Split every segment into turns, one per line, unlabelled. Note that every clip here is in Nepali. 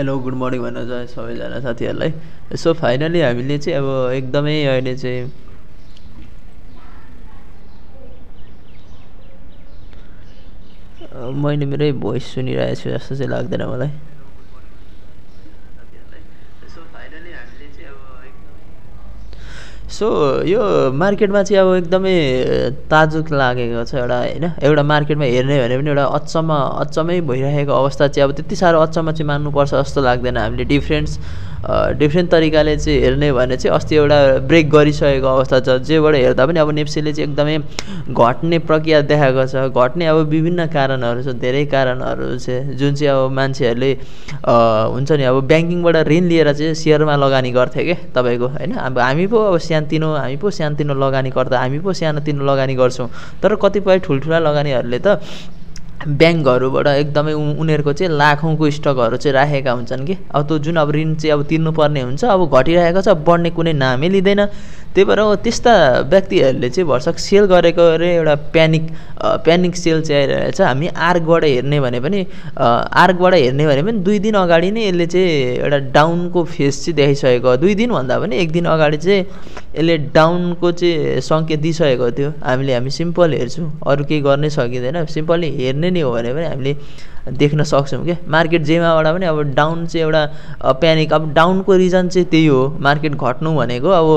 हेलो गुड मर्निङ भन्न चाहे सबैजना साथीहरूलाई सो फाइनली हामीले चाहिँ अब एकदमै अहिले चाहिँ मैले मेरै भोइस सुनिरहेको छु जस्तो चाहिँ लाग्दैन मलाई सो यो मार्केटमा चाहिँ अब एकदमै ताजुक लागेको छ एउटा होइन एउटा मार्केटमा हेर्ने भने पनि एउटा अचम्म अचम्मै भइरहेको अवस्था चाहिँ अब त्यति साह्रो अचम्म चाहिँ मान्नुपर्छ जस्तो लाग्दैन हामीले डिफ्रेन्स डिफ्रेन्ट तरिकाले चाहिँ हेर्ने भने चाहिँ अस्ति एउटा ब्रेक गरिसकेको अवस्था छ जेबाट हेर्दा पनि अब नेप्सीले चाहिँ एकदमै घट्ने प्रक्रिया देखाएको छ घट्ने अब विभिन्न कारणहरू छ धेरै कारणहरू चाहिँ जुन चाहिँ अब मान्छेहरूले हुन्छ नि अब ब्याङ्किङबाट ऋण लिएर चाहिँ सेयरमा लगानी गर्थे कि तपाईँको होइन अब हामी पो अब सानोतिनो हामी पो सानोतिनो लगानी गर्दा हामी पो सानोतिनो लगानी गर्छौँ तर कतिपय ठुल्ठुला लगानीहरूले त ब्याङ्कहरूबाट एकदमै उनीहरूको चाहिँ लाखौँको स्टकहरू चाहिँ राखेका हुन्छन् कि अब त्यो जुन अब ऋण चाहिँ अब तिर्नुपर्ने हुन्छ अब घटिरहेको छ बढ्ने कुनै नामै लिँदैन त्यही भएर अब त्यस्ता व्यक्तिहरूले चाहिँ भर्सक सेल गरेको अरे एउटा प्यानिक प्यानिक सेल चाहिँ आइरहेको छ हामी आर्कबाट हेर्ने भने पनि आर्कबाट हेर्ने भने पनि दुई दिन अगाडि नै यसले चाहिँ एउटा डाउनको फेस चाहिँ देखाइसकेको दुई दिनभन्दा पनि एक दिन अगाडि चाहिँ यसले डाउनको चाहिँ सङ्केत दिइसकेको थियो हामीले हामी सिम्पल हेर्छौँ अरू केही गर्नै सकिँदैन सिम्पली हेर्ने नै नै हो भने पनि हामीले देख्न सक्छौँ क्या मार्केट जेमाबाट पनि अब डाउन चाहिँ एउटा प्यानिक अब डाउनको रिजन चाहिँ त्यही हो मार्केट घट्नु भनेको अब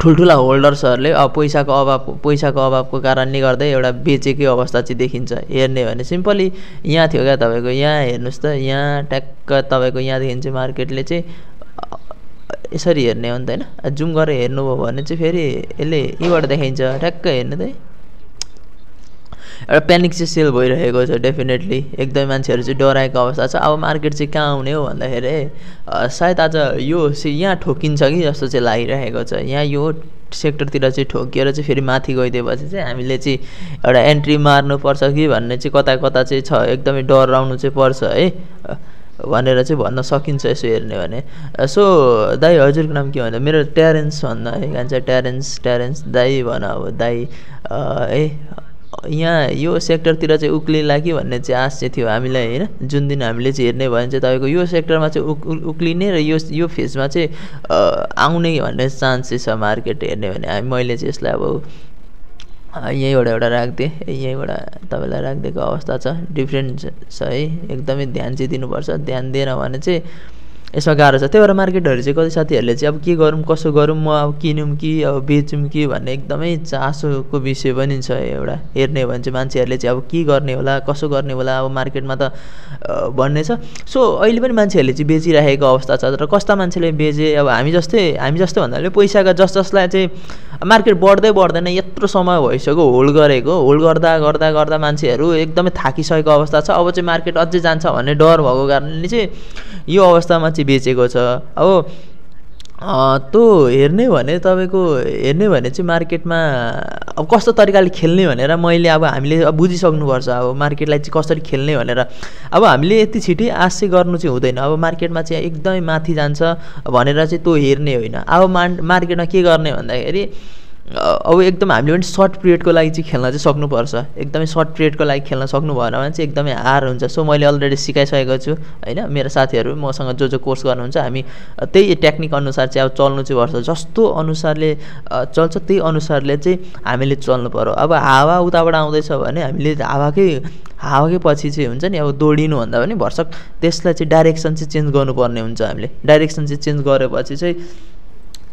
ठुल्ठुला होल्डर्सहरूले अब पैसाको अभाव पैसाको अभावको कारणले गर्दै एउटा बेचेकै अवस्था चाहिँ देखिन्छ हेर्ने भने सिम्पली यहाँ थियो क्या तपाईँको यहाँ हेर्नुहोस् त यहाँ ट्याक्क तपाईँको यहाँदेखि चाहिँ मार्केटले चाहिँ यसरी हेर्ने हो नि त होइन जुम गरेर हेर्नुभयो भने चाहिँ फेरि यसले यहीँबाट देखाइन्छ ट्याक्क हेर्नु त एउटा प्यानिक चाहिँ सेल भइरहेको छ डेफिनेटली एकदम मान्छेहरू चाहिँ डराएको अवस्था छ अब मार्केट चाहिँ कहाँ आउने हो भन्दाखेरि सायद आज यो यहाँ ठोकिन्छ कि जस्तो चाहिँ लागिरहेको छ यहाँ यो सेक्टरतिर चाहिँ ठोकिएर चाहिँ फेरि माथि गइदिएपछि चाहिँ हामीले चाहिँ एउटा एन्ट्री मार्नुपर्छ कि भन्ने चाहिँ कता कता चाहिँ छ एकदमै डराउनु चाहिँ पर्छ है भनेर चाहिँ भन्न सकिन्छ यसो हेर्ने भने सो दाई हजुरको नाम के भन्दा मेरो ट्यारेन्स भन्दा है कान्छ ट्यारेन्स ट्यारेन्स दाई भन अब दाई ए यहाँ यो सेक्टरतिर चाहिँ उक्लिला कि भन्ने चाहिँ आश चाहिँ थियो हामीलाई होइन जुन दिन हामीले चाहिँ हेर्ने भयो भने चाहिँ तपाईँको यो सेक्टरमा चाहिँ उक् उक्लिने र यो यो फेजमा चाहिँ आउने भन्ने चान्सेस छ मार्केट हेर्ने भने हामी मैले चाहिँ यसलाई अब यहीँबाट एउटा राखिदिएँ यहीँबाट तपाईँलाई राखिदिएको अवस्था छ डिफ्रेन्ट छ है एकदमै ध्यान चाहिँ दिनुपर्छ ध्यान दिएन भने चाहिँ यसमा गाह्रो छ त्यही भएर मार्केटहरू चाहिँ कति साथीहरूले चाहिँ अब के गरौँ कसो गरौँ म अब किनौँ कि अब बेचौँ कि भन्ने एकदमै चासोको विषय पनि छ एउटा हेर्ने हो भने चाहिँ मान्छेहरूले चाहिँ अब के गर्ने होला कसो गर्ने होला अब मार्केटमा त भन्ने छ सो अहिले पनि मान्छेहरूले चाहिँ बेचिराखेको अवस्था छ तर कस्ता मान्छेले बेचे अब हामी जस्तै हामी जस्तो भन्नाले पैसाका जस जसलाई चाहिँ मार्केट बढ्दै बढ्दैन यत्रो समय भइसक्यो होल्ड गरेको होल्ड गर्दा गर्दा गर्दा मान्छेहरू एकदमै थाकिसकेको अवस्था छ अब चाहिँ मार्केट अझै जान्छ भन्ने डर भएको कारणले चाहिँ यो अवस्थामा चाहिँ बेचेको छ अब त्यो हेर्ने भने तपाईँको हेर्ने भने चाहिँ मार्केटमा अब कस्तो तरिकाले खेल्ने भनेर मैले अब हामीले अब बुझिसक्नुपर्छ अब मार्केटलाई चाहिँ कसरी खेल्ने भनेर अब हामीले यति छिटै आशय गर्नु चाहिँ हुँदैन अब मार्केटमा चाहिँ एकदमै माथि जान्छ भनेर चाहिँ त्यो हेर्ने होइन अब मार्केटमा के गर्ने भन्दाखेरि अब एकदम हामीले पनि सर्ट पिरियडको लागि चाहिँ खेल्न चाहिँ सक्नुपर्छ एकदमै सर्ट पिरियडको लागि खेल्न सक्नु भएन भने चाहिँ एकदमै हार हुन्छ सो मैले अलरेडी सिकाइसकेको छु होइन मेरो साथीहरू मसँग जो जो कोर्स गर्नुहुन्छ हामी त्यही टेक्निक अनुसार चाहिँ अब चल्नु चाहिँ पर्छ जस्तो अनुसारले चल्छ त्यही अनुसारले चाहिँ हामीले चल्नु पऱ्यो अब हावा उताबाट आउँदैछ भने हामीले हावाकै हावाकै पछि चाहिँ हुन्छ नि अब दौडिनुभन्दा पनि भर्सक त्यसलाई चाहिँ डाइरेक्सन चाहिँ चेन्ज गर्नुपर्ने हुन्छ हामीले डाइरेक्सन चाहिँ चेन्ज गरेपछि चाहिँ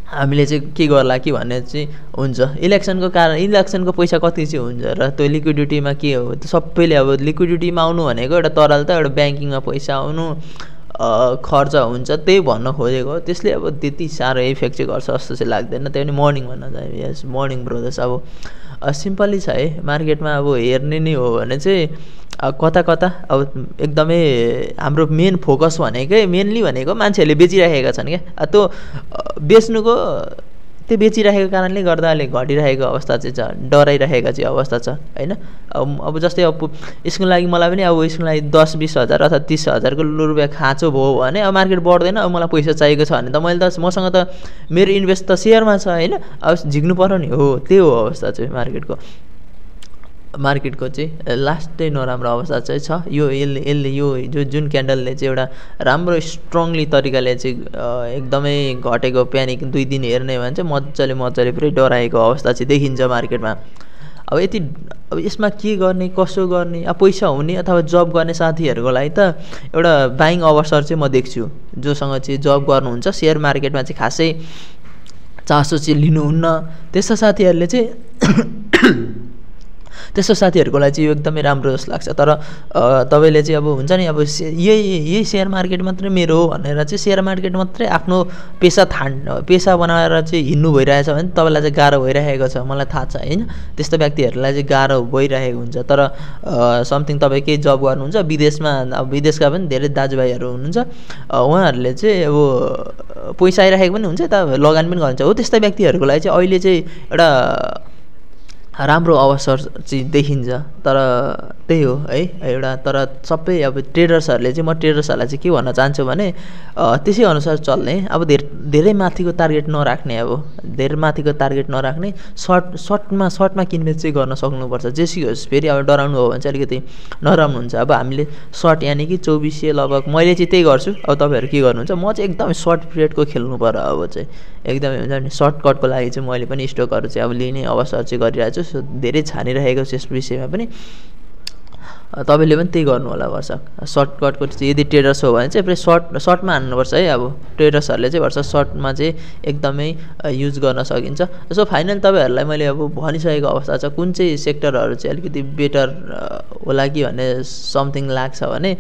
हामीले चाहिँ के गर्ला कि भन्ने चाहिँ हुन्छ इलेक्सनको कारण इलेक्सनको पैसा कति चाहिँ हुन्छ र त्यो लिक्विडिटीमा के हो त्यो सबैले अब लिक्विडिटीमा आउनु भनेको एउटा त एउटा ब्याङ्किङमा पैसा आउनु खर्च हुन्छ त्यही भन्न खोजेको त्यसले अब त्यति साह्रो इफेक्ट चाहिँ गर्छ जस्तो चाहिँ लाग्दैन त्यही पनि मर्निङ भन्न चाहिँ यस मर्निङ ब्रदर्स अब सिम्पली छ है मार्केटमा अब हेर्ने नै हो भने चाहिँ कता कता अब एकदमै हाम्रो मेन फोकस भनेकै मेनली भनेको मान्छेहरूले बेचिराखेका छन् क्या त्यो बेच्नुको त्यो बेचिराखेको कारणले गर्दा अहिले घटिरहेको अवस्था चाहिँ छ डराइरहेको चाहिँ अवस्था छ होइन अब अब जस्तै अब यसको लागि मलाई पनि अब यसको लागि दस बिस हजार अथवा तिस हजारको रुपियाँ खाँचो भयो भने अब मार्केट बढ्दैन अब मलाई पैसा चाहिएको छ भने त मैले त मसँग त मेरो इन्भेस्ट त सेयरमा छ होइन अब झिक्नु पर्यो नि हो त्यही हो अवस्था चाहिँ मार्केटको मार्केटको चाहिँ लास्टै नराम्रो अवस्था चाहिँ छ यो यसले यसले यो जो जुन क्यान्डलले चाहिँ एउटा राम्रो स्ट्रङली तरिकाले चाहिँ एकदमै घटेको प्यानिक दुई दिन हेर्ने भने चाहिँ मजाले मजाले पुरै डराएको अवस्था चाहिँ देखिन्छ मार्केटमा अब यति अब यसमा के गर्ने कसो गर्ने अब पैसा हुने अथवा जब गर्ने साथीहरूको लागि त एउटा बाइङ अवसर चाहिँ म देख्छु जोसँग चाहिँ जब गर्नुहुन्छ सेयर मार्केटमा चाहिँ खासै चासो चाहिँ लिनुहुन्न त्यस्ता साथीहरूले चाहिँ त्यस्तो साथीहरूको लागि चाहिँ यो एकदमै राम्रो जस्तो लाग्छ तर तपाईँले चाहिँ अब हुन्छ नि अब यही यही सेयर मार्केट मात्रै मेरो हो भनेर चाहिँ सेयर मार्केट मात्रै आफ्नो पेसा थान् पेसा बनाएर चाहिँ हिँड्नु भइरहेछ भने तपाईँलाई चाहिँ गाह्रो भइरहेको छ मलाई थाहा छ होइन त्यस्तो व्यक्तिहरूलाई चाहिँ गाह्रो भइरहेको हुन्छ तर समथिङ तपाईँ केही जब गर्नुहुन्छ विदेशमा अब विदेशका पनि धेरै दाजुभाइहरू हुनुहुन्छ उहाँहरूले चाहिँ अब पैसा आइरहेको पनि हुन्छ यता लगान पनि गर्नुहुन्छ हो त्यस्ता व्यक्तिहरूको लागि चाहिँ अहिले चाहिँ एउटा राम्रो अवसर चाहिँ देखिन्छ तर त्यही हो है एउटा तर सबै अब ट्रेडर्सहरूले चाहिँ म ट्रेडर्सहरूलाई चाहिँ के भन्न चाहन्छु भने त्यसै अनुसार चल्ने अब धेर धेरै माथिको टार्गेट नराख्ने अब धेरै माथिको टार्गेट नराख्ने सर्ट सर्टमा सर्टमा किनबेच चाहिँ गर्न सक्नुपर्छ जेसी होस् फेरि अब डराउनु हो भने चाहिँ अलिकति नराम्रो हुन्छ अब हामीले सर्ट यानि कि चौबिसे लगभग मैले चाहिँ त्यही गर्छु अब तपाईँहरू के गर्नुहुन्छ म चाहिँ एकदम सर्ट पिरियडको खेल्नु पर्यो अब चाहिँ एकदमै हुन्छ नि सर्टकटको लागि चाहिँ मैले पनि स्टोकहरू चाहिँ अब लिने अवसर चाहिँ गरिरहेको छु सो धेरै छानिरहेको छ यस विषयमा पनि तपाईँले पनि त्यही गर्नु होला भर्षक सर्टकटको यदि ट्रेडर्स हो भने चाहिँ सर्ट सर्टमा हान्नुपर्छ है अब ट्रेडर्सहरूले चाहिँ भर्सक सर्टमा चाहिँ एकदमै युज गर्न सकिन्छ सो फाइनल तपाईँहरूलाई मैले अब भनिसकेको अवस्था छ कुन चाहिँ सेक्टरहरू चाहिँ अलिकति बेटर होला कि भन्ने समथिङ लाग्छ भने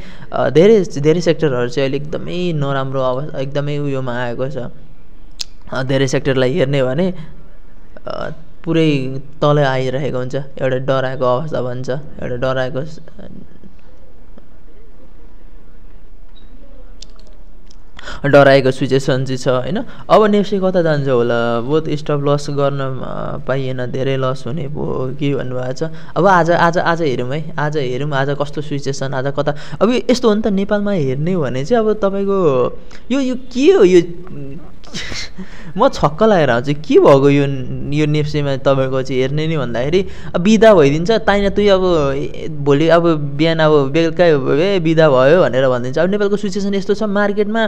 धेरै धेरै सेक्टरहरू चाहिँ अहिले एकदमै नराम्रो अवस्था एकदमै उयोमा आएको छ धेरै सेक्टरलाई हेर्ने भने पुरै तलै आइरहेको हुन्छ एउटा डराएको अवस्था भन्छ एउटा डराएको डराएको सिचुएसन चाहिँ छ होइन अब नेप्से कता जान्छ होला बहुत स्टप लस गर्न पाइएन धेरै लस हुने भयो के भन्नुभएको छ अब आज आज आज हेरौँ है आज हेरौँ आज कस्तो सिचुएसन आज कता अब यस्तो हो नि त नेपालमा हेर्ने भने चाहिँ अब तपाईँको यो यो के हो यो म छक्क लागेर आउँछु के भएको यो यो नेप्सेमा तपाईँको चाहिँ हेर्ने नि भन्दाखेरि बिदा भइदिन्छ ताइना तुई अब भोलि अब बिहान अब बेलुका ए बिदा भयो भनेर भनिदिन्छ अब नेपालको सिचुएसन यस्तो छ मार्केटमा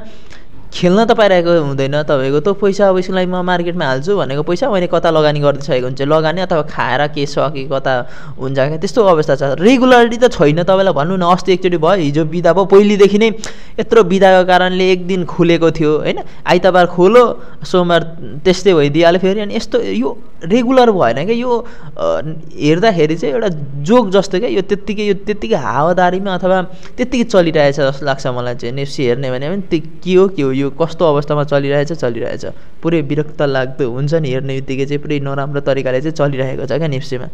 खेल्न त पाइरहेको हुँदैन तपाईँको त पैसा अब यसलाई म मार्केटमा हाल्छु भनेको पैसा मैले कता लगानी गरिदिइसकेको हुन्छ लगानी अथवा खाएर के छ कता हुन्छ क्या त्यस्तो अवस्था छ रेगुलरिटी त छैन तपाईँलाई भन्नु न अस्ति एकचोटि भयो हिजो बिदा भयो पहिलेदेखि नै यत्रो बिदाको कारणले एक दिन खुलेको थियो होइन आइतबार खोलो सोमबार त्यस्तै भइदिइहाल्यो फेरि अनि यस्तो यो रेगुलर भएन क्या यो हेर्दाखेरि चाहिँ एउटा जोक जस्तो क्या यो त्यत्तिकै यो त्यत्तिकै हावादारीमा अथवा त्यत्तिकै चलिरहेछ जस्तो लाग्छ मलाई चाहिँ नेप्सी हेर्ने भने पनि के हो के हो यो कस्तो अवस्थामा चलिरहेछ चलिरहेछ पुरै विरक्त लाग्दो हुन्छ नि हेर्ने बित्तिकै चाहिँ पुरै नराम्रो तरिकाले चाहिँ चलिरहेको छ क्या नेप्सेमा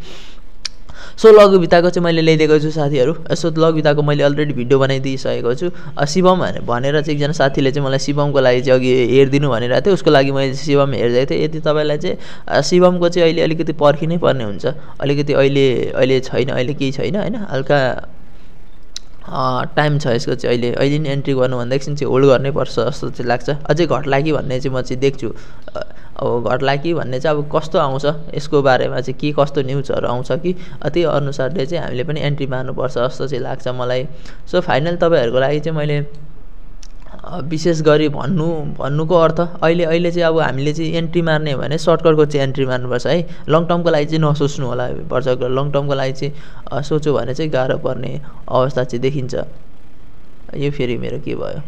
सो लघुविताको चाहिँ मैले ल्याइदिएको छु साथीहरू यसो लघुविताको मैले अलरेडी भिडियो बनाइदिइसकेको छु शिवम भनेर चाहिँ एकजना साथीले चाहिँ मलाई शिवमको लागि चाहिँ अघि हेरिदिनु भनेर थियो उसको लागि मैले शिवम हेरिदिएको थिएँ यदि तपाईँलाई चाहिँ शिवमको चाहिँ अहिले अलिकति पर्खिनै पर्ने हुन्छ अलिकति अहिले अहिले छैन अहिले केही छैन होइन हल्का टाइम छ यसको चाहिँ अहिले अहिले नै एन्ट्री गर्नुभन्दा एकछिन चाहिँ होल्ड गर्नैपर्छ जस्तो चाहिँ लाग्छ अझै घट्ला कि भन्ने चाहिँ म चाहिँ देख्छु अब घट्ला कि भन्ने चाहिँ अब कस्तो आउँछ यसको बारेमा चाहिँ के कस्तो न्युजहरू आउँछ कि त्यही अनुसारले चाहिँ हामीले पनि एन्ट्री मार्नुपर्छ जस्तो चाहिँ लाग्छ मलाई सो फाइनल तपाईँहरूको लागि चाहिँ मैले विशेष गरी भन्नु भन्नुको अर्थ अहिले अहिले चाहिँ अब हामीले चाहिँ एन्ट्री मार्ने भने सर्टकटको चाहिँ एन्ट्री मार्नुपर्छ है लङ टर्मको लागि चाहिँ नसोच्नु होला वर्ष लङ टर्मको लागि चाहिँ सोच्यो भने चाहिँ गाह्रो पर्ने अवस्था चाहिँ देखिन्छ यो फेरि मेरो के भयो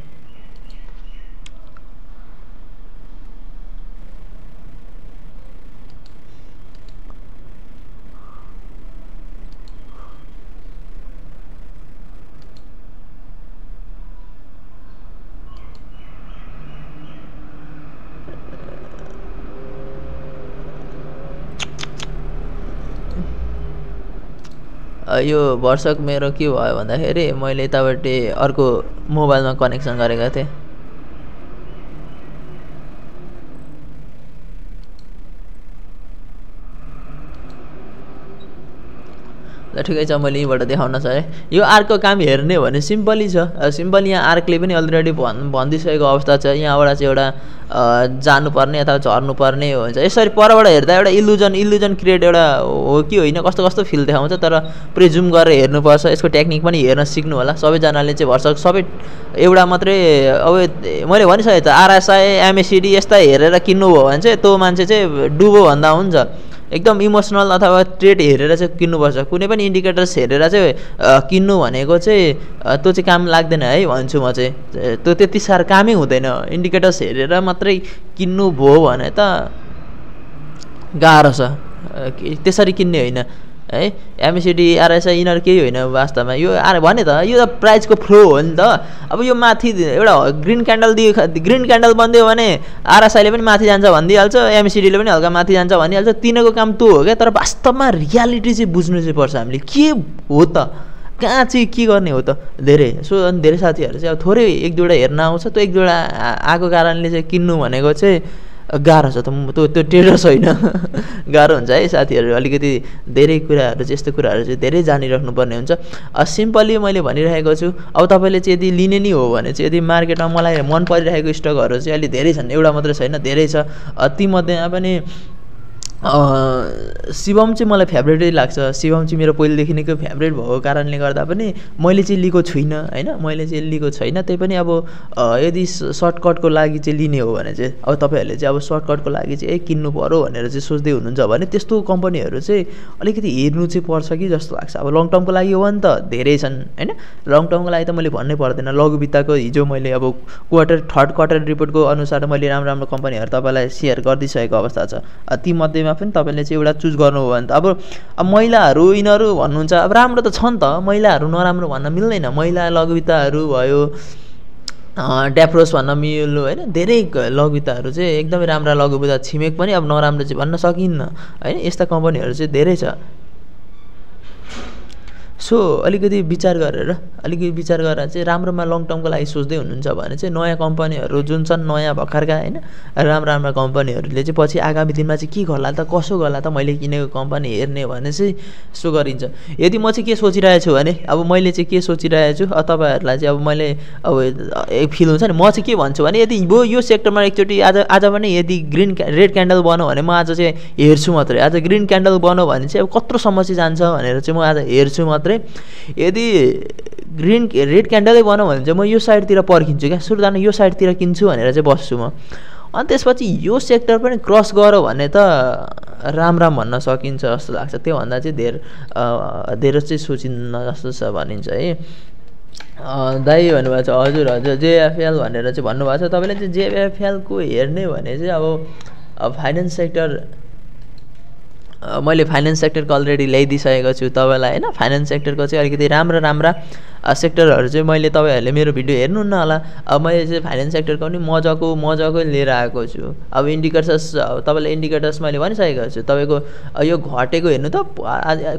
यो वर्षक मेरो के भयो भन्दाखेरि मैले यतापट्टि अर्को मोबाइलमा कनेक्सन गरेको थिएँ ल ठिकै छ मैले यहीँबाट देखाउन सकेँ यो आर्कको काम हेर्ने भने सिम्पली छ सिम्पल यहाँ आर्कले पनि अलरेडी भन् भनिदिइसकेको अवस्था छ यहाँबाट चाहिँ एउटा जानुपर्ने अथवा झर्नुपर्ने हुन्छ यसरी परबाट हेर्दा एउटा इलुजन इलुजन क्रिएट एउटा हो कि होइन कस्तो कस्तो फिल देखाउँछ तर प्रिजुम गरेर हेर्नुपर्छ यसको टेक्निक पनि हेर्न सिक्नु होला सबैजनाले चाहिँ भर्सक सबै एउटा मात्रै अब मैले भनिसकेँ त आरएसआई एमएसिडी यस्ता हेरेर किन्नुभयो भने चाहिँ त्यो मान्छे चाहिँ डुबो भन्दा हुन्छ एकदम इमोसनल अथवा ट्रेड हेरेर चाहिँ किन्नुपर्छ कुनै पनि इन्डिकेटर्स हेरेर चाहिँ किन्नु भनेको चाहिँ त्यो चाहिँ काम लाग्दैन है भन्छु म चाहिँ त्यो त्यति साह्रो कामै हुँदैन इन्डिकेटर्स हेरेर मात्रै किन्नु भयो भने त गाह्रो छ त्यसरी किन्ने होइन है एमसिडी आरएसआई यिनीहरू केही होइन वास्तवमा यो आर भने त यो त प्राइजको फ्लो हो नि त अब यो माथि एउटा ग्रिन क्यान्डल दियो ग्रिन क्यान्डल बनिदियो भने आरएसआईले पनि माथि जान्छ भनिदिइहाल्छ एमसिडीले पनि हल्का माथि जान्छ भनिहाल्छ तिनीहरूको काम त्यो हो क्या तर वास्तवमा रियालिटी चाहिँ बुझ्नु चाहिँ पर्छ हामीले के हो त कहाँ चाहिँ के गर्ने हो त धेरै सो अनि धेरै साथीहरू चाहिँ अब थोरै एक दुईवटा हेर्न आउँछ त्यो एक दुईवटा आएको कारणले चाहिँ किन्नु भनेको चाहिँ गाह्रो छ त त्यो त्यो टेडस होइन गाह्रो हुन्छ है साथीहरू अलिकति धेरै कुराहरू चाहिँ यस्तो कुराहरू चाहिँ धेरै जानिराख्नुपर्ने हुन्छ सिम्पल्ली मैले भनिरहेको छु अब तपाईँले चाहिँ यदि लिने नै हो भने चाहिँ यदि मार्केटमा मलाई मन परिरहेको स्टकहरू चाहिँ अलिक धेरै छन् एउटा मात्रै छैन धेरै छ तीमध्येमा पनि शिवम चाहिँ मलाई फेभरेटै लाग्छ शिवम चाहिँ मेरो पहिलेदेखि नै फेभरेट भएको कारणले गर्दा पनि मैले चाहिँ लिएको छुइनँ होइन मैले चाहिँ लिएको छैन त्यही पनि अब यदि सर्टकटको लागि चाहिँ लिने हो भने चाहिँ अब तपाईँहरूले चाहिँ अब सर्टकटको लागि चाहिँ ए किन्नु पऱ्यो भनेर चाहिँ सोच्दै हुनुहुन्छ भने त्यस्तो कम्पनीहरू चाहिँ अलिकति हेर्नु चाहिँ पर्छ कि जस्तो लाग्छ अब लङ टर्मको लागि हो नि त धेरै छन् होइन लङ टर्मको लागि त मैले भन्नै पर्दैन लघुवित्तको हिजो मैले अब क्वार्टर थर्ड क्वार्टर रिपोर्टको अनुसार मैले राम्रो राम्रो कम्पनीहरू तपाईँलाई सेयर गरिदिइसकेको अवस्था छ तीमध्ये विषयमा पनि तपाईँले चाहिँ एउटा चुज गर्नुभयो भने त अब अब महिलाहरू यिनीहरू भन्नुहुन्छ अब राम्रो त छ नि त महिलाहरू नराम्रो भन्न मिल्दैन महिला लघुविताहरू भयो ड्याप्रोस भन्न मिल्नु होइन धेरै लघुविताहरू चाहिँ एकदमै राम्रा लघुविता छिमेक पनि अब नराम्रो चाहिँ भन्न सकिन्न होइन यस्ता कम्पनीहरू चाहिँ धेरै छ सो अलिकति विचार गरेर अलिकति विचार गरेर चाहिँ राम्रोमा लङ टर्मको लागि सोच्दै हुनुहुन्छ भने चाहिँ नयाँ कम्पनीहरू जुन छन् नयाँ भर्खरका होइन राम्रा राम्रा कम्पनीहरूले चाहिँ पछि आगामी दिनमा चाहिँ के गर्ला त कसो गर्ला त मैले किनेको कम्पनी हेर्ने भने चाहिँ सो गरिन्छ यदि म चाहिँ के सोचिरहेको छु भने अब मैले चाहिँ के सोचिरहेको छु तपाईँहरूलाई चाहिँ अब मैले अब फिल हुन्छ नि म चाहिँ के भन्छु भने यदि यो यो सेक्टरमा एकचोटि आज आज पनि यदि ग्रिन रेड क्यान्डल बनाऊ भने म आज चाहिँ हेर्छु मात्रै आज ग्रिन क्यान्डल बनाऊ भने चाहिँ अब कत्रोसम्म चाहिँ जान्छ भनेर चाहिँ म आज हेर्छु मात्रै मात्रै यदि ग्रिन रेड क्यान्डलै बनाऊ भने चाहिँ म यो साइडतिर पर्खिन्छु क्या सुरुदाना यो साइडतिर किन्छु भनेर चाहिँ बस्छु म अनि त्यसपछि यो सेक्टर पनि क्रस गरौँ भने त राम राम भन्न सकिन्छ जस्तो लाग्छ त्योभन्दा चाहिँ धेर धेरै चाहिँ सोचिन्न जस्तो छ भनिन्छ है दाइ भन्नुभएको छ हजुर हजुर जेएफएल भनेर चाहिँ भन्नुभएको छ तपाईँले चाहिँ जेएफएलको हेर्ने भने चाहिँ अब फाइनेन्स सेक्टर मैले फाइनेन्स सेक्टरको अलरेडी ल्याइदिइसकेको छु तपाईँलाई होइन फाइनेन्स सेक्टरको चाहिँ अलिकति राम्रा राम्रा सेक्टरहरू चाहिँ मैले तपाईँहरूले मेरो भिडियो हेर्नुहुन्न होला अब मैले चाहिँ फाइनेन्स सेक्टरको पनि मजाको मजाको लिएर आएको छु अब इन्डिकेटर्स तपाईँलाई इन्डिकेटर्स मैले भनिसकेको छु तपाईँको यो घटेको हेर्नु त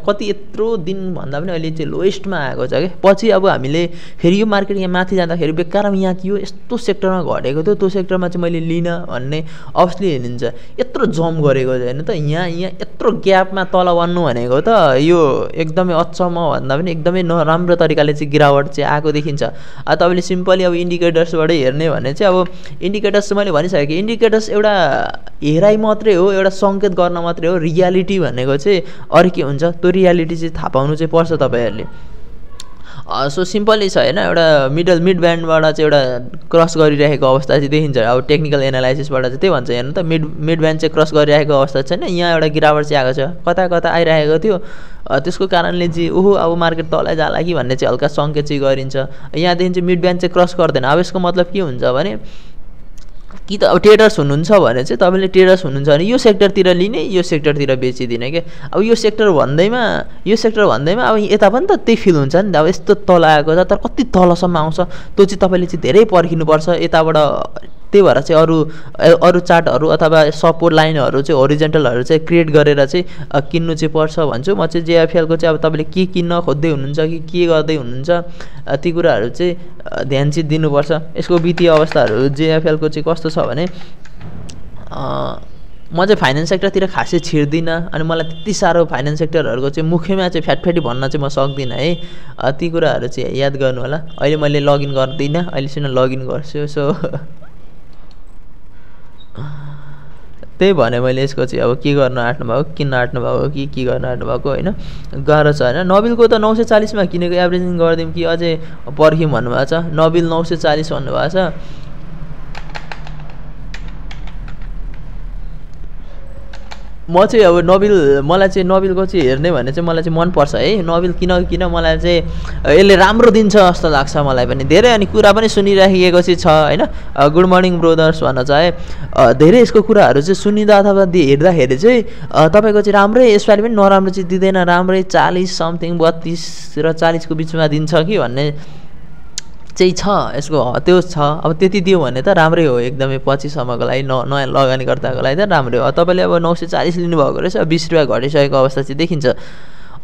कति यत्रो दिनभन्दा पनि अहिले चाहिँ लोएस्टमा आएको छ कि पछि अब हामीले फेरि यो मार्केट यहाँ माथि जाँदाखेरि बेकारमा यहाँ के हो यस्तो सेक्टरमा घटेको थियो त्यो सेक्टरमा चाहिँ मैले लिन भन्ने अवश्य हेरिन्छ यत्रो जम्प गरेको छ हेर्नु त यहाँ यहाँ यत्रो ग्यापमा तल बन्नु भनेको त यो एकदमै अचम्म भन्दा पनि एकदमै नराम्रो तरिकाले चाहिँ गिरावट चाहिँ आएको देखिन्छ तपाईँले सिम्पली अब इन्डिकेटर्सबाटै हेर्ने भने चाहिँ अब इन्डिकेटर्स मैले भनिसकेँ कि इन्डिकेटर्स एउटा हेराइ मात्रै हो एउटा सङ्केत गर्न मात्रै हो रियालिटी भनेको चाहिँ अर्कै हुन्छ त्यो रियालिटी चाहिँ थाहा पाउनु चाहिँ पर्छ तपाईँहरूले सो सिम्पली छ होइन एउटा मिडल मिड ब्यान्डबाट चाहिँ एउटा क्रस गरिरहेको अवस्था चाहिँ देखिन्छ अब टेक्निकल एनालाइसिसबाट चाहिँ त्यही भन्छ हेर्नु त मिड मिड ब्यान्ड चाहिँ क्रस गरिरहेको अवस्था छैन यहाँ एउटा गिरावट चाहिँ आएको छ कता कता आइरहेको थियो त्यसको कारणले चाहिँ ओहो अब मार्केट तलै जाला कि भन्ने चाहिँ हल्का सङ्केत चाहिँ गरिन्छ यहाँदेखि चाहिँ मिड ब्यान्ड चाहिँ क्रस गर्दैन अब यसको मतलब के हुन्छ भने कि त अब ट्रेडर्स हुनुहुन्छ भने चाहिँ तपाईँले ट्रेडर्स हुनुहुन्छ भने यो सेक्टरतिर लिने यो सेक्टरतिर बेचिदिने क्या अब यो सेक्टर भन्दैमा यो सेक्टर भन्दैमा अब यता पनि त त्यही फिल हुन्छ नि त अब यस्तो तल आएको छ तर कति तलसम्म आउँछ त्यो चाहिँ तपाईँले चाहिँ धेरै पर्खिनुपर्छ यताबाट त्यही भएर चाहिँ अरू अरू चार्टहरू अथवा सपोर्ट लाइनहरू चाहिँ होरिजेन्टलहरू चाहिँ क्रिएट गरेर चाहिँ किन्नु चाहिँ पर्छ भन्छु म चाहिँ जेएफएलको चाहिँ अब तपाईँले के किन्न खोज्दै हुनुहुन्छ कि के गर्दै हुनुहुन्छ ती कुराहरू चाहिँ ध्यान चाहिँ दिनुपर्छ यसको वित्तीय अवस्थाहरू जेएफएलको चाहिँ कस्तो छ भने म चाहिँ फाइनेन्स सेक्टरतिर खासै छिर्दिनँ अनि मलाई त्यति साह्रो फाइनेन्स सेक्टरहरूको चाहिँ मुख्यमा चाहिँ फ्याटफ्याटी भन्न चाहिँ म सक्दिनँ है ती कुराहरू चाहिँ याद गर्नु होला अहिले मैले लगइन गर्दिनँ अहिलेसम्म लगइन गर्छु सो त्यही भने मैले यसको चाहिँ अब के गर्न भएको किन्न भएको कि के गर्न भएको होइन गाह्रो छ होइन नबिलको त नौ सय चालिसमा किनेको एभरेजिङ गरिदिउँ कि अझै पर्ख्यौँ भन्नुभएको छ नबिल नौ सय चालिस भन्नुभएको छ म चाहिँ अब नोभेल मलाई चाहिँ नोभेलको चाहिँ हेर्ने भने चाहिँ मलाई चाहिँ मनपर्छ है नोबिल किन किन मलाई चाहिँ यसले राम्रो दिन्छ जस्तो लाग्छ मलाई पनि धेरै अनि कुरा पनि सुनिराखिएको चाहिँ छ होइन गुड मर्निङ ब्रोदर्स भन्न चाहे धेरै यसको कुराहरू चाहिँ सुनिँदा अथवा हेर्दाखेरि चाहिँ तपाईँको चाहिँ राम्रै यसपालि पनि नराम्रो चाहिँ दिँदैन राम्रै चालिस समथिङ बत्तिस र चालिसको बिचमा दिन्छ कि भन्ने चाहिँ छ यसको त्यो छ अब त्यति दियो भने त राम्रै हो एकदमै पछिसम्मको लागि न नयाँ लगानीकर्ताको लागि त राम्रै हो तपाईँले अब नौ सय चालिस लिनुभएको रहेछ बिस रुपियाँ घटिसकेको अवस्था चाहिँ देखिन्छ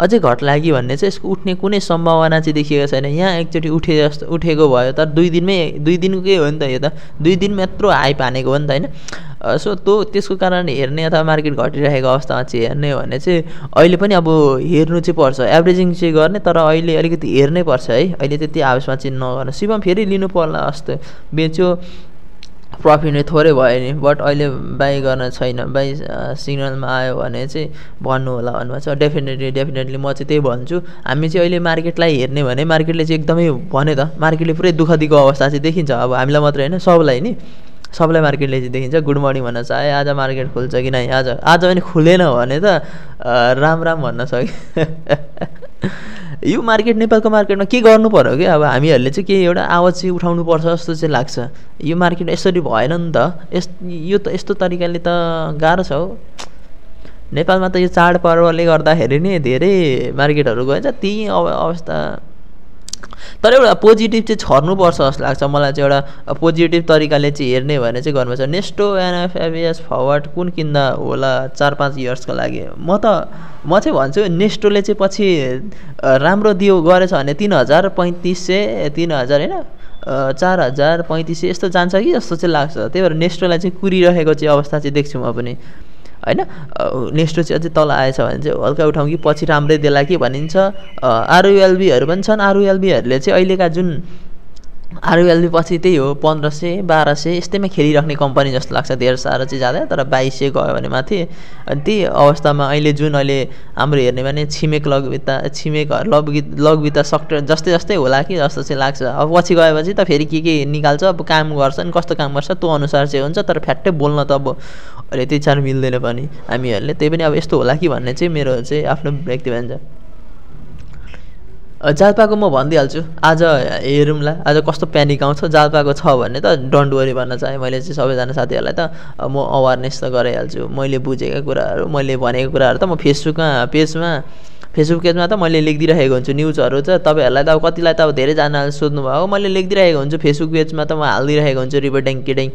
अझै घट लाग्यो भन्ने चाहिँ यसको उठ्ने कुनै सम्भावना चाहिँ देखिएको छैन यहाँ एकचोटि उठे जस्तो उठेको भयो तर दुई दिनमै दुई दिनकै हो नि त यो त दुई दिन यत्रो हाइप हानेको हो नि त होइन सो त्यो त्यसको कारण हेर्ने अथवा मार्केट घटिरहेको अवस्थामा चाहिँ हेर्ने भने चाहिँ अहिले पनि अब हेर्नु चाहिँ पर्छ एभरेजिङ चाहिँ गर्ने तर अहिले अलिकति हेर्नै पर्छ है अहिले त्यति आवेशमा चाहिँ नगर्नु शिवम फेरि लिनु पर्ला जस्तो बेच्यो प्रफिट नै थोरै भयो नि बट अहिले बाई गर्न छैन बाई सिग्नलमा आयो भने चाहिँ भन्नु होला भन्नुभएको छ डेफिनेटली डेफिनेटली म चाहिँ त्यही भन्छु हामी चाहिँ अहिले मार्केटलाई हेर्ने भने मार्केटले चाहिँ एकदमै भन्यो त मार्केटले पुरै दुःख दिएको अवस्था चाहिँ देखिन्छ अब हामीलाई मात्रै होइन सबलाई नि सबलाई मार्केटले चाहिँ देखिन्छ गुड मर्निङ भन्न चाहे आज मार्केट खुल्छ कि नै आज आज पनि खुलेन भने त राम राम भन्न कि यो मार्केट नेपालको मार्केटमा के गर्नु पऱ्यो कि अब हामीहरूले चाहिँ केही एउटा आवाज चाहिँ उठाउनुपर्छ जस्तो चाहिँ लाग्छ यो मार्केट यसरी भएन नि त यस यो त यस्तो तरिकाले त गाह्रो छ हौ नेपालमा त यो चाडपर्वले गर्दाखेरि नै धेरै मार्केटहरू गएछ त्यही अवस्था तर एउटा पोजिटिभ चाहिँ छर्नुपर्छ जस्तो लाग्छ मलाई चाहिँ एउटा पोजिटिभ तरिकाले चाहिँ हेर्ने भने चाहिँ गर्नुपर्छ नेस्टो एनएफएबिएस फरवर्ड कुन किन्दा होला चार पाँच इयर्सको लागि म त म चाहिँ भन्छु नेस्टोले चाहिँ पछि राम्रो दियो गरेछ भने तिन हजार पैँतिस सय तिन हजार होइन चार हजार पैँतिस सय यस्तो जान्छ कि जस्तो चाहिँ लाग्छ त्यही भएर नेस्टोलाई चाहिँ कुरिरहेको चाहिँ अवस्था चाहिँ देख्छु म पनि होइन नेस्टो चाहिँ अझै तल आएछ भने चाहिँ हल्का उठाउँ कि पछि राम्रै देला कि भनिन्छ आरयुएलबीहरू पनि छन् आरयुएलबीहरूले चाहिँ अहिलेका जुन आरओएलबी पछि त्यही हो पन्ध्र सय बाह्र सय यस्तैमा खेलिराख्ने कम्पनी जस्तो लाग्छ धेर साह्रो चाहिँ जाँदा तर बाइस सय गयो भने माथि अनि त्यही अवस्थामा अहिले जुन अहिले हाम्रो हेर्ने भने छिमेक लघुविता छिमेक लघुगीत लगविता सक्टर जस्तै जस्तै होला कि जस्तो चाहिँ लाग्छ अब पछि गएपछि त फेरि के के निकाल्छ अब काम गर्छ नि कस्तो काम गर्छ त्यो अनुसार चाहिँ हुन्छ तर फ्याट्टै बोल्न त अब अहिले त्यही चार मिल्दैन पनि हामीहरूले त्यही पनि अब यस्तो होला कि भन्ने चाहिँ मेरो चाहिँ आफ्नो व्यक्ति भन्छ जालपाको म भनिदिइहाल्छु आज हेरौँला आज कस्तो प्यानिक आउँछ जालपाको छ भने त डन्ट वरी भन्न चाहेँ मैले चाहिँ सबैजना साथीहरूलाई त म अवेरनेस त गराइहाल्छु मैले बुझेका कुराहरू मैले भनेको कुराहरू त म फेसबुकमा पेजमा फेसबुक पेजमा त मैले लेखिदिइरहेको हुन्छु न्युजहरू त तपाईँहरूलाई त अब कतिलाई त अब धेरैजनाले सोध्नुभयो मैले लेखिदिइरहेको हुन्छु फेसबुक पेजमा त म हालिदिइरहेको हुन्छु रिपोर्टिङ किडिङ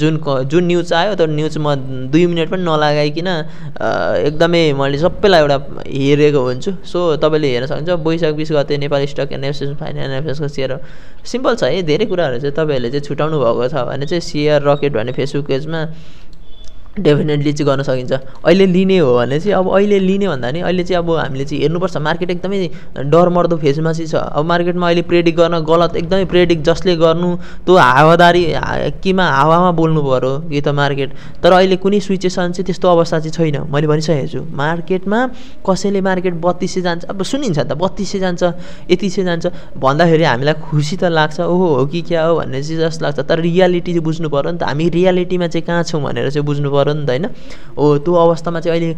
जुन जुन न्युज आयो त्यो न्युज म दुई मिनट पनि नलगाइकन एकदमै मैले सबैलाई एउटा हेरेको हुन्छु सो तपाईँले हेर्न सक्नुहुन्छ बैशाख बिस गते नेपाली स्टक एनएफएस फाइनेन्स एनएफएसको सेयर सिम्पल छ है धेरै कुराहरू चाहिँ तपाईँहरूले चाहिँ छुट्याउनु भएको छ भने चाहिँ सेयर रकेट भन्ने फेसबुक पेजमा डेफिनेटली चाहिँ गर्न सकिन्छ अहिले लिने हो भने चाहिँ अब अहिले लिने भन्दा नि अहिले चाहिँ अब हामीले चाहिँ हेर्नुपर्छ मार्केट एकदमै डरमर्दो फेजमा चाहिँ छ अब मार्केटमा अहिले प्रेडिक्ट गर्न गलत एकदमै प्रेडिक्ट जसले गर्नु त्यो हावादारी केमा हावामा बोल्नु पऱ्यो कि त मार्केट तर अहिले कुनै सिचुएसन चाहिँ त्यस्तो अवस्था चाहिँ छैन मैले भनिसकेको छु मार्केटमा कसैले मार्केट बत्तिस सय जान्छ अब सुनिन्छ त बत्तिस सय जान्छ यति सय जान्छ भन्दाखेरि हामीलाई खुसी त लाग्छ ओहो हो कि क्या हो भन्ने चाहिँ जस्तो लाग्छ तर रियालिटी चाहिँ बुझ्नु पऱ्यो नि त हामी रियालिटीमा चाहिँ कहाँ छौँ भनेर चाहिँ बुझ्नु पऱ्यो पऱ्यो नि त होइन हो त्यो अवस्थामा चाहिँ अहिले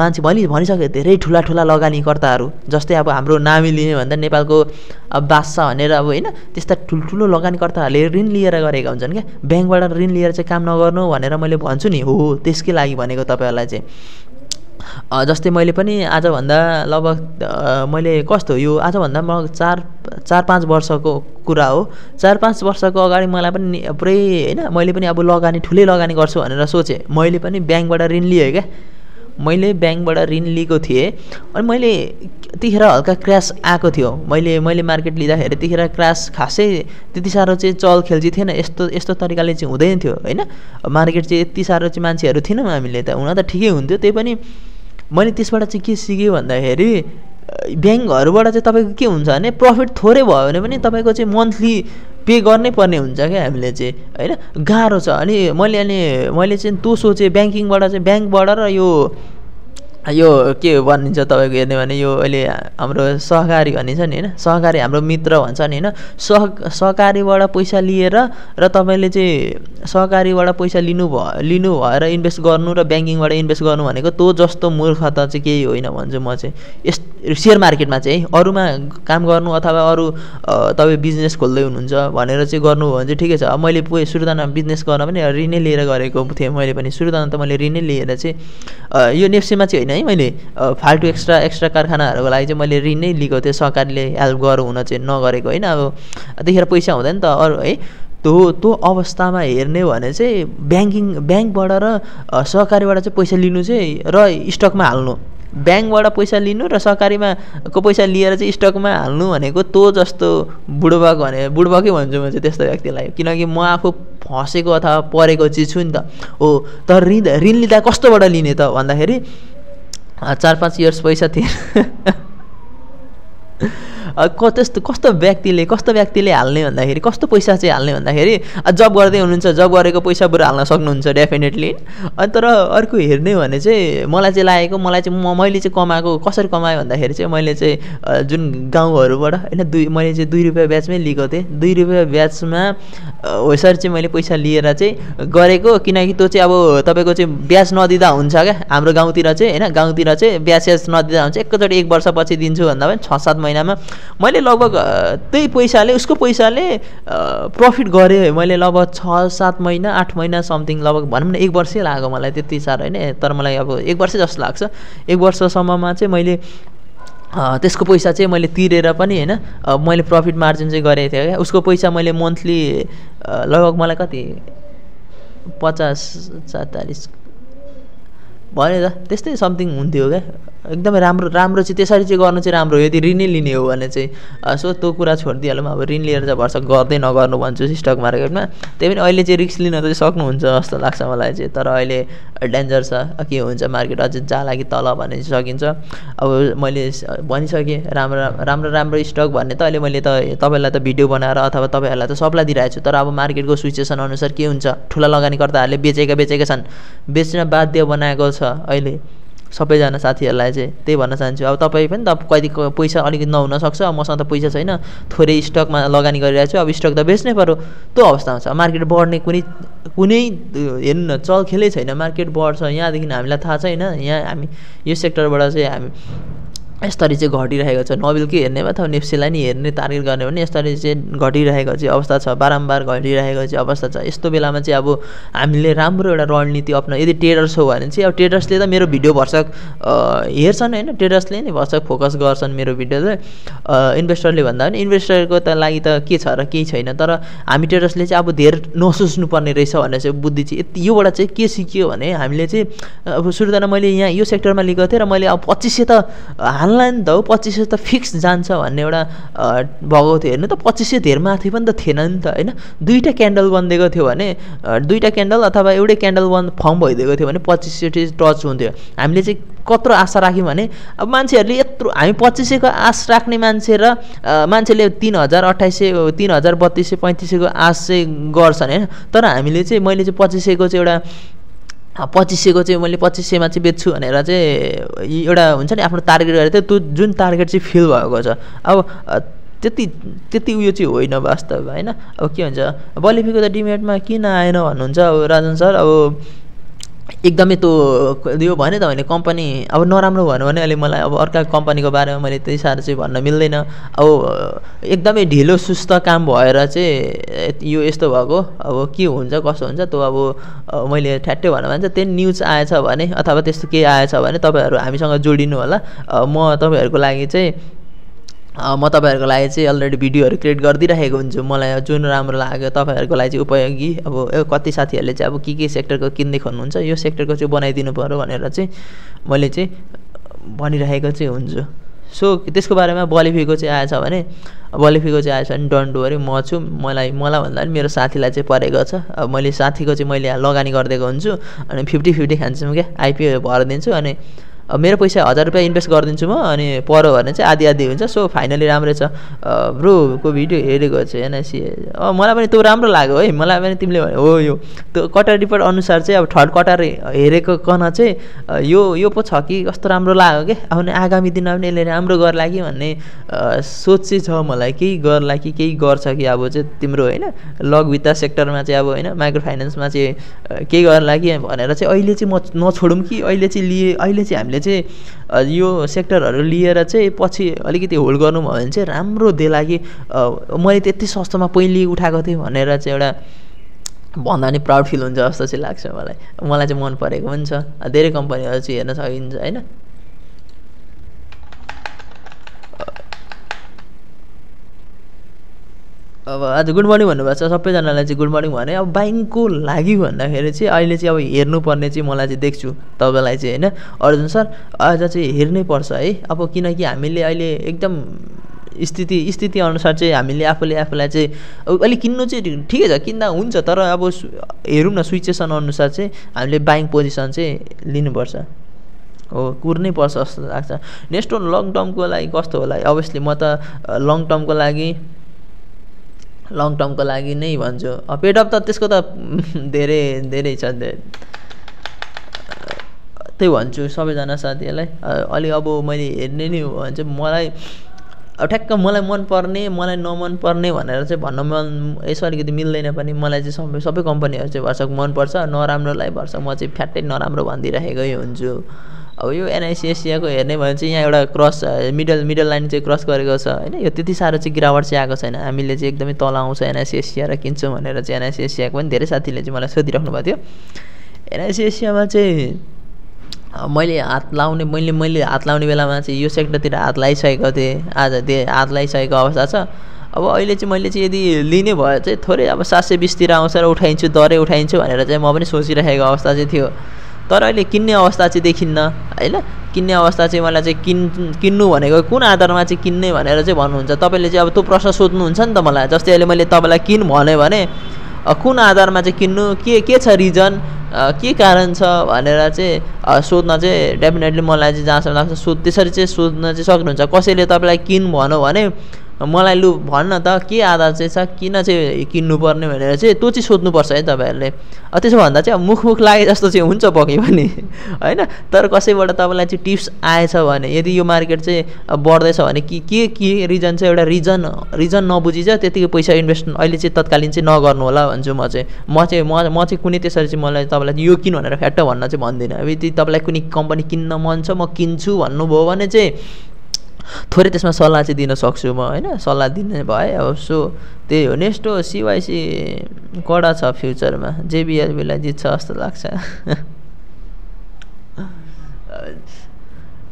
मान्छे भनि भनिसक्यो धेरै ठुला ठुला लगानीकर्ताहरू जस्तै अब हाम्रो नामी लिने भन्दा नेपालको बादशाह भनेर अब होइन त्यस्ता ठुल्ठुलो लगानीकर्ताहरूले ऋण लिएर गरेका हुन्छन् क्या ब्याङ्कबाट ऋण लिएर चाहिँ काम नगर्नु भनेर मैले भन्छु नि हो त्यसकै लागि भनेको तपाईँहरूलाई चाहिँ जस्तै मैले पनि आजभन्दा लगभग मैले कस्तो यो आजभन्दा म चार चार पाँच वर्षको कुरा हो चार पाँच वर्षको अगाडि मलाई पनि पुरै होइन मैले पनि अब लगानी ठुलै लगानी गर्छु भनेर सोचेँ मैले पनि ब्याङ्कबाट ऋण लिएँ क्या मैले ब्याङ्कबाट ऋण लिएको थिएँ अनि मैले त्यतिखेर हल्का क्रास आएको थियो मैले मैले मार्केट लिँदाखेरि त्यतिखेर क्रास खासै त्यति साह्रो चाहिँ चल खेल्ची थिएन यस्तो यस्तो तरिकाले चाहिँ हुँदैन थियो होइन मार्केट चाहिँ यति साह्रो चाहिँ मान्छेहरू थिएनौँ हामीले त हुन त ठिकै हुन्थ्यो त्यही पनि मैले त्यसबाट चाहिँ के सिकेँ भन्दाखेरि ब्याङ्कहरूबाट चाहिँ तपाईँको के हुन्छ भने प्रफिट थोरै भयो भने पनि तपाईँको चाहिँ मन्थली पे गर्नै पर्ने हुन्छ क्या हामीले चाहिँ होइन गाह्रो छ अनि मैले अनि मैले चाहिँ त्यो सोचेँ ब्याङ्किङबाट चाहिँ ब्याङ्कबाट र यो यो के भनिन्छ तपाईँको हेर्ने भने यो अहिले हाम्रो सहकारी भनिन्छ नि होइन सहकारी हाम्रो मित्र भन्छ नि होइन सह सहकारीबाट पैसा लिएर र तपाईँले चाहिँ सहकारीबाट पैसा लिनु भ लिनु भएर इन्भेस्ट गर्नु र ब्याङ्किङबाट इन्भेस्ट गर्नु भनेको तँ जस्तो मूर्खता चाहिँ केही होइन भन्छु म चाहिँ यस सेयर मार्केटमा चाहिँ है अरूमा काम गर्नु अथवा अरू तपाईँ बिजनेस खोल्दै हुनुहुन्छ भनेर चाहिँ गर्नु भने चाहिँ ठिकै छ अब मैले सुरुदाना बिजनेस गर्न पनि ऋणै लिएर गरेको थिएँ मैले पनि सुरुदान त मैले ऋणै लिएर चाहिँ यो नेप्सेमा चाहिँ होइन है मैले फाल्टु एक्स्ट्रा एक्स्ट्रा कारखानाहरूको लागि चाहिँ मैले ऋण नै लिएको थिएँ सरकारले हेल्प गर हुन चाहिँ नगरेको होइन अब त्यतिखेर पैसा हुँदैन त अरू है त्यो त्यो अवस्थामा हेर्ने हो भने चाहिँ ब्याङ्किङ ब्याङ्कबाट र सहकारीबाट चाहिँ पैसा लिनु चाहिँ र स्टकमा हाल्नु ब्याङ्कबाट पैसा लिनु र सहकारीमा को पैसा लिएर चाहिँ स्टकमा हाल्नु भनेको तँ जस्तो बुढबक भने बुढबाकै भन्छु म चाहिँ त्यस्तो व्यक्तिलाई किनकि म आफू फँसेको अथवा परेको चिज छु नि त हो तर ऋण ऋण लिँदा कस्तोबाट लिने त भन्दाखेरि चार पाँच इयर्स पैसा थिए त्यस्तो कस्तो व्यक्तिले कस्तो व्यक्तिले हाल्ने भन्दाखेरि कस्तो पैसा चाहिँ हाल्ने भन्दाखेरि जब गर्दै हुनुहुन्छ जब गरेको पैसा बरु हाल्न सक्नुहुन्छ डेफिनेटली अनि तर अर्को हेर्ने भने चाहिँ मलाई चाहिँ लागेको मलाई चाहिँ म मैले चाहिँ कमाएको कसरी कमाएँ भन्दाखेरि चाहिँ मैले चाहिँ जुन गाउँहरूबाट होइन दुई मैले चाहिँ दुई रुपियाँ ब्याजमै लिएको थिएँ दुई रुपियाँ ब्याजमा यसरी चाहिँ मैले पैसा लिएर चाहिँ गरेको किनकि त्यो चाहिँ अब तपाईँको चाहिँ ब्याज नदिँदा हुन्छ क्या हाम्रो गाउँतिर चाहिँ होइन गाउँतिर चाहिँ ब्याज स्याज नदिँदा हुन्छ एकैचोटि एक वर्षपछि दिन्छु भन्दा पनि छ सात महिनामा मैले लगभग त्यही पैसाले उसको पैसाले प्रफिट गरेँ मैले लगभग छ सात महिना आठ महिना समथिङ लगभग भनौँ न एक वर्षै लाग्यो मलाई त्यति साह्रो होइन तर मलाई अब एक वर्षै जस्तो लाग्छ एक वर्षसम्ममा चाहिँ मैले त्यसको पैसा चाहिँ मैले तिरेर पनि होइन मैले प्रफिट मार्जिन चाहिँ गरेको थिएँ क्या उसको पैसा मैले मन्थली लगभग मलाई कति पचास चालिस भने त त्यस्तै समथिङ हुन्थ्यो क्या एकदमै राम्रो राम्रो चाहिँ त्यसरी चाहिँ गर्नु चाहिँ राम्रो हो यदि ऋणै लिने हो भने चाहिँ सो त्यो कुरा छोडिदिइहालौँ अब ऋण लिएर चाहिँ भर्सक गर्दै नगर्नु भन्छु स्टक मार्केटमा त्यही पनि अहिले चाहिँ रिक्स लिन चाहिँ सक्नुहुन्छ जस्तो लाग्छ मलाई चाहिँ तर अहिले डेन्जर छ के हुन्छ मार्केट अझै जाला कि तल भने सकिन्छ अब मैले भनिसकेँ राम्रो राम्रो राम्रो स्टक भन्ने त अहिले मैले त तपाईँलाई त भिडियो बनाएर अथवा तपाईँहरूलाई त सप्लाई दिइरहेको छु तर अब मार्केटको सिचुएसन अनुसार के हुन्छ ठुला लगानीकर्ताहरूले बेचेका बेचेका छन् बेच्न बाध्य बनाएको छ अहिले सबैजना साथीहरूलाई चाहिँ त्यही भन्न चाहन्छु अब तपाईँ पनि त कति पैसा अलिकति नहुनसक्छ मसँग त पैसा छैन थोरै स्टकमा लगानी गरिरहेको छु अब स्टक त बेच्नै पऱ्यो त्यो अवस्थामा छ मार्केट बढ्ने कुनै कुनै हेर्नु न चलखेलै छैन मार्केट बढ्छ यहाँदेखि हामीलाई थाहा छैन यहाँ हामी यो सेक्टरबाट चाहिँ हामी यसरी चाहिँ घटिरहेको छ नबिल्की हेर्ने अथवा नेप्सेलाई नि हेर्ने टार्गेट गर्ने भने यसरी चाहिँ घटिरहेको चाहिँ अवस्था छ बारम्बार घटिरहेको चाहिँ अवस्था छ यस्तो बेलामा चाहिँ अब हामीले राम्रो एउटा रणनीति अप्नाउ यदि ट्रेडर्स हो भने चाहिँ अब टेडर्सले त मेरो भिडियो भर्सक हेर्छन् होइन टेडर्सले नि भर्सक फोकस गर्छन् मेरो भिडियो चाहिँ इन्भेस्टरले भन्दा पनि इन्भेस्टरको त लागि त के छ र केही छैन तर हामी टेडर्सले चाहिँ अब धेर नसोच्नुपर्ने रहेछ भनेर चाहिँ बुद्धि चाहिँ यति योबाट चाहिँ के सिक्यो भने हामीले चाहिँ अब सुरुजना मैले यहाँ यो सेक्टरमा लिएको थिएँ र मैले अब पच्चिस सय त हाल्ला नि त हो पच्चिस सय त फिक्स जान्छ भन्ने एउटा भएको थियो हेर्नु त पच्चिस सय धेर माथि पनि त थिएन नि त होइन दुईवटा क्यान्डल बनिदिएको थियो भने दुईवटा क्यान्डल अथवा एउटै क्यान्डल बन्द फर्म भइदिएको थियो भने पच्चिस सय टच हुन्थ्यो हामीले चाहिँ कत्रो आशा राख्यौँ भने अब मान्छेहरूले यत्रो हामी पच्चिस सयको आश राख्ने मान्छे र मान्छेले तिन हजार अठाइस सय तिन हजार बत्तिस सय पैँतिस सयको आश चाहिँ गर्छन् होइन तर हामीले चाहिँ मैले चाहिँ पच्चिस सयको चाहिँ एउटा पच्चिस सयको चाहिँ मैले पच्चिस सयमा चाहिँ बेच्छु भनेर चाहिँ एउटा हुन्छ नि आफ्नो टार्गेट गरेको थियो त्यो जुन टार्गेट चाहिँ फिल भएको छ अब त्यति त्यति उयो चाहिँ होइन वास्तव होइन अब के भन्छ बलिफीको त डिमेटमा किन आएन भन्नुहुन्छ अब राजन सर अब एकदमै त्यो यो भने त भने कम्पनी अब नराम्रो भन्यो भने अहिले मलाई अब अर्का कम्पनीको बारेमा मैले त्यही साह्रो चाहिँ भन्न मिल्दैन अब एकदमै ढिलो सुस्त काम भएर चाहिँ यो यस्तो भएको अब के हुन्छ कसो हुन्छ त्यो अब मैले ठ्याट्टै भन्नु भने चाहिँ त्यही न्युज आएछ भने अथवा त्यस्तो केही आएछ भने तपाईँहरू हामीसँग जोडिनु होला म तपाईँहरूको लागि चाहिँ म तपाईँहरूको लागि चाहिँ अलरेडी भिडियोहरू क्रिएट गरिदिइराखेको हुन्छु मलाई जुन राम्रो लाग्यो तपाईँहरूको लागि चाहिँ उपयोगी अब कति साथीहरूले चाहिँ अब के के सेक्टरको किन्दै खोल्नुहुन्छ यो सेक्टरको चाहिँ बनाइदिनु पऱ्यो भनेर चाहिँ मैले चाहिँ भनिरहेको चाहिँ हुन्छु सो त्यसको बारेमा बलिफीको चाहिँ आएछ भने बलिफीको चाहिँ आएछ भने डन्ट वरी म छु मलाई मलाई भन्दा पनि मेरो साथीलाई चाहिँ परेको छ अब मैले साथीको चाहिँ मैले लगानी गरिदिएको हुन्छु अनि फिफ्टी फिफ्टी खान्छौँ क्या आइपिओ भरिदिन्छु अनि मेरो पैसा हजार रुपियाँ इन्भेस्ट गरिदिन्छु म अनि पऱ्यो भने चाहिँ आधी आधी हुन्छ सो फाइनली राम्रै छ ब्रोको भिडियो हेरेको चाहिँ होइन सिए मलाई पनि त्यो राम्रो लाग्यो है मलाई पनि तिमीले भने हो यो त्यो कटार रिपोर्ट अनुसार चाहिँ अब थर्ड कटार हेरेको कन चाहिँ यो यो पो छ कि कस्तो राम्रो लाग्यो कि अब आगामी दिनमा पनि यसले राम्रो गर्ला कि भन्ने सोच चाहिँ छ मलाई केही गर्ला कि केही गर्छ कि अब चाहिँ तिम्रो होइन लघवित्ता सेक्टरमा चाहिँ अब होइन माइक्रो फाइनेन्समा चाहिँ केही गर्ला कि भनेर चाहिँ अहिले चाहिँ म नछोडौँ कि अहिले चाहिँ लिए अहिले चाहिँ हामीले हामीले चाहिँ यो सेक्टरहरू लिएर चाहिँ पछि अलिकति होल्ड गर्नुभयो भने चाहिँ राम्रो देला कि मैले त्यति सस्तोमा पहिले उठाएको थिएँ भनेर चाहिँ एउटा भन्दा नि प्राउड फिल हुन्छ जस्तो चाहिँ लाग्छ मलाई मलाई चाहिँ मन परेको पनि छ धेरै कम्पनीहरू चाहिँ हेर्न सकिन्छ होइन अब आज गुड मर्निङ भन्नुभएको छ सबैजनालाई चाहिँ गुड मर्निङ भने अब बाइकको लागि भन्दाखेरि चाहिँ अहिले चाहिँ अब हेर्नुपर्ने चाहिँ मलाई चाहिँ देख्छु तपाईँलाई चाहिँ होइन अर्जुन सर आज चाहिँ हेर्नै पर्छ है अब किनकि हामीले अहिले एकदम स्थिति स्थिति अनुसार चाहिँ हामीले आफूले आफूलाई चाहिँ अलिक किन्नु चाहिँ ठिकै छ किन्दा हुन्छ तर अब हेरौँ न सिचुएसन अनुसार चाहिँ हामीले बाइङ पोजिसन चाहिँ लिनुपर्छ हो कुर्नै पर्छ जस्तो लाग्छ नेक्स्ट वान लङ टर्मको लागि कस्तो होला अभियसली म त लङ टर्मको लागि लङ टर्मको लागि नै भन्छु पेडअप त त्यसको त धेरै धेरै छ त्यही भन्छु सबैजना साथीहरूलाई अलि अब मैले हेर्ने नै हो भने चाहिँ मलाई अब ठ्याक्क मलाई मनपर्ने मलाई नमनपर्ने भनेर चाहिँ भन्न मन यसो अलिकति मिल्दैन पनि मलाई चाहिँ सबै सबै कम्पनीहरू चाहिँ भर्सक मनपर्छ नराम्रोलाई भर्सक म चाहिँ फ्याट्टै नराम्रो भनिदिइराखेकै हुन्छु अब यो एनआइसिएसिआको हेर्ने भने चाहिँ यहाँ एउटा क्रस मिडल मिडल लाइन चाहिँ क्रस गरेको छ होइन यो त्यति साह्रो चाहिँ गिरावट चाहिँ आएको छैन हामीले चाहिँ एकदमै तल आउँछ एनआइसिएसिआ र किन्छौँ भनेर चाहिँ एनआइसिएसिआको पनि धेरै साथीले चाहिँ मलाई सोधिराख्नु भएको थियो एनआइसिएसिआमा चाहिँ मैले हात लाउने मैले मैले हात लाउने बेलामा चाहिँ यो सेक्टरतिर हात लगाइसकेको थिएँ आज दे हात लगाइसकेको अवस्था छ अब अहिले चाहिँ मैले चाहिँ यदि लिने भयो चाहिँ थोरै अब सात सय बिसतिर आउँछ र उठाइन्छु दरै उठाइन्छु भनेर चाहिँ म पनि सोचिरहेको अवस्था चाहिँ थियो तर अहिले किन्ने अवस्था चाहिँ देखिन्न होइन किन्ने अवस्था चाहिँ मलाई चाहिँ किन् किन्नु भनेको कुन आधारमा चाहिँ किन्ने भनेर चाहिँ भन्नुहुन्छ तपाईँले चाहिँ अब त्यो प्रश्न सोध्नुहुन्छ नि त मलाई जस्तै अहिले मैले तपाईँलाई किन भने भने कुन आधारमा चाहिँ किन्नु के के छ रिजन के कारण छ भनेर चाहिँ सोध्न चाहिँ डेफिनेटली मलाई चाहिँ जहाँसम्म लाग्छ सो त्यसरी चाहिँ सोध्न चाहिँ सक्नुहुन्छ कसैले तपाईँलाई किन भनौँ भने मलाई लु भन्न त के आधार चाहिँ छ किन चाहिँ किन्नुपर्ने भनेर चाहिँ त्यो चाहिँ सोध्नुपर्छ है तपाईँहरूले त्यसो भन्दा चाहिँ अब मुख मुख लागे जस्तो चाहिँ हुन्छ पके पनि होइन तर कसैबाट तपाईँलाई चाहिँ टिप्स आएछ भने यदि यो मार्केट चाहिँ बढ्दैछ भने कि के के रिजन चाहिँ एउटा रिजन रिजन नबुझी चाहिँ त्यतिकै पैसा इन्भेस्ट अहिले चाहिँ तत्कालीन चाहिँ नगर्नु होला भन्छु म चाहिँ म चाहिँ म म चाहिँ कुनै त्यसरी चाहिँ मलाई तपाईँलाई यो किन भनेर फ्याट्ट भन्न चाहिँ भन्दिनँ यदि तपाईँलाई कुनै कम्पनी किन्न मन छ म किन्छु भन्नुभयो भने चाहिँ थोरै त्यसमा सल्लाह चाहिँ दिन सक्छु म होइन सल्लाह दिने भए अब सो त्यही हो नेस्टो सिवाइसी कडा छ फ्युचरमा जेबिएलबीलाई जित्छ जस्तो लाग्छ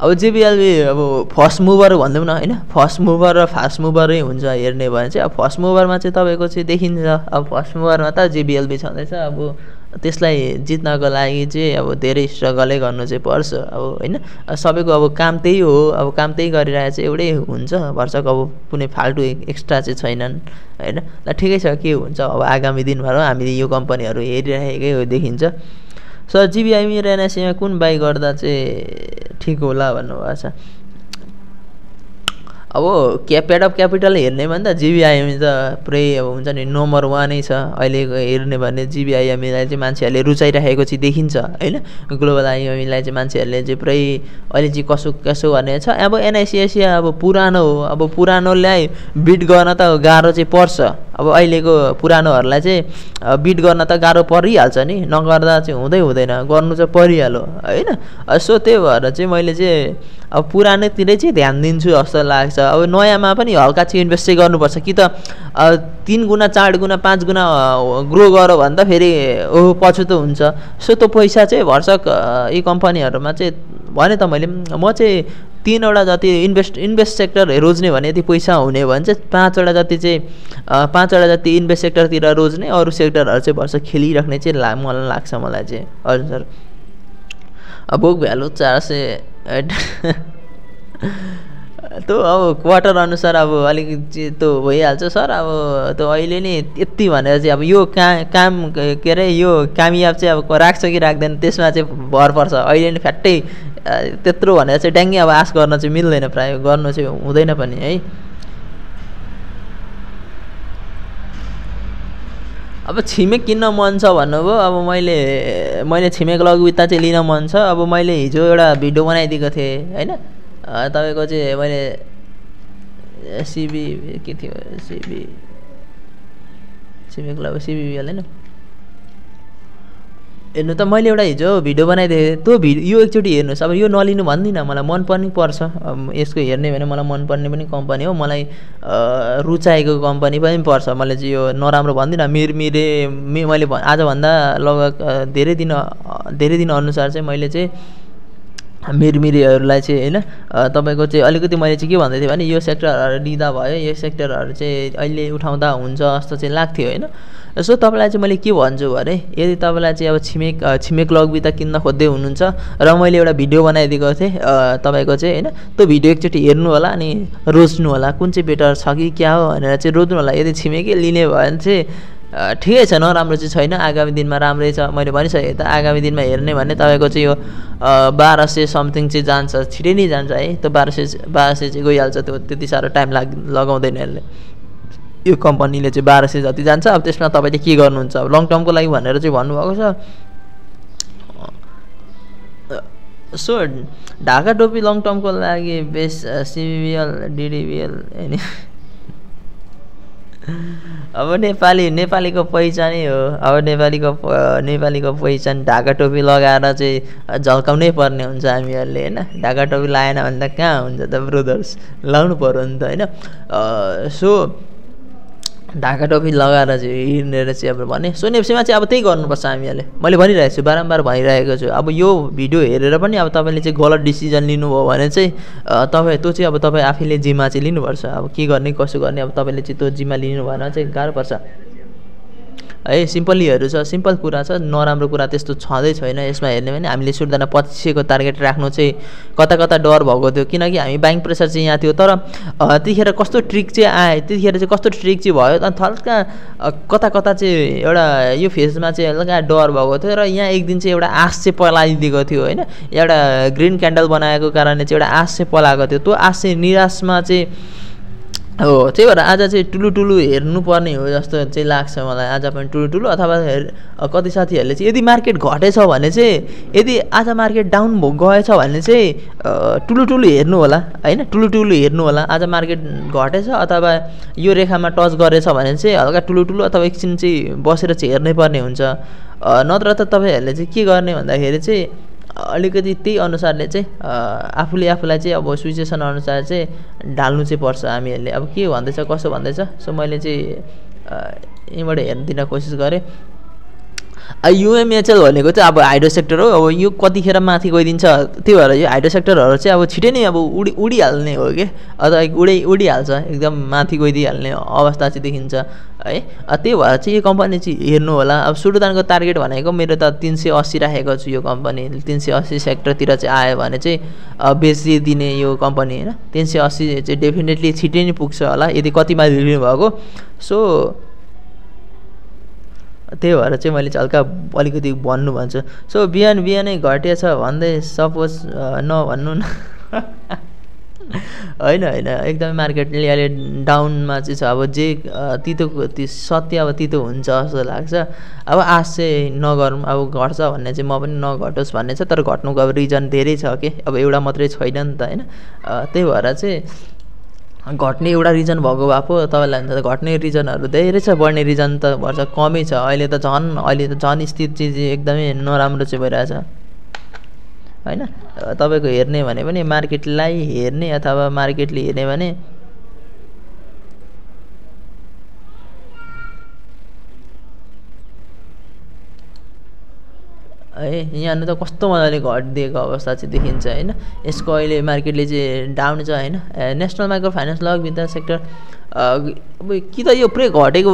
अब जेबिएलबी अब फर्स्ट मुभर भनिदिउँ न होइन फर्स्ट मुभर र फास्ट मुभरै हुन्छ हेर्ने भने चाहिँ अब फर्स्ट मुभरमा चाहिँ तपाईँको चाहिँ देखिन्छ अब फर्स्ट मुभरमा त जेबिएलबी छँदैछ अब त्यसलाई जित्नको लागि चाहिँ अब धेरै स्ट्रगलै गर्नु चाहिँ पर्छ अब होइन सबैको अब काम त्यही हो अब काम त्यही गरिरहेको चाहिँ एउटै हुन्छ वर्षको अब कुनै फाल्टु एक्स्ट्रा चाहिँ छैनन् होइन ल ठिकै छ के हुन्छ अब आगामी दिनभर हामीले यो कम्पनीहरू हेरिरहेकै हो देखिन्छ सर जिबिआइमी रेनासीमा कुन बाई गर्दा चाहिँ ठिक होला भन्नुभएको छ अब क्या पेड अफ क्यापिटल हेर्ने भने त जिबिआइएमए त पुरै अब हुन्छ नि नम्बर वानै छ अहिले हेर्ने भने जिबिआइएमएलाई चाहिँ मान्छेहरूले रुचाइराखेको चाहिँ देखिन्छ होइन ग्लोबल आइएमएलाई चाहिँ मान्छेहरूले चाहिँ पुरै अहिले चाहिँ कसो कसो भन्ने छ अब एनआइसिएसिया अब पुरानो हो अब पुरानोलाई बिट गर्न त गाह्रो चाहिँ पर्छ अब अहिलेको पुरानोहरूलाई चाहिँ बिट गर्न त गाह्रो परिहाल्छ नि नगर्दा चाहिँ हुँदै हुँदैन गर्नु चाहिँ परिहाल्यो होइन सो त्यही भएर चाहिँ मैले चाहिँ अब पुरानोतिरै चाहिँ ध्यान दिन्छु जस्तो लाग्छ अब नयाँमा पनि हल्का चाहिँ इन्भेस्ट चाहिँ गर्नुपर्छ कि त तिन गुणा चार गुणा पाँच गुणा ग्रो गर भन्दा फेरि ओहो पछुतो हुन्छ सो त्यो पैसा चाहिँ भर्सक यी कम्पनीहरूमा चाहिँ भने त मैले म चाहिँ तिनवटा जति इन्भेस्ट इन्भेस्ट सेक्टर रोज्ने भने यति पैसा हुने भने चाहिँ पाँचवटा जति चाहिँ पाँचवटा जति इन्भेस्ट सेक्टरतिर रोज्ने अरू सेक्टरहरू चाहिँ वर्ष खेलिराख्ने चाहिँ ला मलाई लाग्छ मलाई चाहिँ हजुर सर बुक भ्यालु चार सय त्यो अब क्वार्टर अनुसार अब अलिक त्यो भइहाल्छ सर अब त्यो अहिले नि यति भनेर चाहिँ अब यो काम काम के अरे यो कामयाब चाहिँ अब राख्छ कि राख्दैन त्यसमा चाहिँ भर पर्छ अहिले नि फ्याट्टै त्यत्रो भनेर चाहिँ ड्याङ्गी अब आश गर्न चाहिँ मिल्दैन प्राय गर्नु चाहिँ हुँदैन पनि है अब छिमेक किन्न मन छ भन्नुभयो अब मैले मैले छिमेक लघुविता चाहिँ लिन मन छ अब मैले हिजो एउटा भिडियो बनाइदिएको थिएँ होइन तपाईँको चाहिँ मैले सिबी के थियो सिबी सिबी क्लब सिबी होइन हेर्नु त मैले एउटा हिजो भिडियो बनाइदिएको थिएँ त्यो भिडियो यो एकचोटि हेर्नुहोस् अब यो नलिनु भन्दिनँ मलाई मन पनि पर्छ यसको हेर्ने भने मलाई मनपर्ने पनि कम्पनी हो मलाई रुचाएको कम्पनी पनि पर्छ मैले चाहिँ यो नराम्रो भन्दिनँ मिर मिरे मि मैले आजभन्दा लगभग धेरै दिन धेरै दिन अनुसार चाहिँ मैले चाहिँ मिरमिरेहरूलाई चाहिँ होइन तपाईँको चाहिँ अलिकति मैले चाहिँ के भन्दै थिएँ भने यो सेक्टरहरू लिँदा भयो यो सेक्टरहरू चाहिँ अहिले उठाउँदा हुन्छ जस्तो चाहिँ लाग्थ्यो होइन सो तपाईँलाई चाहिँ मैले के भन्छु भने यदि तपाईँलाई चाहिँ अब छिमेक छिमेक त किन्न खोज्दै हुनुहुन्छ र मैले एउटा भिडियो बनाइदिएको थिएँ तपाईँको चाहिँ होइन त्यो भिडियो एकचोटि हेर्नु होला अनि रोज्नु होला कुन चाहिँ बेटर छ कि क्या हो भनेर चाहिँ रोज्नु होला यदि छिमेकै लिने भयो भने चाहिँ ठिकै छ नराम्रो चाहिँ छैन आगामी दिनमा राम्रै छ मैले भनिसकेँ त आगामी दिनमा हेर्ने भने तपाईँको चाहिँ यो बाह्र सय समथिङ चाहिँ जान्छ छिटै नै जान्छ है त्यो बाह्र सय बाह्र सय चाहिँ गइहाल्छ त्यो त्यति साह्रो टाइम लाग लगाउँदैन यसले यो कम्पनीले चाहिँ बाह्र सय जति जान्छ अब त्यसमा तपाईँले के गर्नुहुन्छ अब लङ टर्मको लागि भनेर चाहिँ भन्नुभएको छ सो ढाका टोपी लङ टर्मको लागि बेस सिबिएल डिडिबिएल होइन अब नेपाली नेपालीको पहिचानै हो अब नेपालीको नेपालीको पहिचान ढाका टोपी लगाएर चाहिँ झल्काउनै पर्ने हुन्छ हामीहरूले होइन ढाका टोपी लाएन भने त कहाँ हुन्छ त ब्रदर्स लाउनु पऱ्यो नि त होइन सो ढाका टोपी लगाएर चाहिँ हिँडेर चाहिँ अब भने सुनेपछिमा चाहिँ अब त्यही गर्नुपर्छ हामीहरूले मैले भनिरहेको छु बारम्बार भनिरहेको छु अब यो भिडियो हेरेर पनि अब तपाईँले चाहिँ गलत डिसिजन लिनुभयो भने चाहिँ तपाईँ त्यो चाहिँ अब तपाईँ आफैले जिम्मा चाहिँ लिनुपर्छ अब के गर्ने कसो गर्ने अब तपाईँले चाहिँ त्यो जिम्मा लिनु भएन चाहिँ गाह्रो पर्छ है सिम्पल्लीहरू छ सिम्पल कुरा छ नराम्रो कुरा त्यस्तो छँदै छैन यसमा हेर्ने भने हामीले सुर्दाना पछिको टार्गेट राख्नु चाहिँ कता कता डर भएको थियो किनकि हामी बाइङ प्रेसर चाहिँ यहाँ थियो तर त्यतिखेर कस्तो ट्रिक चाहिँ आयो त्यतिखेर चाहिँ कस्तो ट्रिक चाहिँ भयो अनि हल्का कता कता चाहिँ एउटा यो फेजमा चाहिँ हल्का डर भएको थियो र यहाँ एक दिन चाहिँ एउटा आश चाहिँ पलाइदिएको थियो होइन एउटा ग्रिन क्यान्डल बनाएको कारणले चाहिँ एउटा आश चाहिँ पलाएको थियो त्यो आश चाहिँ निराशमा चाहिँ हो त्यही भएर आज चाहिँ टुलु टुलु हेर्नुपर्ने हो जस्तो चाहिँ लाग्छ मलाई आज पनि टुलु टुलु अथवा कति साथीहरूले चाहिँ यदि मार्केट घटेछ भने चाहिँ यदि आज मार्केट डाउन गएछ भने चाहिँ टुलु टुलु हेर्नु होला होइन टुलु टुलु हेर्नु होला आज मार्केट घटेछ अथवा यो रेखामा टच गरेछ भने चाहिँ हल्का टुलु टुलु अथवा एकछिन चाहिँ बसेर चाहिँ हेर्नै पर्ने हुन्छ नत्र त तपाईँहरूले चाहिँ के गर्ने भन्दाखेरि चाहिँ अलिकति त्यही अनुसारले चाहिँ आफूले आफूलाई चाहिँ अब सिचुएसन अनुसार चाहिँ ढाल्नु चाहिँ पर्छ हामीहरूले अब के भन्दैछ कसो भन्दैछ सो मैले चाहिँ यहीँबाट हेरिदिन कोसिस गरेँ युएमएचएल भनेको चाहिँ अब हाइड्रो सेक्टर हो अब यो कतिखेर माथि गइदिन्छ त्यही भएर यो हाइड्रो सेक्टरहरू चाहिँ अब छिटै नै अब उडी उडिहाल्ने हो कि अथवा उडै उडिहाल्छ एकदम माथि गइदिइहाल्ने अवस्था चाहिँ देखिन्छ है त्यही भएर चाहिँ यो कम्पनी चाहिँ हेर्नु होला अब सुरुदानको टार्गेट भनेको मेरो त तिन सय अस्सी राखेको छु यो कम्पनी तिन सय अस्सी सेक्टरतिर चाहिँ आयो भने चाहिँ बेचिदिने यो कम्पनी होइन तिन सय अस्सी चाहिँ डेफिनेटली छिटै नै पुग्छ होला यदि कतिमा लिनुभएको सो त्यही भएर चाहिँ मैले चाहिँ हल्का अलिकति भन्नु भन्छु सो बिहान बिहानै घटिया छ भन्दै सपोज नभन्नु न होइन होइन एकदमै मार्केटले अहिले डाउनमा चाहिँ छ अब जे तितो सत्य अब तितो हुन्छ जस्तो लाग्छ अब आश चाहिँ नगरौँ अब घट्छ भन्ने चाहिँ म पनि नघटोस् भन्ने छ तर घट्नुको अब रिजन धेरै छ कि अब एउटा मात्रै छैन नि त होइन त्यही भएर चाहिँ घट्ने एउटा रिजन भएको भए पो तपाईँलाई हुन्छ घट्ने रिजनहरू धेरै छ बढ्ने रिजन त भर्छ कमै छ अहिले त झन् अहिले त झन् स्थिति चिज एकदमै नराम्रो चाहिँ भइरहेछ होइन तपाईँको हेर्ने भने पनि मार्केटलाई हेर्ने अथवा मार्केटले हेर्ने भने है यहाँ न त कस्तो मजाले घट अवस्था चाहिँ देखिन्छ होइन यसको अहिले मार्केटले चाहिँ डाउन छ होइन national micro finance lag the sector अब कि त यो पुरै घटेको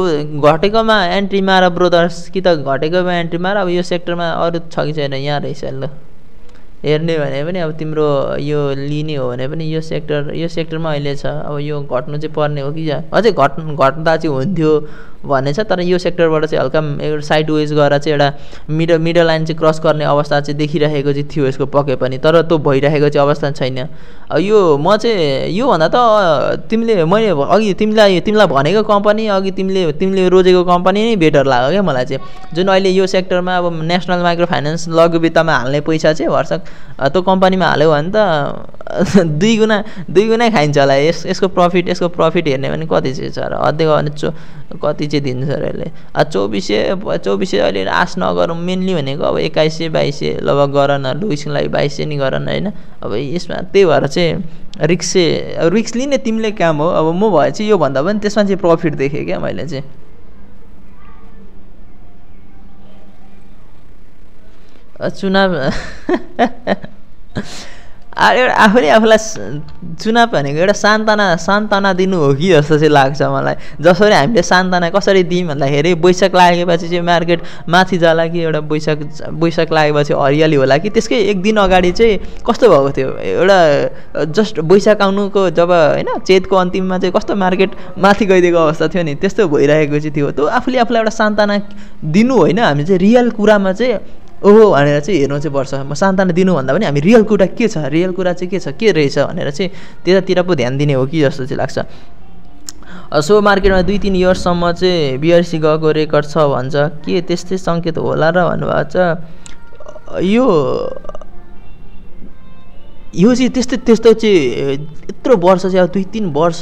घटेकोमा एन्ट्री मार ब्रोदर्स कि त घटेकोमा एन्ट्री मार अब यो सेक्टरमा अरू छ कि छैन यहाँ रहेछ ल हेर्ने भने पनि अब तिम्रो यो लिने हो भने पनि यो सेक्टर यो सेक्टरमा अहिले छ अब यो घट्नु चाहिँ पर्ने हो कि अझै घट घट्दा चाहिँ हुन्थ्यो भन्ने छ तर यो सेक्टरबाट चाहिँ हल्का साइड वेज गएर चाहिँ एउटा मिडल मिडल लाइन चाहिँ क्रस गर्ने अवस्था चाहिँ देखिरहेको चाहिँ थियो यसको पके पनि तर त्यो भइरहेको चाहिँ अवस्था छैन यो म चाहिँ योभन्दा त तिमीले मैले अघि तिमीलाई तिमीलाई भनेको कम्पनी अघि तिमीले तिमीले रोजेको कम्पनी नै बेटर लाग्यो क्या मलाई चाहिँ जुन अहिले यो सेक्टरमा अब नेसनल माइक्रो फाइनेन्स लघु वित्तमा हाल्ने पैसा चाहिँ भर्सक त्यो कम्पनीमा हाल्यो भने त दुई गुणा दुई गुणा खाइन्छ होला यस यसको प्रफिट यसको प्रफिट हेर्ने भने कति चाहिँ छ र अझै कति चाहिँ दिन्छ यसले चौबिस सय चौबिस सय अहिले आश नगरौँ मेन्ली भनेको अब एक्काइस सय बाइस सय लगभग गर न लुइसको लागि बाइस सय नि गर न होइन अब यसमा त्यही भएर चाहिँ रिक्स रिक्स लिने तिमीले काम हो अब म भए चाहिँ योभन्दा पनि त्यसमा चाहिँ प्रफिट देखेँ क्या मैले चाहिँ चुनाव एउटा आफूले आफूलाई चुनाव भनेको एउटा सान्तना सान्तना दिनु हो कि जस्तो चाहिँ लाग्छ मलाई जसरी हामीले सान्तना कसरी दियौँ भन्दाखेरि बैशाख लागेपछि चाहिँ मार्केट माथि जाला कि एउटा बैशाख बैशाख लागेपछि हरियाली होला कि त्यसकै एक दिन अगाडि चाहिँ कस्तो भएको थियो एउटा जस्ट बैशाख आउनुको जब होइन चेतको अन्तिममा चाहिँ कस्तो मार्केट माथि गइदिएको अवस्था थियो नि त्यस्तो भइरहेको चाहिँ थियो त्यो आफूले आफूलाई एउटा सान्तना दिनु होइन हामी चाहिँ रियल कुरामा चाहिँ ओहो भनेर चाहिँ हेर्नु चाहिँ पर्छ म सान्ताना दिनुभन्दा पनि हामी रियल कुरा के छ रियल कुरा चाहिँ के छ के रहेछ भनेर चाहिँ त्यतातिर पो ध्यान दिने हो कि जस्तो चाहिँ लाग्छ सो मार्केटमा दुई तिन इयर्ससम्म चाहिँ बिआरसी गएको रेकर्ड छ भन्छ के त्यस्तै सङ्केत होला र भन्नुभएको छ यो यो चाहिँ त्यस्तै त्यस्तो चाहिँ यत्रो वर्ष चाहिँ अब दुई तिन वर्ष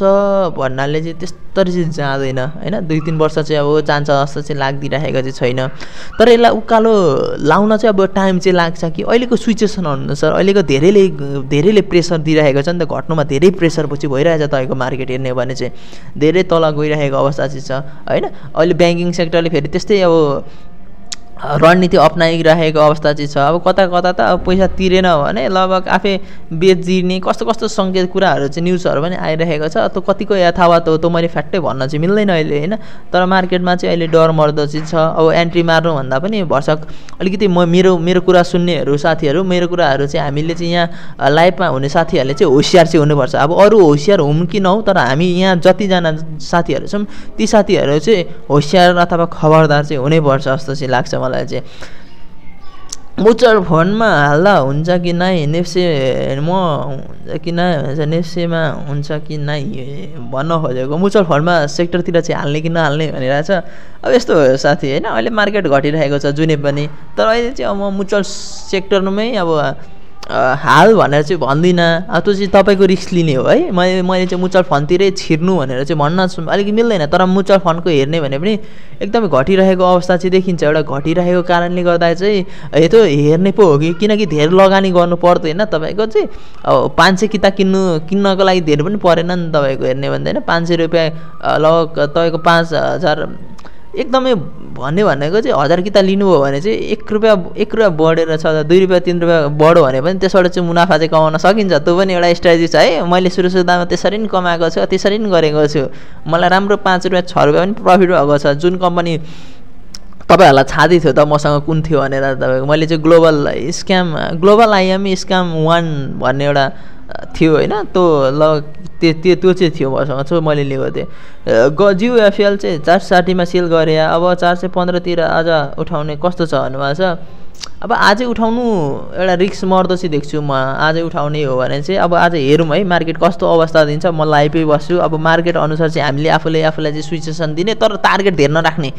भन्नाले चाहिँ त्यस्तरी चाहिँ जाँदैन होइन दुई तिन वर्ष चाहिँ अब जान्छ जस्तो चाहिँ लागिदिइराखेको चाहिँ छैन तर यसलाई उकालो लाउन चाहिँ अब टाइम चाहिँ लाग्छ कि अहिलेको सिचुएसन अनुसार अहिलेको धेरैले धेरैले प्रेसर दिइरहेको छ नि त घट्नुमा धेरै प्रेसर पछि भइरहेछ तपाईँको मार्केट हेर्ने भने चाहिँ धेरै तल गइरहेको अवस्था चाहिँ छ होइन अहिले ब्याङ्किङ सेक्टरले फेरि त्यस्तै अब रणनीति अप्नाइरहेको अवस्था चाहिँ छ अब कता कता त अब पैसा तिरेन भने लगभग आफै बेच जिर्ने कस्तो कस्तो सङ्केत कुराहरू चाहिँ न्युजहरू पनि आइरहेको छ त्यो कतिको यथावत हो त्यो मैले फ्याक्टै भन्न चाहिँ मिल्दैन अहिले होइन तर मार्केटमा चाहिँ अहिले डर मर्दो चाहिँ छ अब एन्ट्री मार्नुभन्दा पनि भर्सक अलिकति म मेरो मेरो कुरा सुन्नेहरू साथीहरू मेरो कुराहरू चाहिँ हामीले चाहिँ यहाँ लाइफमा हुने साथीहरूले चाहिँ होसियार चाहिँ हुनुपर्छ अब अरू होसियार हुन् कि नहौँ तर हामी यहाँ जतिजना साथीहरू छौँ ती साथीहरू चाहिँ होसियार अथवा खबरदार चाहिँ हुनैपर्छ जस्तो चाहिँ लाग्छ मलाई मलाई चाहिँ मुचर फोनमा हाल्दा हुन्छ कि नै नेप्से म हुन्छ कि नै हुन्छ नेप्सेमा हुन्छ कि नै भन्न खोजेको मुचर फन्डमा सेक्टरतिर चाहिँ हाल्ने कि नहाल्ने भनेर छ अब यस्तो हो साथी होइन अहिले मार्केट घटिरहेको छ जुनै पनि तर अहिले चाहिँ अब म मुचल सेक्टरमै अब हाल भनेर चाहिँ भन्दिनँ अब त्यो चाहिँ तपाईँको रिस्क लिने हो है मैले मैले चाहिँ म्युचुअल फन्डतिरै छिर्नु भनेर चाहिँ भन्न अलिक मिल्दैन तर म्युचुअल फन्डको हेर्ने भने पनि एकदमै घटिरहेको अवस्था चाहिँ देखिन्छ एउटा घटिरहेको कारणले गर्दा चाहिँ त्यो हेर्ने पो हो कि किनकि धेरै लगानी गर्नु पर्दैन तपाईँको चाहिँ अब पाँच सय किताब किन्नु किन्नको लागि धेरै पनि परेन नि तपाईँको हेर्ने भन्दैन पाँच सय रुपियाँ लगभग तपाईँको पाँच हजार एकदमै भन्यो भनेको चाहिँ हजार किताब लिनुभयो भने चाहिँ एक रुपियाँ एक रुपियाँ बढेर छ दुई रुपियाँ तिन रुपियाँ बढो भने पनि त्यसबाट चाहिँ मुनाफा चाहिँ कमाउन सकिन्छ त्यो पनि एउटा स्ट्राटेजी छ है मैले सुरु सुरु दाममा त्यसरी नै कमाएको छु त्यसरी नै गरेको छु मलाई राम्रो पाँच रुपियाँ छ रुपियाँ पनि प्रफिट भएको छ जुन कम्पनी तपाईँहरूलाई छाँदै थियो त मसँग कुन थियो भनेर तपाईँको मैले चाहिँ global scam global IM scam one भन्ने एउटा थियो होइन त्यो ल त्यो त्यो चाहिँ थियो मसँग चाहिँ मैले लिएको थिएँ गज्यु एफएल चाहिँ चार सय साठीमा सेल गरेँ अब चार सय पन्ध्रतिर आज उठाउने कस्तो छ भन्नुभएको छ अब आजै उठाउनु एउटा रिक्स मर्दो चाहिँ देख्छु म आजै उठाउने हो भने चाहिँ अब आज हेरौँ है मार्केट कस्तो अवस्था दिन्छ म लाइफै बस्छु अब मार्केट अनुसार चाहिँ हामीले आफूले आफूलाई चाहिँ सिचुएसन दिने तर टार्गेट धेर नराख्ने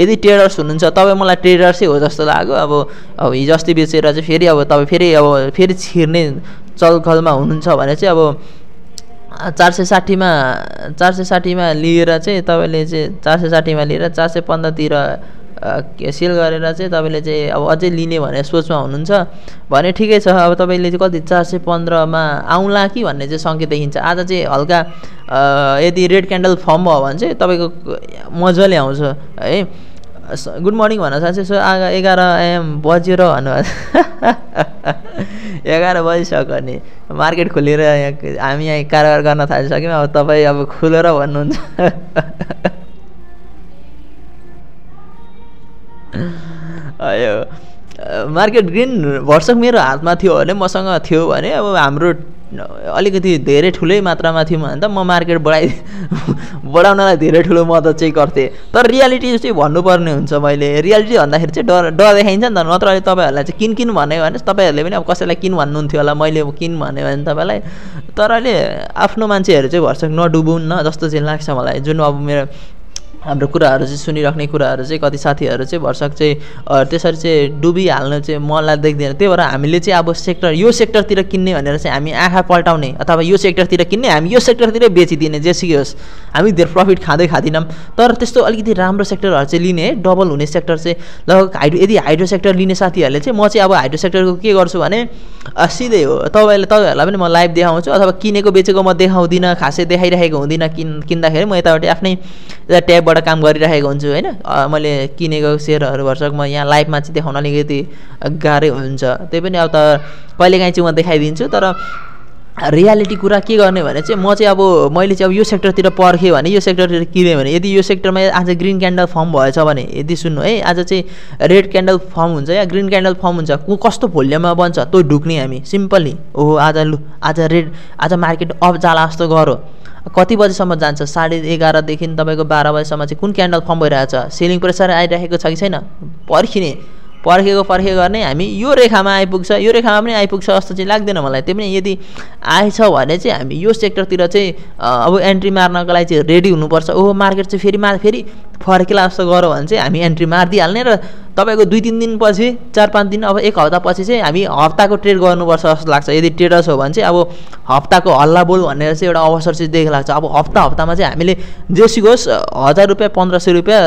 यदि ट्रेडर्स हुनुहुन्छ तपाईँ मलाई ट्रेडर्सै हो जस्तो लाग्यो अब अब हिजो अस्ति बेचेर चाहिँ फेरि अब तपाईँ फेरि अब फेरि छिर्ने चलखलमा हुनुहुन्छ भने चाहिँ अब चार सय साठीमा चार सय साठीमा लिएर चाहिँ तपाईँले चाहिँ चार सय साठीमा लिएर चार सय पन्ध्रतिर सेल गरेर चाहिँ तपाईँले चाहिँ अब अझै लिने भनेर सोचमा हुनुहुन्छ भने ठिकै छ अब तपाईँले चाहिँ कति चार सय पन्ध्रमा आउँला कि भन्ने चाहिँ सङ्केत देखिन्छ आज चाहिँ हल्का यदि रेड क्यान्डल फर्म भयो भने चाहिँ तपाईँको मजाले आउँछ है गुड मर्निङ भन्न साँच्चै सो आग एघार एम बज्यो र भन्नु एघार बजिसक्यो नि मार्केट खोलेर यहाँ हामी यहाँ कारोबार गर्न थालिसक्यौँ अब तपाईँ अब खुलेर भन्नुहुन्छ अयो मार्केट ग्रिन भर्सक मेरो हातमा थियो भने मसँग थियो भने अब हाम्रो अलिकति धेरै ठुलै मात्रामा थियौँ भने त म मार्केट बढाइ बढाउनलाई धेरै ठुलो मद्दत चाहिँ गर्थेँ तर रियालिटी चाहिँ भन्नुपर्ने हुन्छ मैले रियालिटी भन्दाखेरि चाहिँ डर डर देखाइन्छ नि त नत्र अहिले तपाईँहरूलाई चाहिँ किन किन भन्यो भने तपाईँहरूले पनि अब कसैलाई किन भन्नुहुन्थ्यो होला मैले किन भन्यो भने तपाईँलाई तर अहिले आफ्नो मान्छेहरू चाहिँ भर्सक नडुबुन्न जस्तो चाहिँ लाग्छ मलाई जुन अब मेरो हाम्रो कुराहरू चाहिँ सुनिराख्ने कुराहरू चाहिँ कति साथीहरू चाहिँ भरसक चाहिँ त्यसरी चाहिँ डुबिहाल्नु चाहिँ मलाई देख्दैन त्यही भएर हामीले चाहिँ अब सेक्टर यो सेक्टरतिर किन्ने भनेर चाहिँ हामी आँखा पल्टाउने अथवा यो सेक्टरतिर किन्ने हामी यो सेक्टरतिरै बेचिदिने जेसुकै होस् हामी धेर प्रफिट खाँदै खाँदैनौँ तर त्यस्तो अलिकति राम्रो सेक्टरहरू चाहिँ लिने डबल हुने सेक्टर चाहिँ लगभग हाइड्रो यदि हाइड्रो सेक्टर लिने साथीहरूले चाहिँ म चाहिँ अब हाइड्रो सेक्टरको के गर्छु भने सिधै हो तपाईँले तपाईँहरूलाई पनि म लाइभ देखाउँछु अथवा किनेको बेचेको म देखाउँदिनँ खासै देखाइरहेको हुँदिनँ किन् किन्दाखेरि म यताबाट आफ्नै ट्याबबाट काम गरिरहेको हुन्छु होइन मैले किनेको सेयरहरू भर्सक म यहाँ लाइभमा चाहिँ देखाउन अलिकति गाह्रै हुन्छ त्यही पनि अब त कहिलेकाहीँ चाहिँ म देखाइदिन्छु तर रियालिटी कुरा के गर्ने भने चाहिँ म चाहिँ अब मैले चाहिँ अब यो सेक्टरतिर पर्खेँ भने यो सेक्टरतिर किनेँ भने यदि यो सेक्टरमा आज ग्रिन क्यान्डल फर्म भएछ भने यदि सुन्नु है आज चाहिँ रेड क्यान्डल फर्म हुन्छ या ग्रिन क्यान्डल फर्म हुन्छ को कस्तो भोल्युममा बन्छ त्यो ढुक्ने हामी सिम्पली ओहो आज लु आज रेड आज मार्केट अप जाला जस्तो गरौँ कति बजीसम्म जान्छ साढे एघारदेखि तपाईँको बाह्र बजीसम्म चाहिँ कुन क्यान्डल फर्म भइरहेछ सेलिङ प्रेसर आइरहेको छ कि छैन पर्खिने पर्खेको पर्खेको गर्ने हामी यो रेखामा आइपुग्छ यो रेखामा पनि आइपुग्छ जस्तो चाहिँ लाग्दैन मलाई त्यो पनि यदि आएछ भने चाहिँ हामी यो सेक्टरतिर चाहिँ अब एन्ट्री मार्नको लागि चाहिँ रेडी हुनुपर्छ ओहो मार्केट चाहिँ फेरि मार फेरि फर्केला जस्तो गऱ्यो भने चाहिँ हामी एन्ट्री मारिदिइहाल्ने र तपाईँको दुई तिन दिनपछि चार पाँच दिन अब एक हप्तापछि चाहिँ हामी हप्ताको ट्रेड गर्नुपर्छ जस्तो लाग्छ यदि ट्रेडर्स हो भने चाहिँ अब हप्ताको हल्ला बोल भनेर चाहिँ एउटा अवसर चाहिँ देख लाग्छ अब हप्ता हप्तामा चाहिँ हामीले जे सिकोस् हजार रुपियाँ पन्ध्र सय रुपियाँ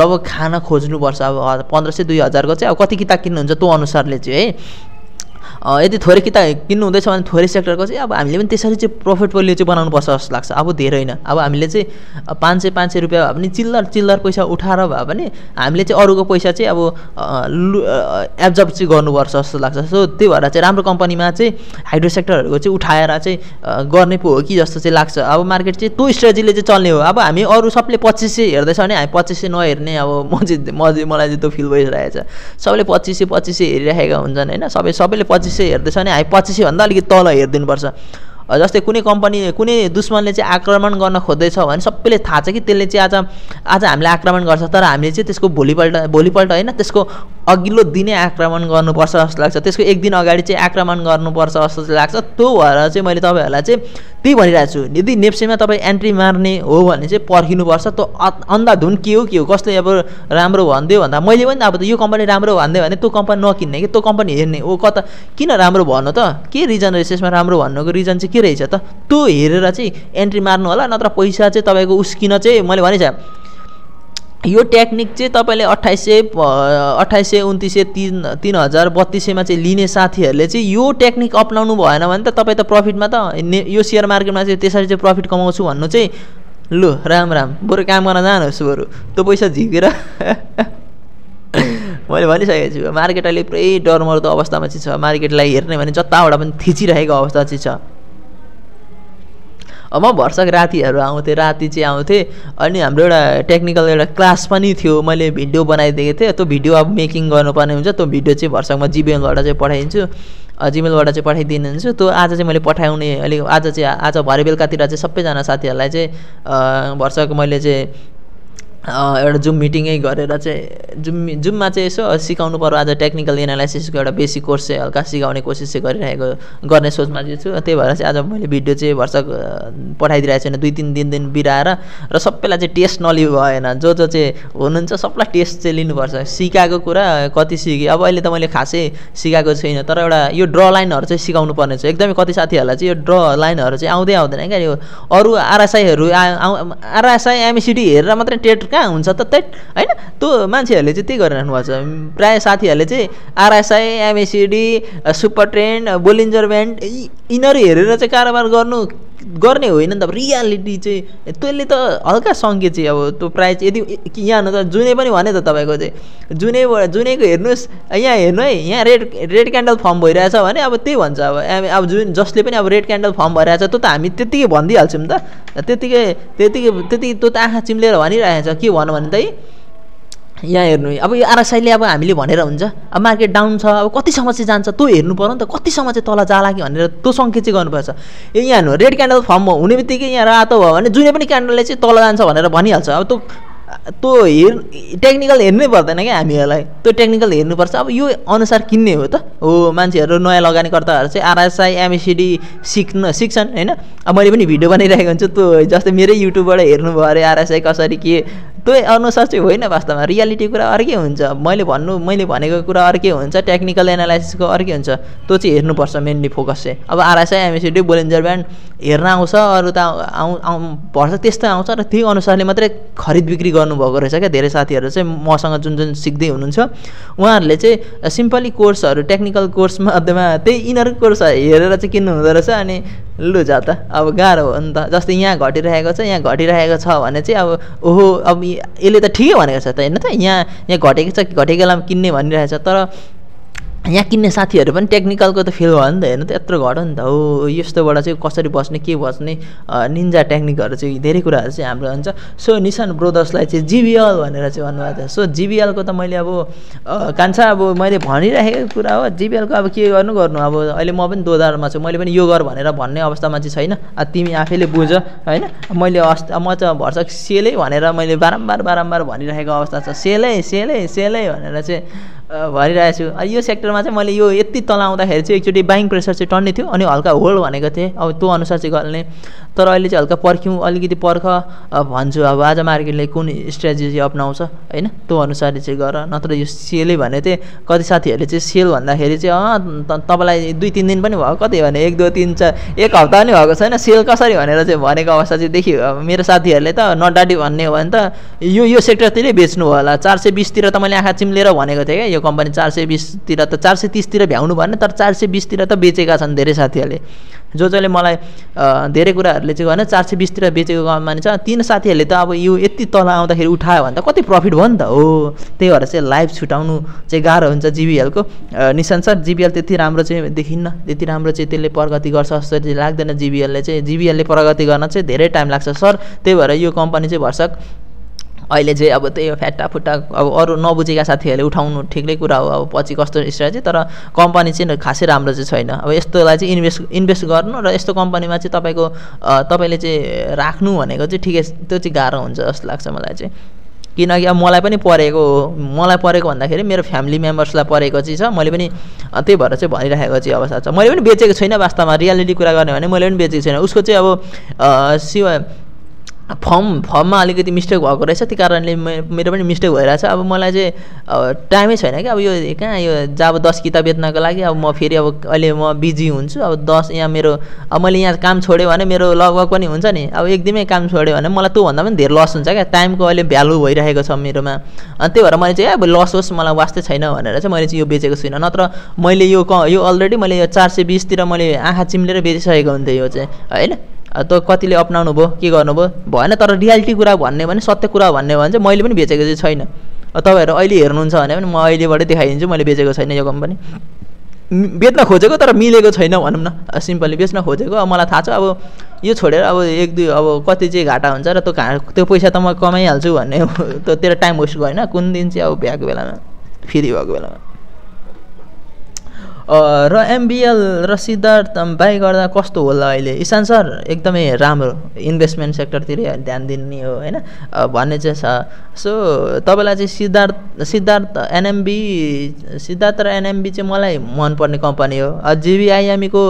लगभग खाना खोज्नुपर्छ अब पन्ध्र सय दुई हजारको चाहिँ अब कति किताब किन्नुहुन्छ त्यो अनुसारले चाहिँ है यदि थोरै किता किन्नु हुँदैछ भने थोरै सेक्टरको चाहिँ अब हामीले पनि त्यसरी चाहिँ प्रफिट पोलियो चाहिँ पर्छ जस्तो लाग्छ अब धेरै होइन अब हामीले चाहिँ पाँच सय पाँच सय रुपियाँ भए पनि चिल्लर चिल्लर पैसा उठाएर भए पनि हामीले चाहिँ अरूको पैसा चाहिँ अब लु एब्जर्भ चाहिँ गर्नुपर्छ जस्तो लाग्छ सो त्यही भएर चाहिँ राम्रो कम्पनीमा चाहिँ हाइड्रो सेक्टरहरूको चाहिँ उठाएर चाहिँ गर्ने पो हो कि जस्तो चाहिँ लाग्छ अब मार्केट चाहिँ त्यो स्ट्रेटेजीले चाहिँ चल्ने हो अब हामी अरू सबले पच्चिस सय हेर्दैछ भने हामी पच्चिस सय नहेर्ने अब म चाहिँ मलाई चाहिँ त्यो फिल भइरहेको छ सबैले पच्चिस सय पच्चिस सय हेरिरहेका हुन्छन् होइन सबै सबैले पच्चिस सय हेर्दैछ भने हामी पच्चिस सयभन्दा अलिकति तल हेरिदिनुपर्छ जस्तै कुनै कम्पनी कुनै दुश्मनले चाहिँ आक्रमण गर्न खोज्दैछ भने सबैले थाहा छ कि त्यसले चाहिँ आज आज हामीलाई आक्रमण गर्छ तर हामीले चाहिँ त्यसको भोलिपल्ट भोलिपल्ट होइन त्यसको अघिल्लो दिनै आक्रमण गर्नुपर्छ जस्तो लाग्छ त्यसको एक दिन अगाडि चाहिँ आक्रमण गर्नुपर्छ जस्तो लाग्छ त्यो भएर चाहिँ मैले तपाईँहरूलाई चाहिँ त्यही भनिरहेको छु यदि नेप्सेमा तपाईँ एन्ट्री मार्ने हो भने चाहिँ पर्खिनुपर्छ त्यो अन्धाधुन के हो के हो कसले अब राम्रो भनिदियो भन्दा मैले पनि अब यो कम्पनी राम्रो भनिदियो भने त्यो कम्पनी नकिन्ने कि त्यो कम्पनी हेर्ने हो कता किन राम्रो भन्नु त के रिजन रहेछ यसमा राम्रो भन्नुको रिजन चाहिँ के रहेछ त त्यो हेरेर चाहिँ एन्ट्री मार्नु होला नत्र पैसा चाहिँ तपाईँको उस्किन चाहिँ मैले भने यो टेक्निक चाहिँ तपाईँले अट्ठाइस सय अठाइस सय उन्तिस सय तिन तिन हजार बत्तिस सयमा चाहिँ लिने साथीहरूले चाहिँ यो टेक्निक अप्नाउनु भएन भने त तपाईँ त प्रफिटमा त ने यो सेयर मार्केटमा चाहिँ त्यसरी चाहिँ प्रफिट कमाउँछु भन्नु चाहिँ लु राम राम बरु काम गर्न जानुहोस् बरु त्यो पैसा झिकेर मैले भनिसकेको छु मार्केट अहिले पुरै डरमर्दो अवस्थामा चाहिँ छ मार्केटलाई हेर्ने भने जताबाट पनि थिचिरहेको अवस्था चाहिँ छ म भर्सक रातिहरू आउँथेँ राति चाहिँ आउँथेँ अनि हाम्रो एउटा टेक्निकल एउटा क्लास पनि थियो मैले भिडियो बनाइदिएको थिएँ त्यो भिडियो अब मेकिङ गर्नुपर्ने हुन्छ त्यो भिडियो चाहिँ भर्सकमा जिबिएलबाट चाहिँ पठाइदिन्छु जिमेलबाट चाहिँ पठाइदिनुहुन्छु त्यो आज चाहिँ मैले पठाउने अलिक आज चाहिँ आज भरे बेलुकातिर चाहिँ सबैजना साथीहरूलाई चाहिँ भर्सक मैले चाहिँ एउटा जुम मिटिङै गरेर चाहिँ जुम जुममा चाहिँ यसो सिकाउनु पर्यो आज टेक्निकल एनालाइसिसको एउटा बेसिक कोर्स चाहिँ हल्का सिकाउने कोसिस चाहिँ गरिरहेको गर्ने सोचमा चाहिँ छु त्यही भएर चाहिँ आज मैले भिडियो चाहिँ भर्सक पठाइदिरहेको छैन दुई तिन दिन दिन बिराएर र सबैलाई चाहिँ टेस्ट नलिउ भएन जो जो चाहिँ हुनुहुन्छ सबलाई टेस्ट चाहिँ लिनुपर्छ सिकाएको कुरा कति सिकेँ अब अहिले त मैले खासै सिकाएको छुइनँ तर एउटा यो ड्र लाइनहरू चाहिँ सिकाउनु पर्ने छ एकदमै कति साथीहरूलाई चाहिँ यो ड्र लाइनहरू चाहिँ आउँदै आउँदैन क्या यो अरू आरएसआईहरू आरएसआई एमएसिडी हेरेर मात्रै टेट कहाँ हुन्छ त त्यही होइन त्यो मान्छेहरूले चाहिँ त्यही गरिराख्नु भएको छ प्रायः साथीहरूले चाहिँ RSI MACD super trend Bollinger band यिनीहरू हेरेर चाहिँ कारोबार गर्नु गर्ने होइन नि त रियालिटी चाहिँ त्यसले त हल्का सङ्केत चाहिँ अब त्यो प्रायः यदि यहाँ न त जुनै पनि भने त तपाईँको चाहिँ जुनै जुनैको हेर्नुहोस् यहाँ हेर्नु है यहाँ रेड रेड क्यान्डल फर्म भइरहेछ भने अब त्यही भन्छ अब अब जुन जसले पनि अब रेड क्यान्डल फर्म भइरहेछ त्यो त हामी त्यत्तिकै भनिदिइहाल्छौँ त त्यत्तिकै त्यतिकै त्यति त्यो त आँखा चिम्लेर भनिरहेछ के भन भने है यहाँ हेर्नु अब यो आरएसआईले अब हामीले भनेर हुन्छ अब मार्केट डाउन छ अब कतिसम्म चाहिँ जान्छ त्यो हेर्नु पऱ्यो नि त कतिसम्म चाहिँ तल जाला कि भनेर त्यो सङ्केत चाहिँ गर्नुपर्छ ए यहाँ हेर्नु रेड क्यान्डल फर्म हुने बित्तिकै यहाँ रातो भयो भने जुनै पनि क्यान्डलले चाहिँ तल जान्छ भनेर भनिहाल्छ अब त्यो त्यो हेर् टेक्निकल हेर्नै पर्दैन क्या हामीहरूलाई त्यो टेक्निकल हेर्नुपर्छ अब यो अनुसार किन्ने हो त हो मान्छेहरू नयाँ लगानीकर्ताहरू चाहिँ आरएसआई एमएसिडी सिक्न सिक्छन् होइन अब मैले पनि भिडियो बनाइरहेको हुन्छु त्यो जस्तै मेरै युट्युबबाट हेर्नुभयो अरे आरएसआई कसरी के त्यो अनुसार चाहिँ होइन वास्तवमा रियालिटी कुरा अर्कै हुन्छ मैले भन्नु मैले भनेको कुरा अर्कै हुन्छ टेक्निकल एनालाइसिसको अर्कै हुन्छ त्यो चाहिँ हेर्नुपर्छ मेन्ली फोकस चाहिँ अब आरएसआई एमएसिडी बोलेन्जर ब्यान्ड हेर्न आउँछ अरू त आउँ आउँ भर्छ त्यस्तै आउँछ र त्यही अनुसारले मात्रै खरिद बिक्री गर्नुभएको रहेछ क्या धेरै साथीहरू चाहिँ मसँग जुन जुन सिक्दै हुनुहुन्छ उहाँहरूले चाहिँ सिम्पली कोर्सहरू टेक्निकल कोर्स माध्यममा त्यही यिनीहरूको कोर्स हेरेर चाहिँ किन्नु हुँदो रहेछ अनि लु जा त अब गाह्रो हो नि त जस्तै यहाँ घटिरहेको छ यहाँ घटिरहेको छ भने चाहिँ अब ओहो अब यसले त ठिकै भनेको छ त होइन त यहाँ यहाँ घटेको छ घटेको बेलामा किन्ने भनिरहेको छ तर यहाँ किन्ने साथीहरू पनि टेक्निकलको त फिल भयो नि त हेर्नु त यत्रो घट्यो नि त हो यस्तोबाट चाहिँ कसरी बस्ने के बस्ने निन्जा टेक्निकहरू चाहिँ धेरै कुराहरू चाहिँ हाम्रो हुन्छ सो निसान ब्रोदर्सलाई चाहिँ जिबिएल भनेर चाहिँ भन्नुभएको थियो सो जिबिएलको त मैले अब कान्छा अब मैले भनिराखेको कुरा हो जिबिएलको अब के गर्नु गर्नु अब अहिले म पनि दोधारमा छु मैले पनि यो गर भनेर भन्ने अवस्थामा चाहिँ छैन तिमी आफैले बुझ होइन मैले अस्ति म त भर्सक सेलै भनेर मैले बारम्बार बारम्बार भनिरहेको अवस्था छ सेलै सेलै सेलै भनेर चाहिँ भरिरहेको छु यो सेक्टरमा चाहिँ मैले यो यति तल आउँदाखेरि चाहिँ एकचोटि बाइङ प्रेसर चाहिँ टन्ने थियो अनि हल्का होल्ड भनेको थिएँ अब त्यो अनुसार चाहिँ गर्ने तर अहिले चाहिँ हल्का पर्ख्यौँ अलिकति पर्ख भन्छु अब आज मार्केटले कुन स्ट्रेटेजी अप्नाउँछ होइन त्यो अनुसारले चाहिँ गर नत्र यो सेलै भने चाहिँ कति साथीहरूले चाहिँ सेल भन्दाखेरि चाहिँ तपाईँलाई दुई तिन दिन पनि भयो कति भने एक दुई तिन चार एक हप्ता पनि भएको छैन सेल कसरी भनेर चाहिँ भनेको अवस्था चाहिँ देखियो मेरो साथीहरूले त नडाडी भन्ने हो भने त यो यो सेक्टरतिरै बेच्नु होला चार सय बिसतिर त मैले आँखा चिम्लेर भनेको थिएँ क्या यो कम्पनी चार सय बिसतिर त चार सय तिसतिर भ्याउनु भएन तर चार सय बिसतिर त बेचेका छन् धेरै साथीहरूले जो जसले मलाई धेरै कुराहरूले चाहिँ भएन चार सय बिसतिर बेचेको कम्पनी छ तिन साथीहरूले त अब यो यति तल आउँदाखेरि उठायो भने त कति प्रफिट भयो नि त हो त्यही भएर चाहिँ लाइभ छुटाउनु चाहिँ गाह्रो हुन्छ जिबिएलको निशान सर जिबिएल त्यति राम्रो चाहिँ देखिन्न त्यति राम्रो चाहिँ त्यसले प्रगति गर्छ जस्तो चाहिँ लाग्दैन जिबिएलले चाहिँ जिबिएलले प्रगति गर्न चाहिँ धेरै टाइम लाग्छ सर त्यही भएर यो कम्पनी चाहिँ भर्सक अहिले चाहिँ अब त्यही हो फ्याटाफुट्टा अब अरू नबुझेका साथीहरूले उठाउनु ठिकै कुरा हो अब पछि कस्तो स्ट्राटेजी तर कम्पनी चाहिँ खासै राम्रो चाहिँ छैन अब यस्तोलाई चाहिँ इन्भेस्ट इन्भेस्ट गर्नु र यस्तो कम्पनीमा चाहिँ तपाईँको तपाईँले चाहिँ राख्नु भनेको चाहिँ ठिकै त्यो चाहिँ गाह्रो हुन्छ जस्तो लाग्छ मलाई चाहिँ किनकि अब मलाई पनि परेको हो मलाई परेको भन्दाखेरि मेरो फ्यामिली मेम्बर्सलाई परेको चाहिँ छ मैले पनि त्यही भएर चाहिँ भनिराखेको चाहिँ अवस्था छ मैले पनि बेचेको छैन वास्तवमा रियालिटी कुरा गर्ने भने मैले पनि बेचेको छैन उसको चाहिँ अब सिवा फर्म फर्ममा अलिकति मिस्टेक भएको रहेछ त्यही कारणले मेरो पनि मिस्टेक भइरहेछ अब मलाई चाहिँ टाइमै छैन कि अब यो कहाँ यो जब दस किताब बेच्नको लागि अब म फेरि अब अहिले म बिजी हुन्छु अब दस यहाँ मेरो अब मैले यहाँ काम छोड्यो भने मेरो लगभग पनि हुन्छ नि अब एकदमै काम छोड्यो भने मलाई त्योभन्दा पनि धेरै लस हुन्छ क्या टाइमको अहिले भ्यालु भइरहेको छ मेरोमा अनि त्यही भएर मैले चाहिँ अब लस होस् मलाई वास्तै छैन भनेर चाहिँ मैले चाहिँ यो बेचेको छुइनँ नत्र मैले यो क यो अलरेडी मैले यो चार सय बिसतिर मैले आँखा चिम्लेर बेचिसकेको हुन्थेँ यो चाहिँ होइन त कतिले अप्नाउनु भयो के गर्नुभयो भएन तर रियालिटी कुरा भन्ने भने सत्य कुरा भन्ने भने चाहिँ मैले पनि बेचेको चाहिँ छैन तपाईँहरू अहिले हेर्नुहुन्छ भने पनि म अहिलेबाटै देखाइदिन्छु मैले बेचेको छैन यो कम्पनी बेच्न खोजेको तर मिलेको छैन भनौँ न सिम्पली बेच्न खोजेको अब मलाई थाहा छ अब यो छोडेर अब एक दुई अब कति चाहिँ घाटा हुन्छ र त्यो घा त्यो पैसा त म कमाइहाल्छु भन्ने त्यो तेरो टाइम वेस्ट गयो होइन कुन दिन चाहिँ अब भ्याएको बेलामा फ्री भएको बेलामा र एमबिएल र सिद्धार्थ बाई गर्दा कस्तो होला अहिले इसान सर एकदमै राम्रो इन्भेस्टमेन्ट सेक्टरतिर ध्यान दिने हो होइन भन्ने चाहिँ छ सो तपाईँलाई चाहिँ सिद्धार्थ सिद्धार्थ एनएमबी सिद्धार्थ र एनएमबी चाहिँ मलाई मनपर्ने कम्पनी हो जिबिआइएमईको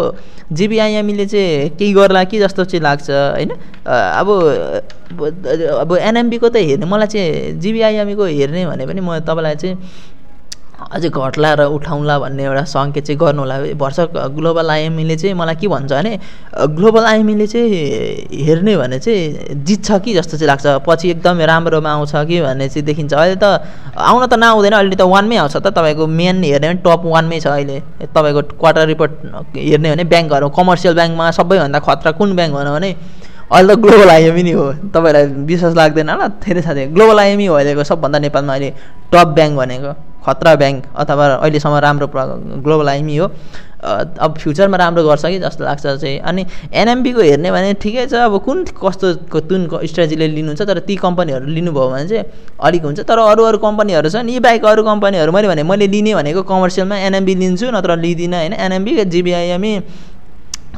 जिबिआइएमईले चाहिँ केही गर्ला कि जस्तो चाहिँ लाग्छ होइन अब अब एनएमबीको त हेर्ने मलाई चाहिँ जिबिआइएमईको हेर्ने भने पनि म तपाईँलाई चाहिँ अझै घट्ला र उठाउँला भन्ने एउटा सङ्केत चाहिँ गर्नु होला वर्ष ग्लोबल आइएमएले चाहिँ मलाई के भन्छ भने ग्लोबल आइएमएले चाहिँ हेर्ने भने चाहिँ जित्छ कि जस्तो चाहिँ लाग्छ पछि एकदम राम्रोमा आउँछ कि भन्ने चाहिँ देखिन्छ अहिले त आउन त नआउँदैन अहिले त वानमै आउँछ त तपाईँको मेन हेर्ने भने टप वानमै छ अहिले तपाईँको क्वार्टर रिपोर्ट हेर्ने भने ब्याङ्कहरू कमर्सियल ब्याङ्कमा सबैभन्दा खतरा कुन ब्याङ्क भनौँ भने अहिले त ग्लोबल आइएमी e नै हो तपाईँलाई विश्वास लाग्दैन होला धेरै साथी ग्लोबल आइएमी e हो अहिलेको सबभन्दा नेपालमा अहिले टप ब्याङ्क भनेको खतरा ब्याङ्क अथवा अहिलेसम्म राम्रो ग्लोबल आइएमई e हो अब फ्युचरमा राम्रो गर्छ कि जस्तो लाग्छ चाहिँ अनि एनएमबीको हेर्ने भने ठिकै छ अब कुन कस्तो कुन स्ट्रेटेजीले लिनुहुन्छ तर ती कम्पनीहरू लिनुभयो भने चाहिँ अलिक हुन्छ तर अरू अरू कम्पनीहरू छन् यी बाहेक अरू कम्पनीहरू मैले भने मैले लिने भनेको कमर्सियलमा एनएमबी लिन्छु नत्र लिँदिनँ होइन एनएमबी जिबिआइएमई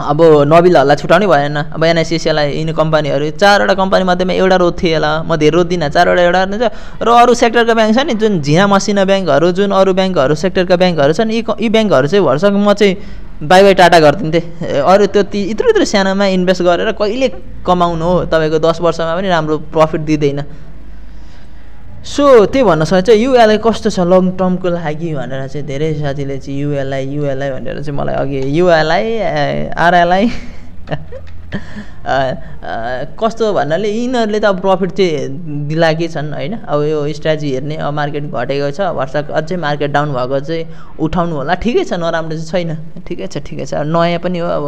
अब नबिलहरूलाई छुट्याउनै भएन अब एनआइसिएसएलाई यिनी कम्पनीहरू चारवटा कम्पनी मध्येमा एउटा रोज्थेँ होला म धेरै रोज्दिनँ चारवटा एउटा नै र अरू सेक्टरका ब्याङ्क छ नि जुन झिना मसिना ब्याङ्कहरू जुन अरू ब्याङ्कहरू सेक्टरका ब्याङ्कहरू छन् यी यी ब्याङ्कहरू चाहिँ भरसक म चाहिँ बाई बाई टाटा गरिदिन्थेँ अरू त्यो ती यत्रो यत्रो सानोमा इन्भेस्ट गरेर कहिले कमाउनु हो तपाईँको दस वर्षमा पनि राम्रो प्रफिट दिँदैन सो त्यही भन्न चाहिँ युएलआई कस्तो छ लङ टर्मको लागि भनेर चाहिँ धेरै साथीले चाहिँ युएलआई युएलआई भनेर चाहिँ मलाई अघि युएलआई आरएलआई कस्तो भन्नाले यिनीहरूले त अब प्रफिट चाहिँ लागेकै छन् होइन अब यो स्ट्राटेजी हेर्ने अब मार्केट घटेको छ वर्ष अझै मार्केट डाउन भएको चाहिँ उठाउनु होला ठिकै छ नराम्रो चाहिँ छैन ठिकै छ ठिकै छ नयाँ पनि हो अब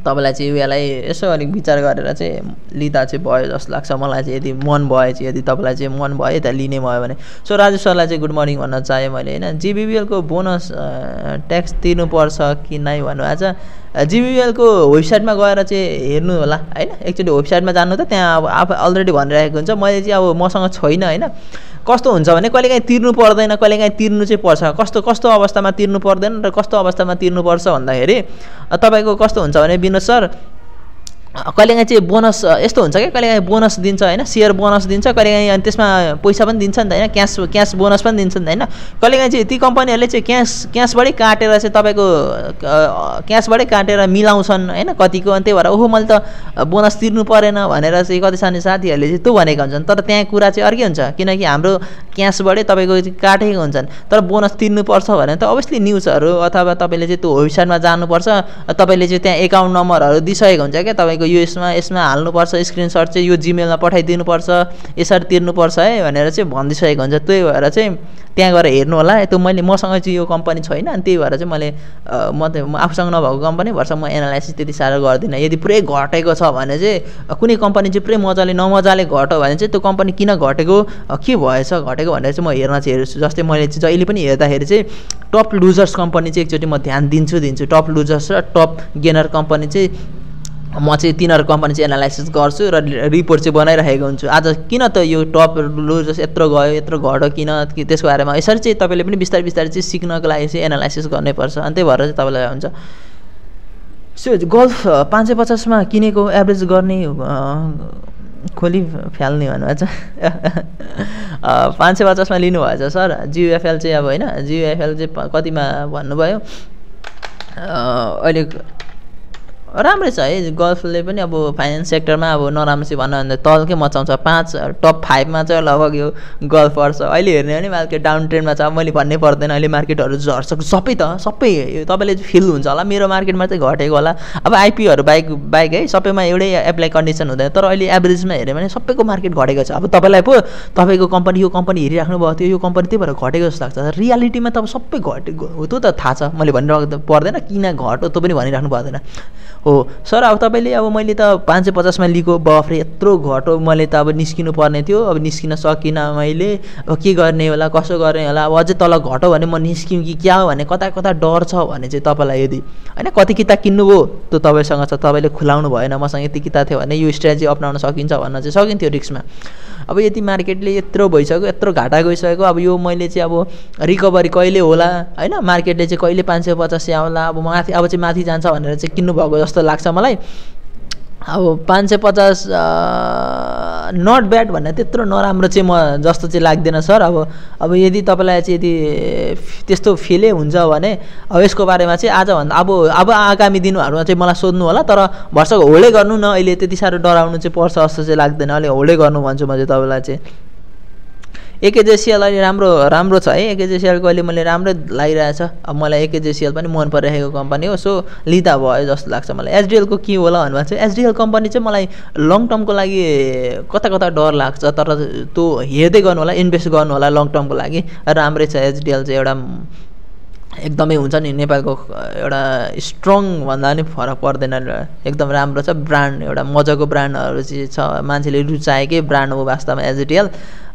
तपाईँलाई चाहिँ उयोलाई यसो अलिक विचार गरेर चाहिँ लिँदा चाहिँ भयो जस्तो लाग्छ मलाई चाहिँ यदि मन भयो चाहिँ यदि तपाईँलाई चाहिँ मन भयो यता लिने भयो भने सो राजु सरलाई चाहिँ गुड मर्निङ भन्न चाहेँ मैले होइन जिबिबिएलको बोनस ट्याक्स तिर्नुपर्छ कि नै भन्नु आज जिबिबिएलको वेबसाइटमा गएर चाहिँ हेर्नु होला होइन एकचोटि वेबसाइटमा जानु त त्यहाँ अब आफै अलरेडी भनिरहेको हुन्छ मैले चाहिँ अब मसँग छैन होइन कस्तो हुन्छ भने कहिलेकाहीँ तिर्नु पर्दैन कहिलेकाहीँ तिर्नु चाहिँ पर्छ कस्तो कस्तो अवस्थामा तिर्नु पर्दैन र कस्तो अवस्थामा तिर्नुपर्छ भन्दाखेरि तपाईँको कस्तो हुन्छ भने विनोद सर कहिलेकाहीँ चाहिँ बोनस यस्तो हुन्छ क्या कहिलेकाहीँ बोनस दिन्छ होइन सेयर बोनस दिन्छ कहिलेकाहीँ अनि त्यसमा पैसा पनि दिन्छ नि त होइन क्यास क्यास बोनस पनि दिन्छ नि त होइन कहिलेकाहीँ चाहिँ ती कम्पनीहरूले चाहिँ क्यास क्यासबाटै काटेर चाहिँ तपाईँको क्यासबाटै काटेर मिलाउँछन् होइन कतिको अनि त्यही भएर ओहो मैले त बोनस तिर्नु परेन भनेर चाहिँ कति सानो साथीहरूले चाहिँ त्यो भनेका हुन्छन् तर त्यहाँ कुरा चाहिँ अर्कै हुन्छ किनकि हाम्रो क्यासबाटै तपाईँको काटेको हुन्छन् तर बोनस तिर्नुपर्छ भने त अभियसली न्युजहरू अथवा तपाईँले चाहिँ त्यो वेबसाइटमा जानुपर्छ तपाईँले चाहिँ त्यहाँ एकाउन्ट नम्बरहरू दिइसकेको हुन्छ क्या तपाईँको तपाईँको यो यसमा यसमा हाल्नुपर्छ स्क्रिनसट चाहिँ यो जिमेलमा पठाइदिनुपर्छ यसरी तिर्नुपर्छ है भनेर चाहिँ भनिदिइसकेको हुन्छ त्यही भएर चाहिँ त्यहाँ गएर हेर्नु होला त्यो मैले मसँग चाहिँ यो कम्पनी छैन अनि त्यही भएर चाहिँ मैले म त आफूसँग नभएको कम्पनी भर्छ म एनालाइसिस त्यति साह्रो गर्दिनँ यदि पुरै घटेको छ भने चाहिँ कुनै कम्पनी चाहिँ पुरै मजाले नमजाले घट्यो भने चाहिँ त्यो कम्पनी किन घटेको के भएछ घटेको भनेर चाहिँ म हेर्न चाहिँ हेर्छु जस्तै मैले चाहिँ जहिले पनि हेर्दाखेरि चाहिँ टप लुजर्स कम्पनी चाहिँ एकचोटि म ध्यान दिन्छु दिन्छु टप लुजर्स र टप गेनर कम्पनी चाहिँ म चाहिँ तिनीहरू कम्पनी चाहिँ एनालाइसिस गर्छु र रिपोर्ट चाहिँ बनाइरहेको हुन्छु आज किन त यो टप लो जस यत्रो गयो यत्रो घट्यो किन त्यसको बारेमा यसरी चाहिँ तपाईँले पनि बिस्तारै बिस्तारै चाहिँ सिक्नको लागि चाहिँ एनालाइसिस गर्नैपर्छ अनि त्यही भएर चाहिँ तपाईँलाई हुन्छ सो गल्फ पाँच सय पचासमा किनेको एभरेज गर्ने खोली फ्याल्ने भन्नुभएको छ पाँच सय पचासमा लिनुभएछ सर जियुएफएल चाहिँ अब होइन जियुएफएल चाहिँ कतिमा भन्नुभयो अहिले राम्रै छ है गल्फले पनि अब फाइनेन्स सेक्टरमा अब नराम्रो चाहिँ भन्नु भने तलकै मचाउँछ पाँच टप फाइभमा चाहिँ लगभग यो गल्फ पर्छ अहिले हेर्ने हो भने मार्केट डाउन ट्रेन्डमा छ मैले भन्नै पर्दैन अहिले मार्केटहरू झर्छ सबै त सबै तपाईँले फिल हुन्छ होला मेरो मार्केटमा चाहिँ घटेको होला अब आइपिओहरू बाइक बाइक है सबैमा एउटै एप्लाई कन्डिसन हुँदैन तर अहिले एभरेजमा हेऱ्यो भने सबैको मार्केट घटेको छ अब तपाईँलाई पो तपाईँको कम्पनी यो कम्पनी हेरिराख्नु भएको थियो यो कम्पनी त्यही भएर घटेको जस्तो लाग्छ रियालिटीमा त अब सबै घटेको त्यो त थाहा छ मैले त पर्दैन किन घट्यो त्यो पनि भनिराख्नु पर्दैन हो सर अब तपाईँले अब मैले त पाँच सय पचासमा लिएको बफ्रे यत्रो घटो मैले त अब निस्किनु पर्ने थियो अब निस्किन सकिनँ मैले अब के गर्ने होला कसो गर्ने होला अब अझै तल घटो भने म निस्किउँ कि क्या हो भने कता कता डर छ भने चाहिँ तपाईँलाई यदि होइन कति किताब किन्नुभयो त्यो तपाईँसँग छ तपाईँले खुलाउनु भएन मसँग यति किताब थियो भने यो स्ट्राटेजी अप्नाउन सकिन्छ भन्न चाहिँ सकिन्थ्यो रिक्समा अब यति मार्केटले यत्रो भइसक्यो यत्रो घाटा गइसक्यो अब यो मैले चाहिँ अब रिकभरी कहिले होला होइन मार्केटले चाहिँ कहिले पाँच सय सय आउला अब माथि अब चाहिँ माथि जान्छ भनेर चाहिँ किन्नुभएको जस्तो लाग्छ मलाई अब पाँच सय पचास नट ब्याड भन्दा त्यत्रो नराम्रो चाहिँ म जस्तो चाहिँ लाग्दैन सर अब अब यदि तपाईँलाई चाहिँ यदि त्यस्तो फिलै हुन्छ भने अब यसको बारेमा चाहिँ आजभन्दा अब अब आगामी दिनहरूमा चाहिँ मलाई सोध्नु होला तर भर्सक होल्डै गर्नु न अहिले त्यति साह्रो डराउनु चाहिँ पर्छ जस्तो चाहिँ लाग्दैन अलिक होल्डै गर्नु भन्छु म चाहिँ तपाईँलाई चाहिँ एकेजेसिएल राम्रो राम्रो छ है एकेजेसिएलको अहिले मैले राम्रै लागिरहेछ अब मलाई एकेजेसिएल पनि मन परिरहेको कम्पनी हो सो लिँदा भयो जस्तो लाग्छ मलाई एचडिएलको के होला भन्नुभएको चाहिँ एचडिएल कम्पनी चाहिँ मलाई लङ टर्मको लागि कता कता डर लाग्छ तर त्यो हेर्दै गर्नु होला इन्भेस्ट गर्नु होला लङ टर्मको लागि राम्रै छ एचडिएल चाहिँ एउटा एकदमै हुन्छ नि नेपालको एउटा स्ट्रङ भन्दा पनि फरक पर्दैन एकदम राम्रो छ ब्रान्ड एउटा मजाको ब्रान्डहरू चाहिँ छ मान्छेले रुचाएकै ब्रान्ड हो वास्तवमा एचडिएल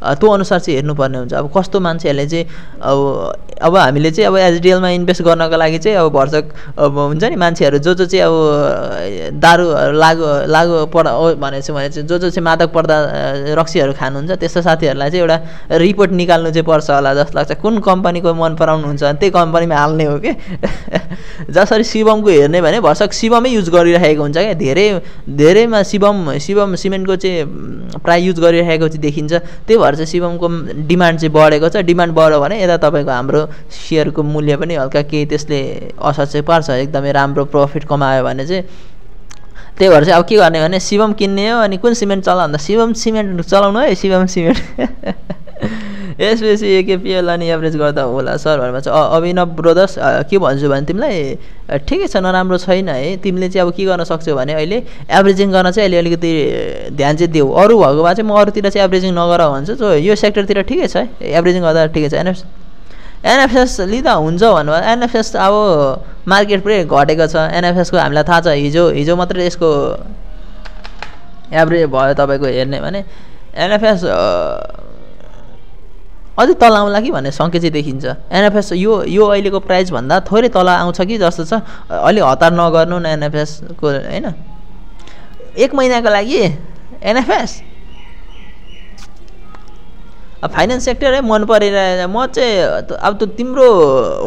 त्यो अनुसार चाहिँ हेर्नुपर्ने हुन्छ अब कस्तो मान्छेहरूले चाहिँ अब अब हामीले चाहिँ अब एचडिएलमा इन्भेस्ट गर्नको लागि चाहिँ अब भर्सक अब हुन्छ नि मान्छेहरू जो जो चाहिँ अब दारु लागु लागु पढ भने चाहिँ भने चाहिँ जो जो चाहिँ मादक पर्दा रक्सीहरू खानुहुन्छ त्यस्तो साथीहरूलाई चाहिँ एउटा रिपोर्ट निकाल्नु चाहिँ पर्छ होला जस्तो लाग्छ कुन कम्पनीको मन पराउनुहुन्छ अनि त्यही कम्पनीमा हाल्ने हो कि जसरी शिवमको हेर्ने भने भर्सक शिवमै युज गरिरहेको हुन्छ क्या धेरै धेरैमा शिवम शिवम सिमेन्टको चाहिँ प्रायः युज गरिरहेको चाहिँ देखिन्छ त्यही भएर चाहिँ शिवमको डिमान्ड चाहिँ बढेको छ डिमान्ड बढ्यो भने यता तपाईँको हाम्रो सेयरको मूल्य पनि हल्का केही त्यसले असर चाहिँ पार्छ एकदमै राम्रो प्रफिट कमायो भने चाहिँ त्यही भएर चाहिँ अब के गर्ने भने शिवम किन्ने हो अनि कुन सिमेन्ट चला भन्दा शिवम सिमेन्ट चलाउनु है शिवम सिमेन्ट यसपछि एकेपिएललाई अनि एभरेज गर्दा होला सर भनेर चाहिँ अभिनव ब्रदर्स के भन्छु भने तिमीलाई ठिकै छ नराम्रो छैन है तिमीले चाहिँ अब के गर्न सक्छौ भने अहिले एभरेजिङ गर्न चाहिँ अहिले अलिकति ध्यान चाहिँ दिऊ अरू भएको भए चाहिँ म अरूतिर चाहिँ एभरेजिङ नगर भन्छु सो यो सेक्टरतिर ठिकै छ एभरेजिङ गर्दा ठिकै छ एनएफ एनएफएस लिँदा हुन्छ भन्नुभयो एनएफएस अब मार्केट पुरै घटेको छ एनएफएसको हामीलाई थाहा छ हिजो हिजो मात्रै यसको एभरेज भयो तपाईँको हेर्ने भने एनएफएस अझै तल आउँला कि भन्ने सङ्केत चाहिँ देखिन्छ एनएफएस यो यो अहिलेको प्राइसभन्दा थोरै तल आउँछ कि जस्तो छ अलिक हतार नगर्नु न एनएफएसको होइन एक महिनाको लागि एनएफएस अब फाइनेन्स सेक्टरै मन परेर म चाहिँ अब त तिम्रो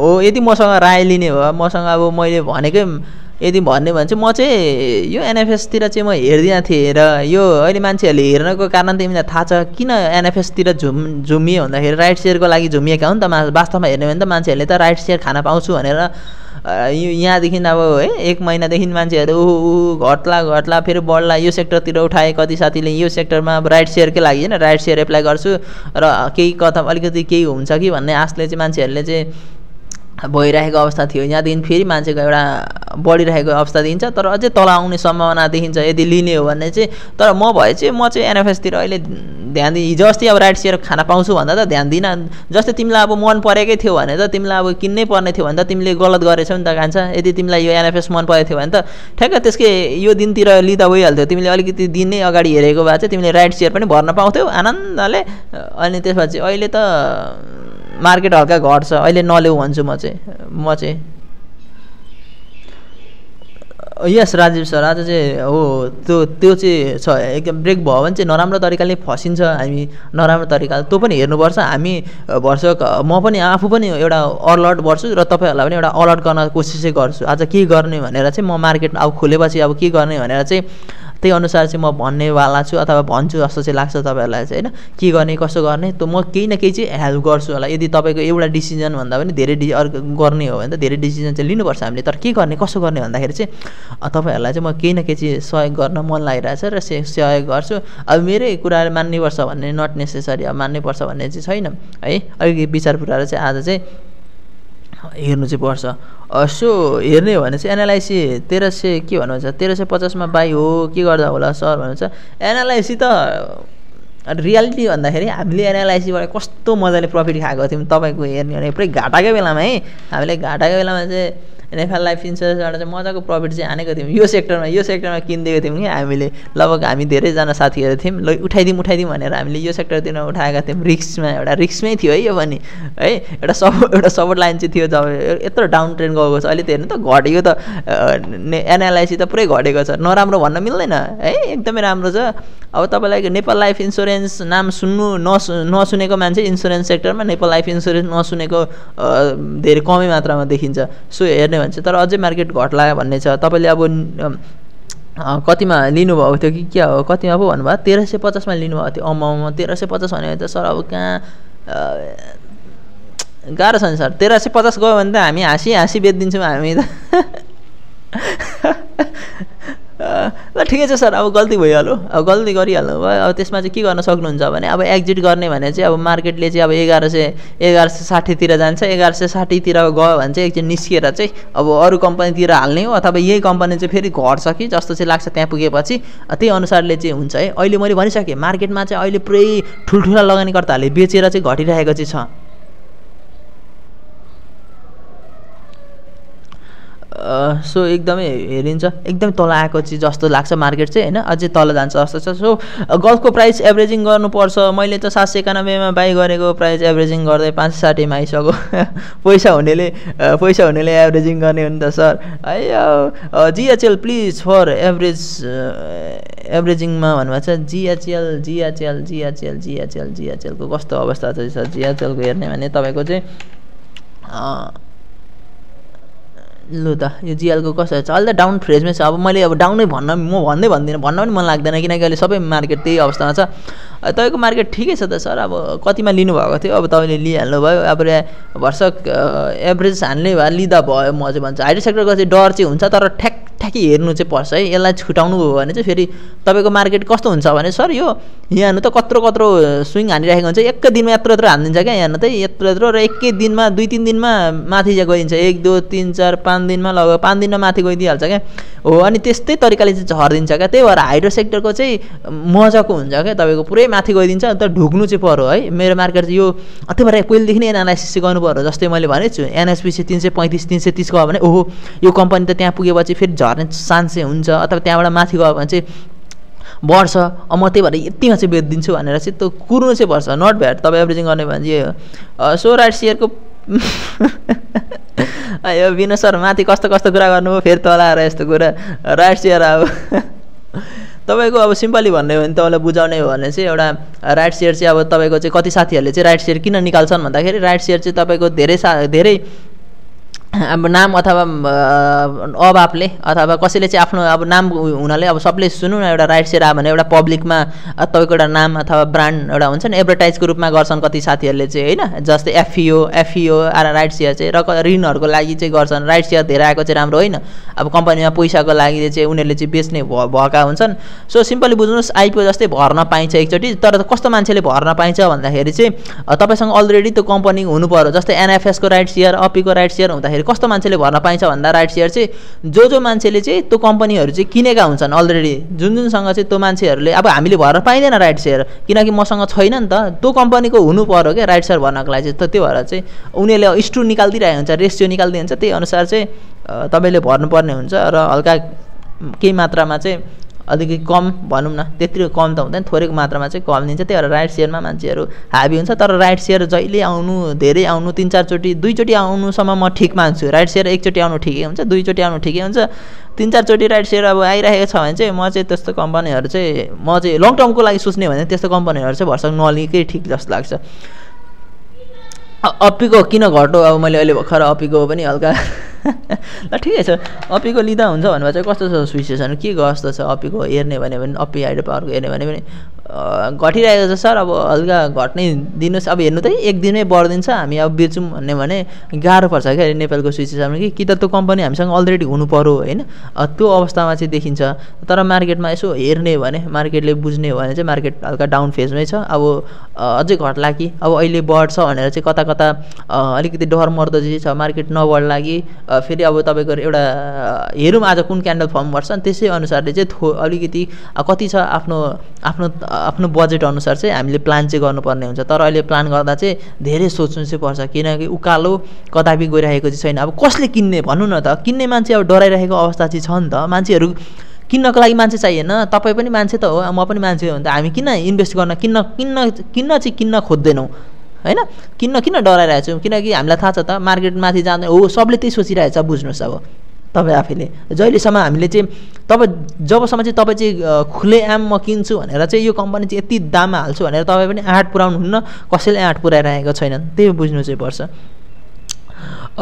हो यदि मसँग राय लिने भयो मसँग अब मैले भनेकै यदि भन्ने भने चाहिँ म चाहिँ यो एनएफएसतिर चाहिँ म हेरिदिएको थिएँ र यो अहिले मान्छेहरूले हेर्नको कारण तिमीलाई थाहा छ किन एनएफएसतिर झुम झुमियो भन्दाखेरि राइट सेयरको लागि झुमिएका हो नि त वास्तवमा हेर्ने भने त मान्छेहरूले त राइट सेयर खान पाउँछु भनेर यो यहाँदेखि अब है एक महिनादेखि मान्छेहरू ऊ घट्ला घट्ला फेरि बढ्ला यो सेक्टरतिर उठाए कति साथीले यो सेक्टरमा अब राइट सेयरकै लागि होइन राइट सेयर एप्लाई गर्छु र केही कथा अलिकति केही हुन्छ कि भन्ने आशले चाहिँ मान्छेहरूले चाहिँ भइरहेको अवस्था थियो यहाँदेखि फेरि मान्छेको एउटा बढिरहेको अवस्था दिन्छ तर अझै तल आउने सम्भावना देखिन्छ यदि लिने हो भने चाहिँ तर म भए चाहिँ म चाहिँ एनएफएसतिर अहिले ध्यान दिएँ हिजो अस्ति अब राइट सेयर खाना पाउँछु भन्दा त ध्यान दिन जस्तै तिमीलाई अब मन परेकै थियो भने त तिमीलाई अब किन्नै पर्ने थियो भने त तिमीले गलत गरेछौ नि त कान्छ यदि तिमीलाई यो एनएफएस मन परेको थियो भने त ठ्याक्क त्यसकै यो दिनतिर लिँदा भइहाल्थ्यो तिमीले अलिकति दिन नै अगाडि हेरेको भए चाहिँ तिमीले राइट सेयर पनि भर्न पाउँथ्यौ आनन्दले अनि त्यसपछि अहिले त मार्केट हल्का घट्छ अहिले नल्याउ भन्छु म चाहिँ म चाहिँ यस राजीव सर आज चाहिँ हो त्यो त्यो चाहिँ छ एकदम ब्रेक भयो भने चाहिँ नराम्रो तरिकाले फसिन्छ हामी नराम्रो तरिकाले त्यो पनि हेर्नुपर्छ हामी भर्सक म पनि आफू पनि एउटा अलर्ट गर्छु र तपाईँहरूलाई पनि एउटा अलर्ट गर्न कोसिसै गर्छु आज के गर्ने भनेर चाहिँ म मार्केट अब खोलेपछि अब के गर्ने भनेर चाहिँ त्यही अनुसार चाहिँ म भन्नेवाला छु अथवा भन्छु जस्तो चाहिँ लाग्छ तपाईँहरूलाई चाहिँ होइन के गर्ने कसो गर्ने त म केही न केही चाहिँ हेल्प गर्छु होला यदि तपाईँको एउटा डिसिजन भन्दा पनि धेरै डि गर्ने हो भने त धेरै डिसिजन चाहिँ लिनुपर्छ हामीले तर के गर्ने कसो गर्ने भन्दाखेरि चाहिँ तपाईँहरूलाई चाहिँ म केही न केही चाहिँ सहयोग गर्न मन लागिरहेछ र सहयोग गर्छु अब मेरै कुरा मान्नैपर्छ भन्ने नट नेसेसरी अब मान्नैपर्छ भन्ने चाहिँ छैन है अलिकति विचार पुऱ्याएर चाहिँ आज चाहिँ हेर्नु चाहिँ पर्छ सो हेर्ने हो भने चाहिँ एनालाइसी तेह्र सय के भन्नुहुन्छ तेह्र सय पचासमा बाई हो के गर्दा होला सर भन्नुहुन्छ एनालाइसी त रियालिटी भन्दाखेरि हामीले एनालाइसीबाट कस्तो मजाले प्रफिट खाएको थियौँ तपाईँको हेर्ने भने पुरै घाटाकै बेलामा है हामीले घाटाकै बेलामा चाहिँ नेपाल लाइफ इन्सुरेन्सबाट चाहिँ मजाको प्रफिट चाहिँ हानेको थियौँ यो सेक्टरमा यो सेक्टरमा किनिदिएको थियौँ कि हामीले लगभग हामी धेरैजना साथीहरू थियौँ ल उठाइदिउँ उठाइदिउँ भनेर हामीले यो सेक्टरतिर उठाएका थियौँ रिक्समा एउटा रिक्समै थियो है यो पनि है एउटा सपोर्ट एउटा सपोर्ट लाइन चाहिँ थियो जब यत्रो डाउन ट्रेन्ड गएको छ अहिले त हेर्नु त घटेको त एनालाइसी त पुरै घटेको छ नराम्रो भन्न मिल्दैन है एकदमै राम्रो छ अब तपाईँलाई नेपाल लाइफ इन्सुरेन्स नाम सुन्नु नसु नसुनेको मान्छे इन्सुरेन्स सेक्टरमा नेपाल लाइफ इन्सुरेन्स नसुनेको धेरै कमै मात्रामा देखिन्छ सो हेर्ने भने चाहिँ तर अझै मार्केट घट्ला भन्ने छ तपाईँले अब कतिमा लिनुभएको थियो कि क्या हो कतिमा पो भन्नुभयो तेह्र सय पचासमा लिनुभएको थियो अमाउमा तेह्र सय पचास भने त सर अब कहाँ गाह्रो छ नि सर तेह्र सय पचास गयो भने त हामी हाँसी हाँसी बेचिदिन्छौँ हामी त ल ठिकै छ सर अब गल्ती भइहाल्यो अब गल्ती गरिहाल्नु भयो अब त्यसमा चाहिँ के गर्न सक्नुहुन्छ भने अब एक्जिट गर्ने भने चाहिँ अब मार्केटले चाहिँ अब एघार सय एघार सय साठीतिर जान्छ एघार सय साठीतिर गयो भने चाहिँ एकछिन निस्किएर चाहिँ अब अरू कम्पनीतिर हाल्ने हो अथवा यही कम्पनी चाहिँ फेरि घट्छ कि जस्तो चाहिँ लाग्छ त्यहाँ पुगेपछि त्यही अनुसारले चाहिँ हुन्छ है अहिले मैले भनिसकेँ मार्केटमा चाहिँ अहिले पुरै ठुल्ठुला लगानीकर्ताहरूले बेचेर चाहिँ घटिरहेको चाहिँ छ सो एकदमै हेरिन्छ एकदमै तल आएको चिज जस्तो लाग्छ मार्केट चाहिँ होइन अझै तल जान्छ जस्तो छ सो गल्फको प्राइस एभरेजिङ गर्नुपर्छ मैले त सात सय एकानब्बेमा बाई गरेको प्राइस एभरेजिङ गर्दै पाँच सय साठीमा आइसक्यो पैसा हुनेले पैसा हुनेले एभरेजिङ गर्ने हो नि त सर है जिएचएल प्लिज फर एभरेज एभरेजिङमा भन्नुभएको छ जिएचएल जिएचएल जिएचएल जिएचएल जिएचएलको कस्तो अवस्था छ सर जिएचएलको हेर्ने भने तपाईँको चाहिँ लु त यो जिएलको कसरी छ अहिले त डाउन फ्रेजमै छ अब मैले अब डाउनै भन्न म भन्दै भन्दिनँ भन्न पनि मन लाग्दैन किनकि अहिले सबै मार्केट त्यही अवस्थामा छ तपाईँको मार्केट ठिकै छ त सर अब कतिमा लिनुभएको थियो अब तपाईँले लिइहाल्नुभयो अब भर्सक एभरेज हान्ने भए लिँदा भयो म चाहिँ भन्छु हाइड्रो सेक्टरको चाहिँ डर चाहिँ हुन्छ तर ठ्याक्क ठ्याक्कै हेर्नु चाहिँ पर्छ है यसलाई छुटाउनु भयो भने चाहिँ फेरि तपाईँको मार्केट कस्तो हुन्छ भने सर यो यहाँ त कत्रो कत्रो स्विङ हानिराखेको हुन्छ एकै दिनमा यत्रो यत्रो हानिदिन्छ क्या यहाँ त यत्रो यत्रो र एकै दिनमा दुई तिन दिनमा माथि गइदिन्छ एक दुई तिन चार पाँच दिनमा लगभग पाँच दिनमा माथि गइदिइहाल्छ क्या हो अनि त्यस्तै तरिकाले चाहिँ झरिदिन्छ क्या त्यही भएर हाइड्रो सेक्टरको चाहिँ मजाको हुन्छ क्या तपाईँको पुरै माथि गइदिन्छ अन्त ढुक्नु चाहिँ पऱ्यो है मेरो मार्केट चाहिँ यो त्यही भएर पहिलेदेखि नै एनालाइसिस गर्नु पऱ्यो जस्तै मैले भनेको छु एनएसपिसी तिन सय पैँतिस तिन सय तिसको भने ओहो यो कम्पनी त त्यहाँ पुगेपछि फेरि हर्ने चान्सै हुन्छ अथवा त्यहाँबाट माथि गयो भने चाहिँ बढ्छ अब म त्यही भएर यतिमा चाहिँ बेचिदिन्छु भनेर चाहिँ त्यो कुर्नु चाहिँ पर्छ नट भ्याट तपाईँ एभरेजिङ गर्ने भने चाहिँ सो राइट सेयरको यो विनोद सर माथि कस्तो कस्तो कुरा गर्नुभयो फेरि तल आएर यस्तो कुरा राइट सेयर अब तपाईँको अब सिम्पली भन्ने हो भने तपाईँलाई बुझाउने हो भने चाहिँ एउटा राइट सेयर चाहिँ अब तपाईँको चाहिँ कति साथीहरूले चाहिँ राइट सेयर किन निकाल्छन् भन्दाखेरि राइट सेयर चाहिँ तपाईँको धेरै सा धेरै अब नाम अथवा अभावले अथवा कसैले चाहिँ आफ्नो अब नाम हुनाले अब सबले सुन्नु न एउटा राइट सेयर आयो भने एउटा पब्लिकमा तपाईँको एउटा नाम अथवा ब्रान्ड एउटा हुन्छ नि एडभर्टाइजको रूपमा गर्छन् कति साथीहरूले चाहिँ होइन जस्तै एफिओ एफिओ आएर राइट सेयर चाहिँ र ऋणहरूको लागि चाहिँ गर्छन् राइट सेयर धेरै आएको चाहिँ राम्रो होइन अब कम्पनीमा पैसाको लागि चाहिँ उनीहरूले चाहिँ बेच्ने भएका हुन्छन् सो सिम्पली बुझ्नुहोस् आइपिओ जस्तै भर्न पाइन्छ एकचोटि तर कस्तो मान्छेले भर्न पाइन्छ भन्दाखेरि चाहिँ तपाईँसँग अलरेडी त्यो कम्पनी हुनु पऱ्यो जस्तै एनएफएसको राइट सेयर अपीको राइट सेयर हुँदाखेरि भन्दाखेरि कस्तो मान्छेले भर्न पाइन्छ भन्दा राइट सेयर चाहिँ जो जो मान्छेले चाहिँ त्यो कम्पनीहरू चाहिँ किनेका हुन्छन् अलरेडी जुन जुनसँग चाहिँ त्यो मान्छेहरूले अब हामीले भर्न पाइँदैन राइट सेयर किनकि मसँग छैन नि त त्यो कम्पनीको हुनु पऱ्यो क्या राइट सेयर भर्नको लागि चाहिँ त त्यो भएर चाहिँ उनीहरूले स्टु निकालिदिइरहेको हुन्छ रेसियो निकालिदिन्छ त्यही अनुसार चाहिँ तपाईँले भर्नुपर्ने हुन्छ र हल्का केही मात्रामा चाहिँ अलिकति कम भनौँ न त्यति कम त हुँदैन थोरैको मात्रामा चाहिँ कम दिन्छ त्यही भएर राइट सेयरमा मान्छेहरू हाबी हुन्छ तर राइट सेयर जहिले आउनु धेरै आउनु तिन चारचोटि दुईचोटि आउनुसम्म म ठिक मान्छु राइट सेयर एकचोटि आउनु ठिकै हुन्छ दुईचोटि आउनु ठिकै हुन्छ तिन चारचोटि राइट सेयर अब आइरहेको छ भने चाहिँ म चाहिँ त्यस्तो कम्पनीहरू चाहिँ म चाहिँ लङ टर्मको लागि सोच्ने भने त्यस्तो कम्पनीहरू चाहिँ भर्सक नलिकै ठिक जस्तो लाग्छ अप्पीको किन घट्यो अब मैले अहिले भर्खर अप्पीको पनि हल्का ल ठिकै छ अप्पीको लिँदा हुन्छ भनेर चाहिँ कस्तो छ सिचुएसन के कस्तो छ अप्पीको हेर्ने भने पनि अप्पी हाइड्रो पावरको हेर्ने भने पनि घटिरहेको छ सर अब हल्का घट्नै दिनुहोस् अब हेर्नु त एक दिनमै बढिदिन्छ हामी अब बेचौँ भन्ने भने गाह्रो पर्छ क्या नेपालको सिचुएसनमा कि कि त त्यो कम्पनी हामीसँग अलरेडी हुनु पऱ्यो होइन त्यो अवस्थामा चाहिँ देखिन्छ तर मार्केटमा यसो हेर्ने भने मार्केटले बुझ्ने भने चाहिँ मार्केट हल्का डाउन फेजमै छ अब अझै घट्ला कि अब अहिले बढ्छ भनेर चाहिँ कता कता अलिकति डर मर्दो चाहिँ छ मार्केट नबढ्ला कि फेरि अब तपाईँको एउटा हेरौँ आज कुन क्यान्डल फर्म गर्छ त्यसै अनुसारले चाहिँ थो अलिकति कति छ आफ्नो आफ्नो आफ्नो बजेट अनुसार चाहिँ हामीले प्लान चाहिँ गर्नुपर्ने हुन्छ तर अहिले प्लान गर्दा चाहिँ धेरै सोच्नु चाहिँ पर्छ किनकि उकालो कदापि गइरहेको चाहिँ छैन अब कसले किन्ने भनौँ न त किन्ने मान्छे अब डराइरहेको अवस्था चाहिँ छ नि त मान्छेहरू किन्नको लागि मान्छे चाहिएन तपाईँ पनि मान्छे त हो म पनि मान्छे हो भने त हामी किन इन्भेस्ट गर्न किन्न किन्न किन्न चाहिँ किन्न खोज्दैनौँ होइन किन्न किन डराइरहेको छौँ किनकि हामीलाई थाहा छ त मार्केटमाथि जाँदा हो सबले त्यही सोचिरहेछ बुझ्नुहोस् अब तपाईँ आफैले जहिलेसम्म हामीले चाहिँ तपाईँ जबसम्म चाहिँ तपाईँ चाहिँ खुले एम म किन्छु भनेर चाहिँ यो कम्पनी चाहिँ यति दाममा हाल्छु भनेर तपाईँ पनि आँट पुऱ्याउनुहुन्न कसैले आँट पुऱ्याइरहेको छैनन् त्यही बुझ्नु चाहिँ पर्छ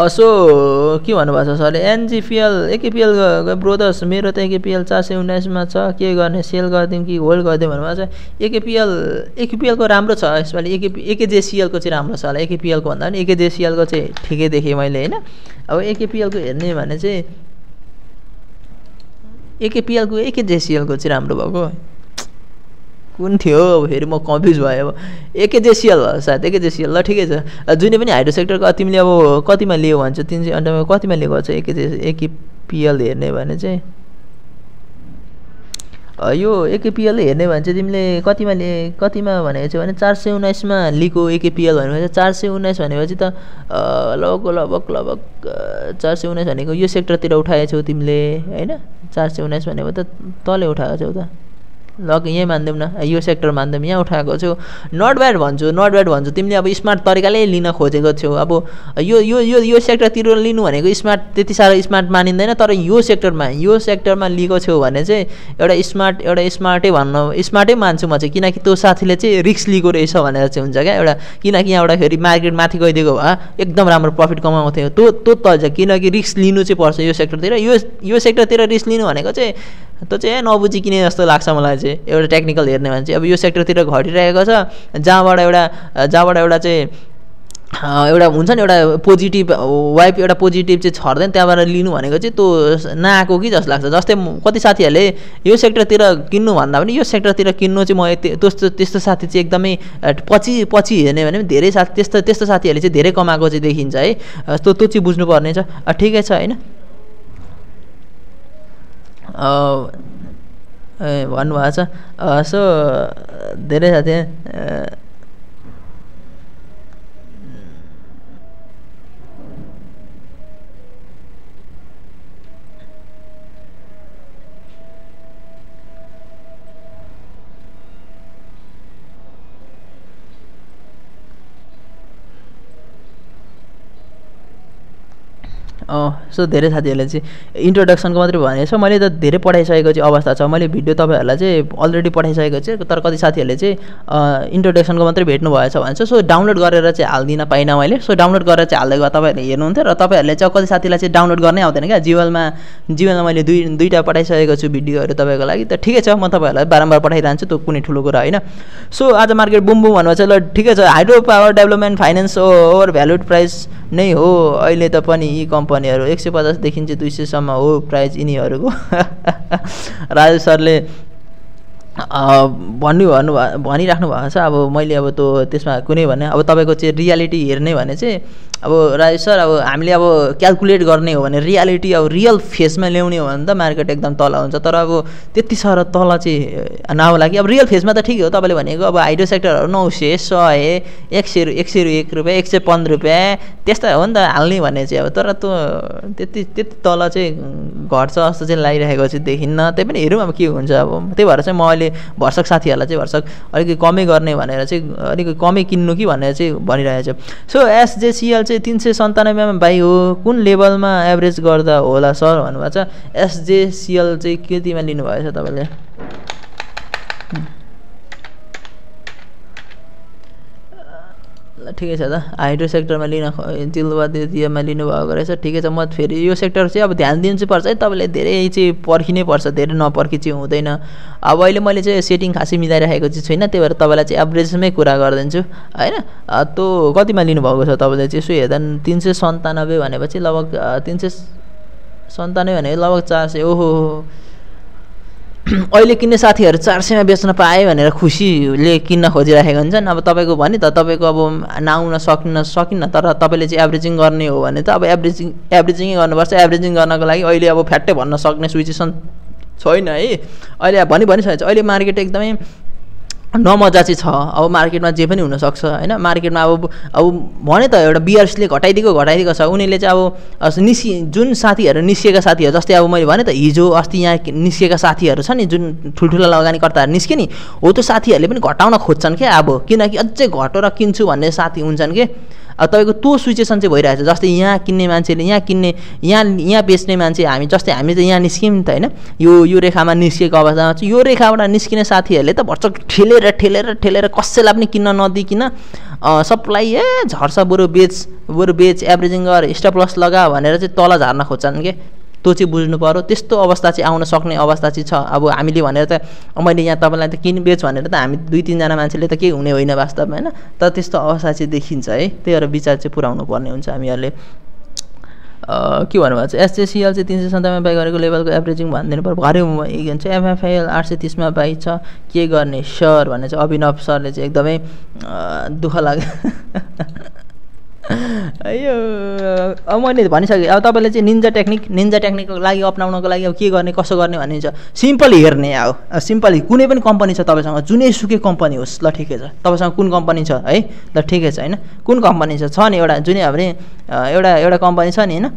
असो के भन्नुभएको छ सरले एनजिपिएल एकेपिएल ब्रोदर्स मेरो त एकेपिएल चार सय उन्नाइसमा छ के गर्ने सेल गरिदिउँ कि होल्ड गरिदिउँ भन्नुभएको छ एकेपिएल एकेपिएलको राम्रो छ यसपालि एके एकेजेसिएलको चाहिँ राम्रो छ होला एकेपिएलको भन्दा पनि एकेजेसिएलको चाहिँ ठिकै देखेँ मैले होइन अब एकेपिएलको हेर्ने भने चाहिँ एकेपिएलको एकेजेसिएलको चाहिँ राम्रो भएको कुन थियो फेरि म कन्फ्युज भएँ अब एकेजेसिएल सायद एकेजेसिएल ल ठिकै छ जुनै पनि हाइड्रो सेक्टरको तिमीले अब कतिमा लियो भन्छ तिन सय अन्डरमा कतिमा लिएको छ एकेजे एकेपिएल हेर्ने भने चाहिँ यो एकेपिएल हेर्ने भने चाहिँ तिमीले कतिमा लिए कतिमा भनेको चाहिँ भने चार सय उन्नाइसमा लिएको एकेपिएल भनेपछि चार सय उन्नाइस भनेपछि त लगभग लगभग लगभग चार सय उन्नाइस भनेको यो सेक्टरतिर उठाएछौ तिमीले होइन चार सय उन्नाइस भनेको त तलै उठाएको छौ त लग यहीँ मान्दौँ न यो सेक्टर मान्दौँ यहाँ उठाएको छु नट ब्याड भन्छु नट ब्याड भन्छु तिमीले अब स्मार्ट तरिकाले लिन खोजेको छौ अब यो यो यो यो सेक्टरतिर लिनु भनेको स्मार्ट त्यति साह्रो स्मार्ट मानिँदैन तर यो सेक्टरमा यो सेक्टरमा लिएको छौ भने चाहिँ एउटा स्मार्ट एउटा स्मार्टै भन्नु स्मार्टै मान्छु म चाहिँ किनकि त्यो साथीले चाहिँ रिक्स लिएको रहेछ भनेर चाहिँ हुन्छ क्या एउटा किनकि यहाँ एउटा फेरि मार्केट माथि गइदिएको भए एकदम राम्रो प्रफिट कमाउँथ्यो त्यो त्यो त किनकि रिक्स लिनु चाहिँ पर्छ यो सेक्टरतिर यो यो सेक्टरतिर रिक्स लिनु भनेको चाहिँ त्यो चाहिँ नबुझी नबुझिकिने जस्तो लाग्छ मलाई चाहिँ एउटा टेक्निकल हेर्ने मान्छे अब यो सेक्टरतिर घटिरहेको छ जहाँबाट एउटा जहाँबाट एउटा चाहिँ एउटा हुन्छ नि एउटा पोजिटिभ वाइफ एउटा पोजिटिभ चाहिँ छर्दैन त्यहाँबाट लिनु भनेको चाहिँ त्यो नआएको कि जस्तो लाग्छ जस्तै कति साथीहरूले यो सेक्टरतिर किन्नु भन्दा पनि यो सेक्टरतिर किन्नु चाहिँ म त्यस्तो त्यस्तो साथी चाहिँ एकदमै पछि पछि हेर्ने भने पनि धेरै साथी त्यस्तो त्यस्तो साथीहरूले चाहिँ धेरै कमाएको चाहिँ देखिन्छ है त्यो त्यो चाहिँ बुझ्नुपर्ने छ ठिकै छ होइन भन्नुभएको छ सो धेरै साथी सो धेरै साथीहरूले चाहिँ इन्ट्रोडक्सनको मात्रै भनेको छ मैले त धेरै पठाइसकेको चाहिँ अवस्था छ मैले भिडियो तपाईँहरूलाई चाहिँ अलरेडी पठाइसकेको चाहिँ तर कति साथीहरूले चाहिँ इन्ट्रोडक्सनको मात्रै भेट्नु भएछ चाहिँ सो डाउनलोड गरेर चाहिँ हाल्दिनँ पाइनँ मैले सो डाउनलोड गरेर चाहिँ हाल्दै गएर तपाईँहरूले हेर्नुहुन्थ्यो र तपाईँहरूले चाहिँ कति साथीलाई चाहिँ डाउनलोड गर्नै आउँदैन क्या जिवलमा जिवलमा मैले दुई दुईवटा पठाइसकेको छु भिडियोहरू तपाईँको लागि त ठिकै छ म तपाईँहरूलाई बारम्बार पठाइरहन्छु त्यो कुनै ठुलो कुरा होइन सो आज मार्केट बुम बुम भन्नुभएको ल ठिकै छ hydro power development finance over valued price नै हो अहिले त पनि यी कम्पनी भनेहरू एक सय पचासदेखि चाहिँ दुई सयसम्म हो प्राइज यिनीहरूको राजेश सरले भन्नु भन्नु भनिराख्नु भएको छ अब मैले अब त्यो त्यसमा कुनै भने अब तपाईँको चाहिँ रियालिटी हेर्ने भने चाहिँ अब राजेश सर अब हामीले अब क्यालकुलेट गर्ने हो भने रियालिटी अब रियल फेसमा ल्याउने हो भने त मार्केट एकदम तल हुन्छ तर अब त्यति साह्रो तल चाहिँ नहोला कि अब रियल फेसमा त ठिक हो तपाईँले भनेको अब हाइड्रो सेक्टरहरू नौ सय सय एक सय एक सय एक रुपियाँ एक सय पन्ध्र रुपियाँ त्यस्ता हो नि त हाल्ने भन्ने चाहिँ अब तर त्यो त्यति त्यति तल चाहिँ घट्छ जस्तो चाहिँ लागिरहेको चाहिँ देखिन्न त्यही पनि हेरौँ अब के हुन्छ अब त्यही भएर चाहिँ म अहिले भर्सक साथीहरूलाई चाहिँ भर्सक अलिकति कमै गर्ने भनेर चाहिँ अलिकति कमै किन्नु कि भनेर चाहिँ भनिरहेको छु सो एसजेसिएल चाहिँ तिन सय सन्तानब्बेमा बाई हो कुन लेभलमा एभरेज गर्दा होला सर भन्नुभएको छ एसजेसिएल चाहिँ कतिमा लिनुभएछ तपाईँले ल ठिकै छ त हाइड्रो सेक्टरमा लिन चिलवा लिनुभएको रहेछ ठिकै छ म फेरि यो सेक्टर चाहिँ अब ध्यान दिनु चाहिँ पर्छ है तपाईँले धेरै चाहिँ पर्खिनै पर्छ धेरै नपर्खि चाहिँ हुँदैन अब अहिले मैले चाहिँ सेटिङ खासै मिलाइराखेको चाहिँ छुइनँ त्यही भएर तपाईँलाई चाहिँ एभरेजमै कुरा गरिदिन्छु होइन त्यो कतिमा लिनुभएको छ तपाईँले चाहिँ यसो हेर्दा तिन सय सन्तानब्बे भनेपछि लगभग तिन सय सन्तानब्बे भनेपछि लगभग चार सय ओहो अहिले किन्ने साथीहरू चार सयमा बेच्न पाएँ भनेर खुसीले किन्न खोजिराखेको हुन्छन् अब तपाईँको भने त तपाईँको अब नआउन सकिन सकिन्न तर तपाईँले चाहिँ एभरेजिङ गर्ने हो भने त अब एभरेजिङ एभरेजिङै गर्नुपर्छ एभरेजिङ गर्नको लागि अहिले अब फ्याट्टै भन्न सक्ने सिचुएसन छैन है अहिले भनी भनिसकेको छ अहिले मार्केट एकदमै नमजा चाहिँ छ अब मार्केटमा जे पनि हुनसक्छ होइन मार्केटमा अब अब भने त एउटा बिआरसीले घटाइदिएको घटाइदिएको छ उनीहरूले चाहिँ अब निस्कि जुन साथीहरू निस्किएका साथीहरू जस्तै अब मैले भने त हिजो अस्ति यहाँ निस्किएका साथीहरू छ नि जुन ठुल्ठुला लगानीकर्ताहरू निस्के नि हो त्यो साथीहरूले पनि घटाउन खोज्छन् क्या अब किनकि अझै घटेर किन्छु भन्ने साथी हुन्छन् कि तपाईँको त्यो सिचुएसन चाहिँ भइरहेको छ जस्तै यहाँ किन्ने मान्छेले यहाँ किन्ने यहाँ यहाँ बेच्ने मान्छे हामी जस्तै हामी त यहाँ निस्क्यौँ नि त होइन यो यो रेखामा निस्केको अवस्थामा चाहिँ यो रेखाबाट निस्किने साथीहरूले त भर्चक ठेलेर ठेलेर ठेलेर कसैलाई पनि किन्न नदिकन सबलाई ए झर्छ बरु बेच बरु बेच एभरेजिङ गर स्टप लस लगा भनेर चाहिँ तल झार्न खोज्छन् कि त्यो चाहिँ बुझ्नु पऱ्यो त्यस्तो अवस्था चाहिँ आउन सक्ने अवस्था चाहिँ छ अब हामीले भनेर त मैले यहाँ तपाईँलाई त किन बेच भनेर त हामी दुई तिनजना मान्छेले त केही हुने होइन वास्तवमा होइन तर त्यस्तो अवस्था चाहिँ देखिन्छ है त्यही भएर विचार चाहिँ पुऱ्याउनु पर्ने हुन्छ हामीहरूले के भन्नुभएको छ एसएससिएल चाहिँ तिन सय सन्तानब्बे बाई गरेको लेभलको एभरेजिङ भनिदिनु पऱ्यो घरै के भन्छ एमएफआइएल आठ सय तिसमा बाई छ के गर्ने सर भनेर चाहिँ अभिनव सरले चाहिँ एकदमै दुःख लाग्यो यो मैले भनिसकेँ अब तपाईँले चाहिँ निन्जा टेक्निक निन्जा टेक्निकको लागि अप्नाउनको लागि अब के गर्ने कसो गर्ने भनिन्छ सिम्पल हेर्ने अब सिम्पल कुनै पनि कम्पनी छ तपाईँसँग जुनै सुकै कम्पनी होस् ल ठिकै छ तपाईँसँग कुन कम्पनी छ है ल ठिकै छ होइन कुन कम्पनी छ छ नि एउटा जुनै अब एउटा एउटा कम्पनी छ नि होइन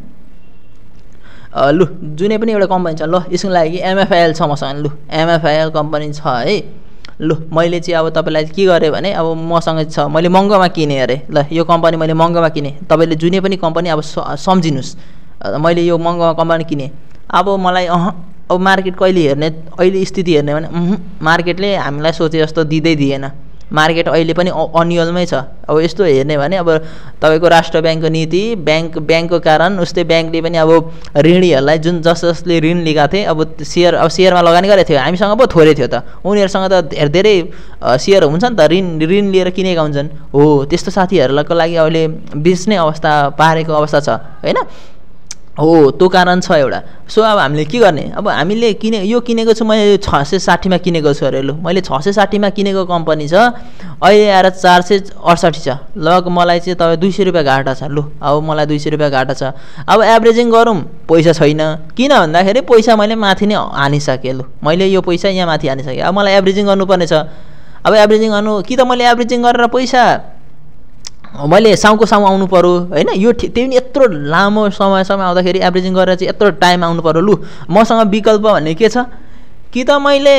लु जुनै पनि एउटा कम्पनी छ ल यसको लागि एमएफआइएल छ मसँग लु एमएफआइएल कम्पनी छ है लु मैले चाहिँ अब तपाईँलाई के गरेँ भने अब मसँग छ मैले महँगोमा किनेँ अरे ल यो कम्पनी मैले महँगोमा किनेँ तपाईँले जुनै पनि कम्पनी अब सम्झिनुहोस् मैले यो महँगोमा कम्पनी किनेँ अब मलाई अह अब मार्केट कहिले हेर्ने अहिले स्थिति हेर्ने भने मार्केटले हामीलाई सोचे जस्तो दिँदै दिएन मार्केट अहिले पनि अनियलमै छ अब यस्तो हेर्ने भने अब तपाईँको राष्ट्र ब्याङ्कको नीति ब्याङ्क ब्याङ्कको कारण उस्तै ब्याङ्कले पनि अब ऋणीहरूलाई जुन जस जसले ऋण लिएका थिए अब सेयर अब सेयरमा लगानी गरेको थियो हामीसँग पो थोरै थियो त उनीहरूसँग त धेरै सेयर हुन्छ नि त ऋण ऋण लिएर किनेका हुन्छन् हो त्यस्तो साथीहरूको लागि अहिले बेच्ने अवस्था पारेको अवस्था छ होइन हो त्यो कारण छ एउटा सो अब हामीले के गर्ने अब हामीले किने यो किनेको छु मैले छ सय साठीमा किनेको छु अरे लु मैले छ सय साठीमा किनेको कम्पनी छ अहिले आएर चार सय अडसठी छ लग मलाई चाहिँ तपाईँ दुई सय रुपियाँ घाटा छ लु अब मलाई दुई सय रुपियाँ घाटा छ अब एभरेजिङ गरौँ पैसा छैन किन भन्दाखेरि पैसा मैले माथि नै हानिसकेँ लु मैले यो पैसा यहाँ माथि हानिसकेँ अब मलाई एभरेजिङ गर्नुपर्ने छ अब एभरेजिङ गर्नु कि त मैले एभरेजिङ गरेर पैसा मैले साउको साउ आउनु पऱ्यो होइन यो त्यही पनि यत्रो लामो समयसम्म आउँदाखेरि एभरेजिङ गरेर चाहिँ यत्रो टाइम आउनु पऱ्यो लु मसँग विकल्प भन्ने के छ कि त मैले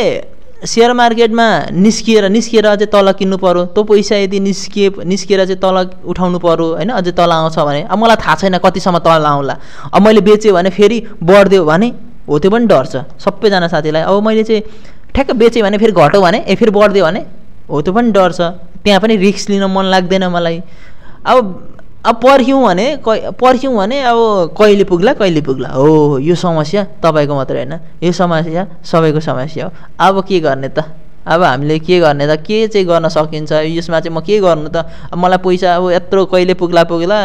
सेयर मार्केटमा निस्किएर निस्किएर अझै तल किन्नु पऱ्यो त्यो पैसा यदि निस्किए निस्किएर चाहिँ तल उठाउनु पऱ्यो होइन अझै तल आउँछ भने अब मलाई थाहा छैन कतिसम्म तल आउँला अब मैले बेचेँ भने फेरि बढिदियो भने हो त्यो पनि डर छ सबैजना साथीलाई अब मैले चाहिँ ठ्याक्क बेचेँ भने फेरि घट्यो भने ए फेरि बढिदियो भने हो त्यो पनि डर छ त्यहाँ पनि रिक्स लिन मन लाग्दैन मलाई अब अब पर्ख्यौँ भने कै पर्ख्यौँ भने अब कहिले पुग्ला कहिले पुग्ला हो यो समस्या तपाईँको मात्रै होइन यो समस्या सबैको समस्या हो अब के गर्ने त अब हामीले के गर्ने त के चाहिँ गर्न सकिन्छ यसमा चाहिँ म के गर्नु त अब मलाई पैसा अब यत्रो कहिले पुग्ला पुग्ला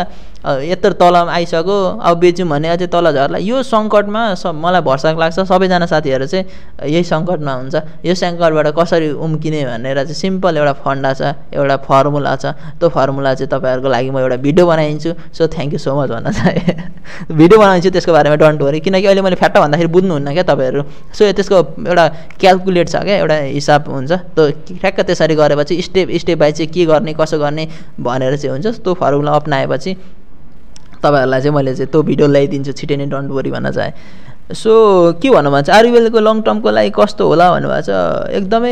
यत्रो तलमा आइसक्यो अब बेच्यौँ भने अझै तल झर्ला यो सङ्कटमा सब मलाई भर्साक लाग्छ सबैजना साथीहरू चाहिँ यही सङ्कटमा हुन्छ यो सङ्कटबाट कसरी उम्किने भनेर चाहिँ सिम्पल एउटा फन्डा छ एउटा फर्मुला छ त्यो फर्मुला चाहिँ तपाईँहरूको लागि म एउटा भिडियो बनाइदिन्छु so thank you so much भन्न चाहे भिडियो बनाइदिन्छु त्यसको बारेमा डन्ट वरी किनकि अहिले मैले फ्याट्टा भन्दाखेरि बुझ्नुहुन्न क्या तपाईँहरू सो त्यसको एउटा क्यालकुलेट छ क्या एउटा हिसाब हुन्छ त्यो ठ्याक्क त्यसरी गरेपछि स्टेप स्टेप बाई चाहिँ के गर्ने कसो गर्ने भनेर चाहिँ हुन्छ त्यो फर्मुला अप्नाएपछि तपाईँहरूलाई चाहिँ मैले चाहिँ त्यो भिडियो ल्याइदिन्छु छिटै नै डन्ट वरी भन्न चाहेँ सो के भन्नु छ आयुर्वेदको लङ टर्मको लागि कस्तो होला भन्नुभएको छ एकदमै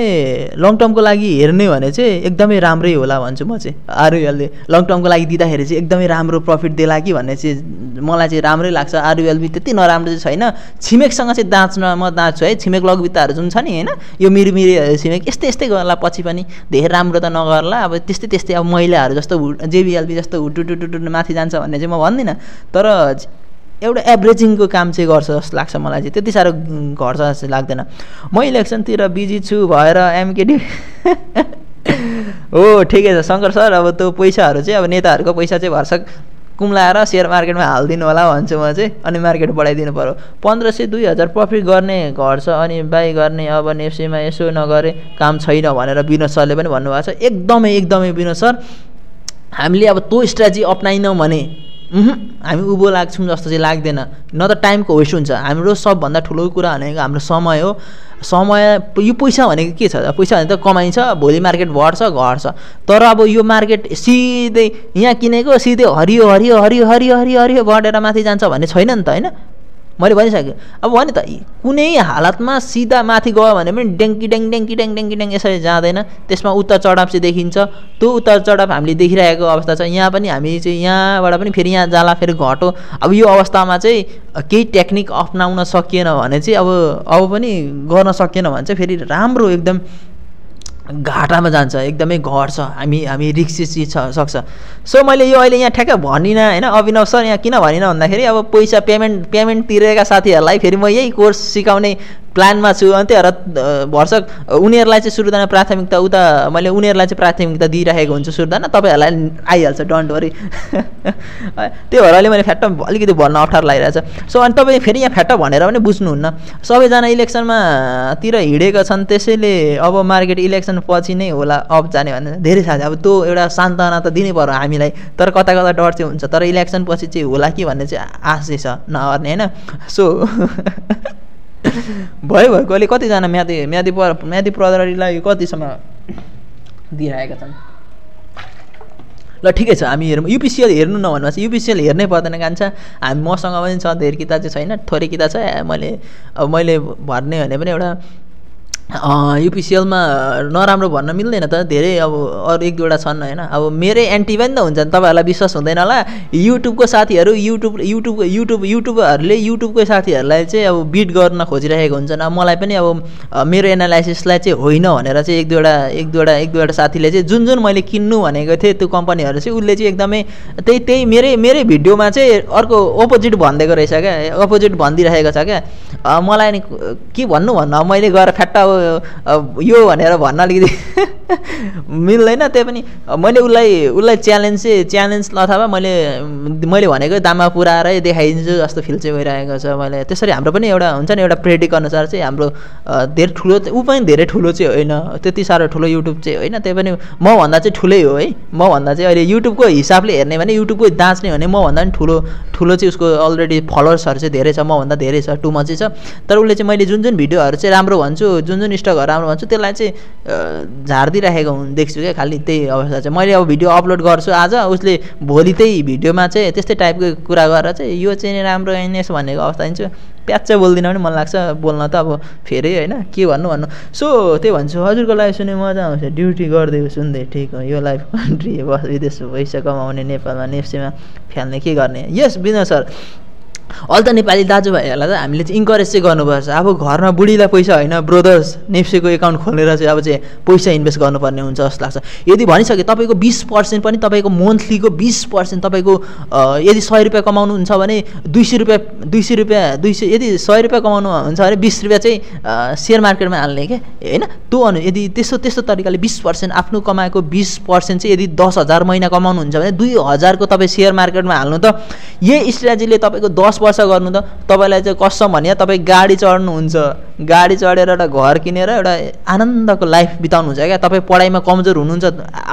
लङ टर्मको लागि हेर्ने भने चाहिँ एकदमै राम्रै होला भन्छु म चाहिँ आयुर्वेदले लङ टर्मको लागि दिँदाखेरि चाहिँ एकदमै राम्रो प्रफिट देला कि भन्ने चाहिँ मलाई चाहिँ राम्रै लाग्छ पनि त्यति नराम्रो चाहिँ छैन छिमेकसँग चाहिँ दाँच्न म दाँच्छु है छिमेक लगबित्ताहरू जुन छ नि होइन यो मिरमिरे छिमेक यस्तै यस्तै गर्ला पछि पनि धेरै राम्रो त नगर्ला अब त्यस्तै त्यस्तै अब महिलाहरू जस्तो जेबिएलबी जस्तो हुटुटुटुटु माथि जान्छ भन्ने चाहिँ म भन्दिनँ तर एउटा एभरेजिङको काम चाहिँ गर्छ जस्तो लाग्छ मलाई चाहिँ त्यति साह्रो घट्छ जस्तो लाग्दैन म इलेक्सनतिर बिजी छु भएर एमकेडी हो ठिकै छ शङ्कर सर अब त्यो पैसाहरू चाहिँ अब नेताहरूको पैसा चाहिँ भर्सक कुम्लाएर सेयर मार्केटमा हालिदिनु होला भन्छु म चाहिँ अनि मार्केट बढाइदिनु पऱ्यो पन्ध्र सय दुई हजार प्रफिट गर्ने घट्छ अनि बाई गर्ने अब नेप्सेमा यसो नगरे काम छैन भनेर विनोद सरले पनि भन्नुभएको छ एकदमै एकदमै विनोद सर हामीले अब त्यो स्ट्राटेजी अप्नाइनौँ भने हामी उँभो लाग्छौँ जस्तो चाहिँ लाग्दैन न त टाइमको वेस्ट हुन्छ हाम्रो सबभन्दा ठुलो कुरा भनेको हाम्रो समय हो समय यो पैसा भनेको के छ पैसा भने त कमाइन्छ भोलि मार्केट बढ्छ घट्छ तर अब यो मार्केट सिधै यहाँ किनेको सिधै हरियो हरियो हरियो हरियो हरियो हरियो घटेर माथि जान्छ भन्ने छैन नि त होइन मैले भनिसकेँ अब भने त कुनै हालतमा सिधा माथि गयो भने पनि ड्याङ्की ड्याङ ड्याङ्की ड्याङ ड्याङ्की ड्याङ यसरी जाँदैन त्यसमा उत्तर चढाव चाहिँ देखिन्छ त्यो उत्तर चढाव हामीले देखिरहेको अवस्था छ यहाँ पनि हामी चाहिँ यहाँबाट पनि फेरि यहाँ जाला फेरि घटो अब यो अवस्थामा चाहिँ केही टेक्निक अप्नाउन सकिएन भने चाहिँ अब अब पनि गर्न सकिएन भने चाहिँ फेरि राम्रो एकदम घाटामा जान्छ एकदमै घट्छ हामी हामी रिक्सिसी छ सक्छ सो मैले यो अहिले यहाँ ठ्याक्कै भनिनँ होइन अभिनव सर यहाँ किन भनिनँ भन्दाखेरि अब पैसा पेमेन्ट पेमेन्ट तिरेका साथीहरूलाई फेरि म यही कोर्स सिकाउने प्लानमा छु अनि त्यही भएर भर्सक उनीहरूलाई चाहिँ सुरुदाना प्राथमिकता उता मैले उनीहरूलाई चाहिँ प्राथमिकता दिइराखेको हुन्छु सुरुदाना तपाईँहरूलाई आइहाल्छ डन्ट वरी त्यही भएर अहिले मैले फ्याट्ट अलिकति भन्न अप्ठ्यारो लागिरहेछ सो अनि तपाईँ फेरि यहाँ फ्याट्ट भनेर पनि बुझ्नुहुन्न सबैजना इलेक्सनमा तिर हिँडेका छन् त्यसैले अब मार्केट इलेक्सन पछि नै होला अब जाने भने धेरै साथी अब त्यो एउटा सान्त्वना त दिनै पर्यो हामीलाई तर कता कता डर चाहिँ हुन्छ तर इलेक्सन पछि चाहिँ होला कि भन्ने चाहिँ आशै छ नहर्ने होइन सो भयो अहिले कतिजना म्यादी म्यादी पर म्यादी प्रहरीलाई कतिसम्म दिइरहेका छन् ल ठिकै छ हामी हेरौँ युपिसिएल हेर्नु नभन्नु चाहिँ युपिसिएल हेर्नै पर्दैन कान्छा हामी मसँग पनि छ धेर किताब चाहिँ छैन थोरै किताब छ मैले अब मैले भन्ने भने पनि एउटा युपिसिएलमा नराम्रो भन्न मिल्दैन त धेरै अब अरू एक दुईवटा छन् होइन अब मेरै एन्टी पनि त हुन्छ नि तपाईँहरूलाई विश्वास हुँदैन होला युट्युबको साथीहरू युट्युब युट्युब युट्युब युट्युबहरूले युट्युबको साथीहरूलाई चाहिँ अब बिट गर्न खोजिरहेको हुन्छन् अब मलाई पनि अब मेरो एनालाइसिसलाई चाहिँ होइन भनेर चाहिँ एक दुईवटा एक दुईवटा एक दुईवटा साथीले चाहिँ जुन जुन मैले किन्नु भनेको थिएँ त्यो कम्पनीहरू चाहिँ उसले चाहिँ एकदमै त्यही त्यही मेरै मेरै भिडियोमा चाहिँ अर्को अपोजिट भनिदिएको रहेछ क्या अपोजिट भनिदिइरहेको छ क्या मलाई नि के भन्नु भन्नु मैले गएर फ्याट्टा यो भनेर भन्न अलिकति मिल्दैन त्यही पनि मैले उसलाई उसलाई च्यालेन्ज चाहिँ च्यालेन्ज अथवा मैले मैले भनेको दाममा पुऱ्याएरै देखाइदिन्छु जस्तो फिल चाहिँ भइरहेको छ मैले त्यसरी हाम्रो पनि एउटा हुन्छ नि एउटा प्रेडिक अनुसार चाहिँ हाम्रो धेरै ठुलो ऊ पनि धेरै ठुलो चाहिँ होइन त्यति साह्रो ठुलो युट्युब चाहिँ होइन त्यही पनि मभन्दा चाहिँ ठुलै हो है मभन्दा चाहिँ अहिले युट्युबको हिसाबले हेर्ने भने युट्युबको दाँच्ने भने मभन्दा पनि ठुलो ठुलो चाहिँ उसको अलरेडी फलोवर्सहरू चाहिँ धेरै छ मभन्दा धेरै छ टु मचै छ तर उसले चाहिँ मैले जुन जुन भिडियोहरू चाहिँ राम्रो भन्छु जुन जुन स्टकहरू राम्रो भन्छु त्यसलाई चाहिँ झारिदिइराखेको हुन् देख्छु क्या खालि त्यही अवस्था चाहिँ मैले अब भिडियो अपलोड गर्छु आज उसले भोलि त्यही भिडियोमा चाहिँ त्यस्तै टाइपको कुरा गरेर चाहिँ यो चाहिँ राम्रो होइन यसो भनेको अवस्था दिन्छु प्याच बोल्दिनँ पनि मन लाग्छ बोल्न त अब फेरि होइन के भन्नु भन्नु सो त्यही भन्छु हजुरको लाइफ सुन्ने मजा आउँछ ड्युटी गरिदिएको सुन्दै ठिक हो यो लाइफ कन्ट्री बस विदेश पैसा कमाउने नेपालमा नेप्सेमा फ्याल्ने के गर्ने यस विनय सर अल त नेपाली दाजुभाइहरूलाई त हामीले चाहिँ इन्करेज चाहिँ गर्नुपर्छ अब घरमा बुढीलाई पैसा होइन ब्रदर्स नेप्सेको एकाउन्ट खोलेर चाहिँ अब चाहिँ पैसा इन्भेस्ट गर्नुपर्ने हुन्छ जस्तो लाग्छ यदि भनिसक्यो तपाईँको बिस पर्सेन्ट पनि तपाईँको मन्थलीको बिस पर्सेन्ट तपाईँको यदि सय रुपियाँ कमाउनुहुन्छ भने दुई सय रुपियाँ दुई सय रुपियाँ दुई सय यदि सय रुपियाँ कमाउनु हुन्छ भने बिस रुपियाँ चाहिँ सेयर मार्केटमा हाल्ने क्या होइन त्यो अनु यदि त्यस्तो त्यस्तो तरिकाले बिस पर्सेन्ट आफ्नो कमाएको बिस पर्सेन्ट चाहिँ यदि दस हजार महिना कमाउनुहुन्छ भने दुई हजारको तपाईँ सेयर मार्केटमा हाल्नु त यही स्ट्राटेजीले तपाईँको दस दस वर्ष गर्नु त तपाईँलाई चाहिँ कसम भने तपाईँ गाडी चढ्नुहुन्छ गाडी चढेर एउटा घर किनेर एउटा आनन्दको लाइफ बिताउनुहुन्छ क्या तपाईँ पढाइमा कमजोर हुनुहुन्छ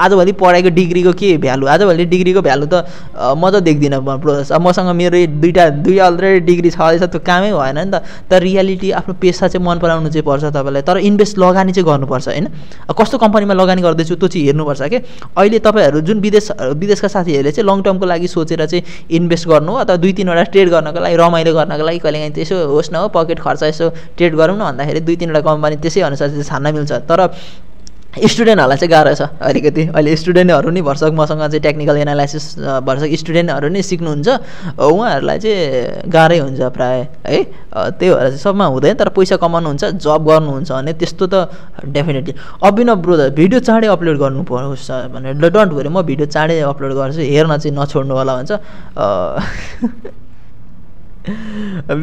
आजभोलि पढाइको डिग्रीको के भ्यालु आजभोलि डिग्रीको भ्यालु त म त देख्दिनँ अब मसँग मेरो दुइटा दुई अलरेडी डिग्री छँदैछ त्यो कामै भएन नि त तर रियालिटी आफ्नो पेसा चाहिँ मन पराउनु चाहिँ पर्छ तपाईँलाई तर इन्भेस्ट लगानी चाहिँ गर्नुपर्छ होइन कस्तो कम्पनीमा लगानी गर्दैछु त्यो चाहिँ हेर्नुपर्छ कि अहिले तपाईँहरू जुन विदेश विदेशका साथीहरूले चाहिँ लङ टर्मको लागि सोचेर चाहिँ इन्भेस्ट गर्नु अथवा दुई तिनवटा ट्रेड गर्न गर्नको लागि रमाइलो गर्नको लागि कहिलेकाहीँ त्यसो होस् न हो पकेट खर्च यसो ट्रेड गरौँ न भन्दाखेरि दुई तिनवटा कम्पनी त्यसै अनुसार चाहिँ छान्न मिल्छ तर स्टुडेन्टहरूलाई चाहिँ गाह्रो छ अलिकति अहिले स्टुडेन्टहरू नि भर्सक मसँग चाहिँ टेक्निकल एनालाइसिस भर्सक स्टुडेन्टहरू नै सिक्नुहुन्छ उहाँहरूलाई चाहिँ गाह्रै हुन्छ प्राय है त्यही भएर चाहिँ सबमा हुँदैन तर पैसा कमाउनुहुन्छ जब गर्नुहुन्छ भने त्यस्तो त डेफिनेटली अभिनव ब्रो भिडियो चाँडै अपलोड गर्नु पर्छ भनेर डन्ट भएर म भिडियो चाँडै अपलोड गर्छु हेर्न चाहिँ नछोड्नु होला भन्छ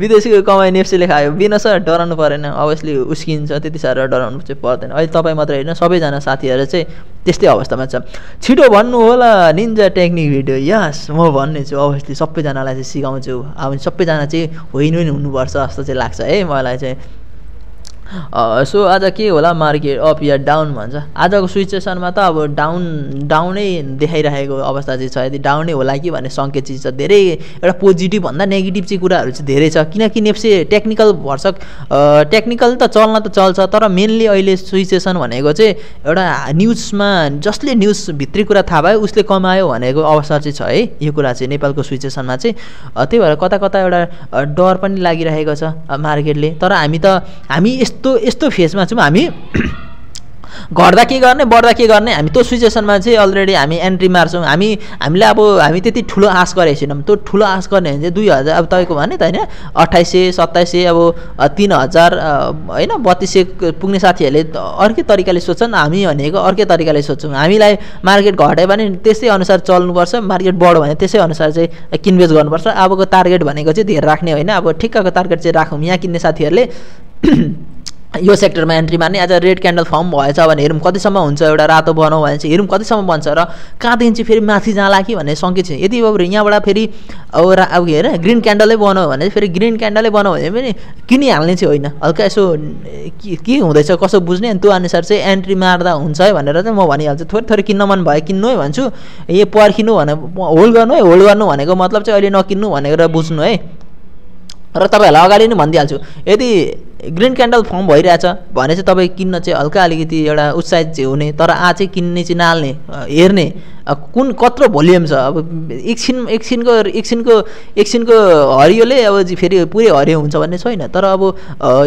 विदेशीको कमाइ नेप्सीले खायो बिना सर डराउनु परेन अभियसली उस्किन्छ त्यति साह्रो डराउनु चाहिँ पर्दैन अहिले तपाईँ मात्रै होइन सबैजना साथीहरू चाहिँ त्यस्तै अवस्थामा छ छिटो भन्नु होला निन्जा टेक्निक भिडियो यस म भन्ने छु अभियसली सबैजनालाई चाहिँ सिकाउँछु अब सबैजना चाहिँ होइन हुनुपर्छ जस्तो चाहिँ लाग्छ है मलाई चाहिँ सो आज के होला मार्केट अप या डाउन भन्छ आजको सिचुएसनमा त अब डाउन डाउनै देखाइरहेको अवस्था चाहिँ छ यदि डाउनै होला कि भन्ने सङ्केत चाहिँ छ धेरै एउटा पोजिटिभभन्दा नेगेटिभ चाहिँ कुराहरू चाहिँ धेरै छ किनकि नेप्से टेक्निकल भर्सक टेक्निकल त चल्न त चल्छ तर मेनली अहिले सिचुएसन भनेको चाहिँ एउटा न्युजमा जसले न्युज भित्री कुरा थाहा भयो उसले कमायो भनेको अवस्था चाहिँ छ है यो कुरा चाहिँ नेपालको सिचुएसनमा चाहिँ त्यही भएर कता कता एउटा डर पनि लागिरहेको छ मार्केटले तर हामी त हामी यस्तो यस्तो यस्तो फेजमा छौँ हामी घट्दा के गर्ने बढ्दा के गर्ने हामी त्यो सिचुएसनमा चाहिँ अलरेडी हामी एन्ट्री मार्छौँ हामी हामीले अब हामी त्यति ठुलो आश गरेको छैनौँ त्यो ठुलो आश गर्ने भने चाहिँ दुई हजार अब तपाईँको भने त होइन अठाइस सय सत्ताइस सय अब तिन हजार होइन बत्तिस सय पुग्ने साथीहरूले अर्कै तरिकाले सोच्छन् हामी भनेको अर्कै तरिकाले सोध्छौँ हामीलाई मार्केट घट्यो भने त्यसै अनुसार चल्नुपर्छ मार्केट बढ्यो भने त्यसै अनुसार चाहिँ किनबेच गर्नुपर्छ अबको टार्गेट भनेको चाहिँ धेरै राख्ने होइन अब ठिक्कको टार्गेट चाहिँ राखौँ यहाँ किन्ने साथीहरूले यो सेक्टरमा एन्ट्री मार्ने आज रेड क्यान्डल फर्म भएछ भने हेरौँ कतिसम्म हुन्छ एउटा रातो बनाऊ चाहिँ हेरौँ कतिसम्म बन्छ र कहाँदेखि चाहिँ फेरि माथि जाला कि भन्ने सङ्केत छ यदि अब यहाँबाट फेरि अब रा अब हेर ग्रिन क्यान्डलै बनाऊ भने फेरि ग्रिन क्यान्डलै बनाऊ भने पनि किनिहाल्ने चाहिँ होइन हल्का यसो के हुँदैछ कसो बुझ्ने अनि त्यो अनुसार चाहिँ एन्ट्री मार्दा हुन्छ है भनेर चाहिँ म भनिहाल्छु थोरै थोरै किन्न मन भयो किन्नु है भन्छु ए पर्खिनु भने होल्ड गर्नु है होल्ड गर्नु भनेको मतलब चाहिँ अहिले नकिन्नु भनेर बुझ्नु है र तपाईँहरूलाई अगाडि नै भनिदिइहाल्छु यदि ग्रिन क्यान्डल फर्म भइरहेछ भने चाहिँ तपाईँ किन्न चाहिँ हल्का अलिकति एउटा उत्साहित चाहिँ हुने तर आ चाहिँ किन्ने चाहिँ नाल्ने हेर्ने कुन कत्रो भोल्युम छ अब एकछिन एकछिनको एकछिनको एकछिनको हरियोले अब फेरि पुरै हरियो हुन्छ भन्ने छैन तर अब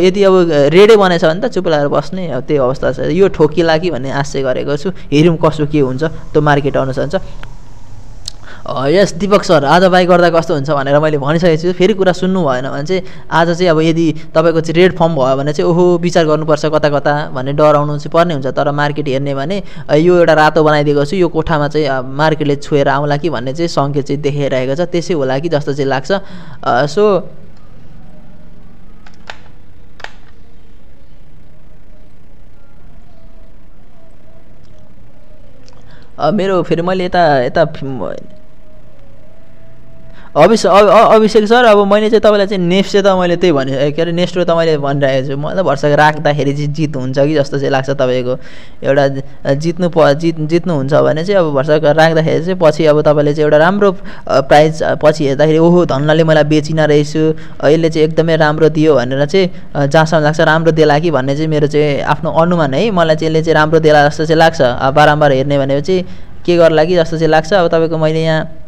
यदि अब रेडै बनाएछ भने त चुप लगाएर बस्ने त्यही अवस्था छ यो ठोकिला कि भन्ने आशय गरेको छु हेरौँ कसो के हुन्छ त्यो मार्केट अनुसार छ यस दिपक सर आज बाई गर्दा कस्तो हुन्छ भनेर मैले भनिसकेको छु फेरि कुरा सुन्नु भएन भने चाहिँ आज चाहिँ अब यदि तपाईँको चाहिँ रेड फर्म भयो भने चाहिँ ओहो विचार गर्नुपर्छ कता कता भन्ने डराउनु चाहिँ पर्ने हुन्छ तर मार्केट हेर्ने भने यो एउटा रातो बनाइदिएको छु यो कोठामा चाहिँ मार्केटले छोएर आउँला कि भन्ने चाहिँ सङ्केत चाहिँ देखाइरहेको छ त्यसै होला कि जस्तो चाहिँ लाग्छ सो मेरो फेरि मैले यता यता अभिषेक अभिषेक सर अब मैले चाहिँ तपाईँलाई चाहिँ नेफ्से त मैले त्यही भने के अरे नेस्ट्रो त मैले भनिरहेको छु मलाई भर्सक राख्दाखेरि चाहिँ जित हुन्छ कि जस्तो चाहिँ लाग्छ तपाईँको एउटा जित्नु प जित जित्नुहुन्छ भने चाहिँ अब भर्सक राख्दाखेरि चाहिँ पछि अब तपाईँले चाहिँ एउटा राम्रो प्राइज पछि हेर्दाखेरि ओहो धन्नले मलाई बेचिन रहेछु यसले चाहिँ एकदमै राम्रो दियो भनेर चाहिँ जहाँसम्म लाग्छ राम्रो देला कि भन्ने चाहिँ मेरो चाहिँ आफ्नो अनुमान है मलाई चाहिँ यसले चाहिँ राम्रो देला जस्तो चाहिँ लाग्छ बारम्बार हेर्ने भनेपछि के गर्ला कि जस्तो चाहिँ लाग्छ अब तपाईँको मैले यहाँ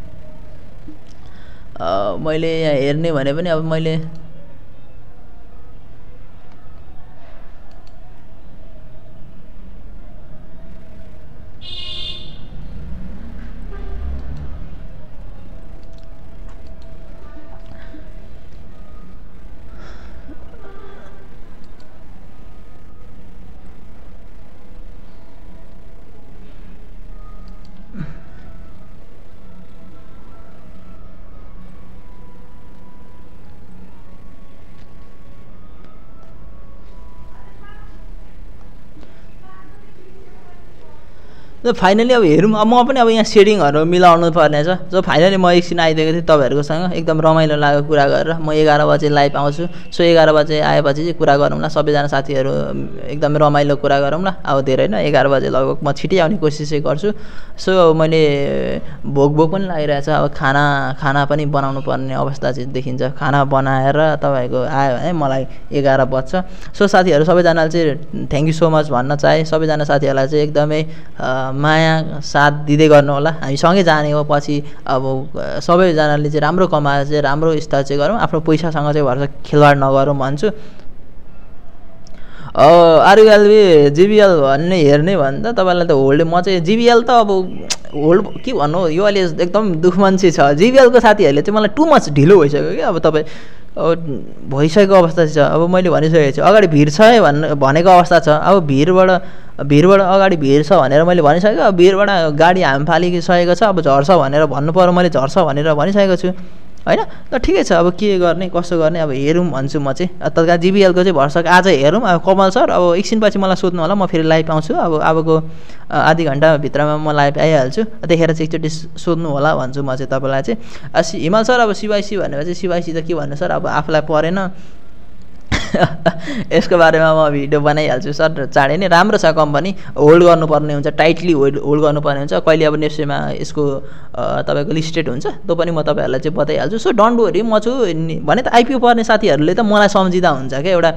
मैले यहाँ हेर्ने भने पनि अब मैले र फाइनली अब हेरौँ अब म पनि अब यहाँ सेडिङहरू मिलाउनु पर्ने छ सो फाइनली म एकछिन आइदिएको थिएँ तपाईँहरूकोसँग एकदम रमाइलो लाग्यो कुरा गरेर म एघार बजे लाइभ आउँछु सो एघार बजे आएपछि चाहिँ कुरा गरौँला सबैजना साथीहरू एकदम रमाइलो कुरा गरौँला अब धेरै नै एघार बजे लगभग म छिटै आउने कोसिस चाहिँ गर्छु सो मैले भोक भोक पनि लागिरहेछ अब खाना खाना पनि बनाउनु पर्ने अवस्था चाहिँ देखिन्छ खाना बनाएर तपाईँहरूको आयो भने मलाई एघार बज्छ सो साथीहरू सबैजनालाई चाहिँ थ्याङ्क यू सो मच भन्न चाहे सबैजना साथीहरूलाई चाहिँ एकदमै माया साथ दिँदै गर्नु होला हामी सँगै जाने हो पछि अब सबैजनाले चाहिँ राम्रो कमाएर चाहिँ राम्रो स्तर चाहिँ गरौँ आफ्नो पैसासँग चाहिँ भरोसा खेलवाड नगरौँ भन्छु आरयुएलबी जिबिएल भन्ने हेर्ने भन्दा तपाईँलाई त होल्ड म चाहिँ जिबिएल त अब होल्ड के भन्नु यो अहिले एकदम दुःख मान्छे छ जिबिएलको साथीहरूले चाहिँ मलाई टु मच ढिलो भइसक्यो कि अब तपाईँ भइसकेको अवस्था छ अब मैले भनिसकेको छु अगाडि भिड छ है भन् भनेको अवस्था छ अब भिडबाट भिडबाट अगाडि भिड छ भनेर मैले भनिसकेको भनिसकेँ भिडबाट गाडी हाम फालिसकेको छ अब झर्छ भनेर भन्नु पऱ्यो मैले झर्छ भनेर भनिसकेको छु होइन त ठिकै छ अब के गर्ने कसो गर्ने अब हेरौँ भन्छु म चाहिँ तत्काल जिबिएलको चाहिँ भरसक आज हेरौँ अब कमल सर अब एकछिनपछि मलाई सोध्नु होला म फेरि लाइभ आउँछु अब अबको आधी घन्टाभित्रमा म लाइभ आइहाल्छु त्यतिखेर चाहिँ एकचोटि सोध्नु होला भन्छु म चाहिँ तपाईँलाई चाहिँ हिमाल सर अब सिवाइसी भनेर चाहिँ सिवाइसी त के भन्नु सर अब आफूलाई परेन यसको बारेमा म भिडियो बनाइहाल्छु सर चाँडै नै राम्रो छ कम्पनी होल्ड गर्नुपर्ने हुन्छ टाइटली होल्ड होल्ड गर्नुपर्ने हुन्छ कहिले अब नेसेमा यसको तपाईँको लिस्टेड हुन्छ त्यो पनि म तपाईँहरूलाई चाहिँ बताइहाल्छु सो डन्ट वरी म छु भने त आइपिओ पर्ने साथीहरूले त मलाई सम्झिँदा हुन्छ क्या एउटा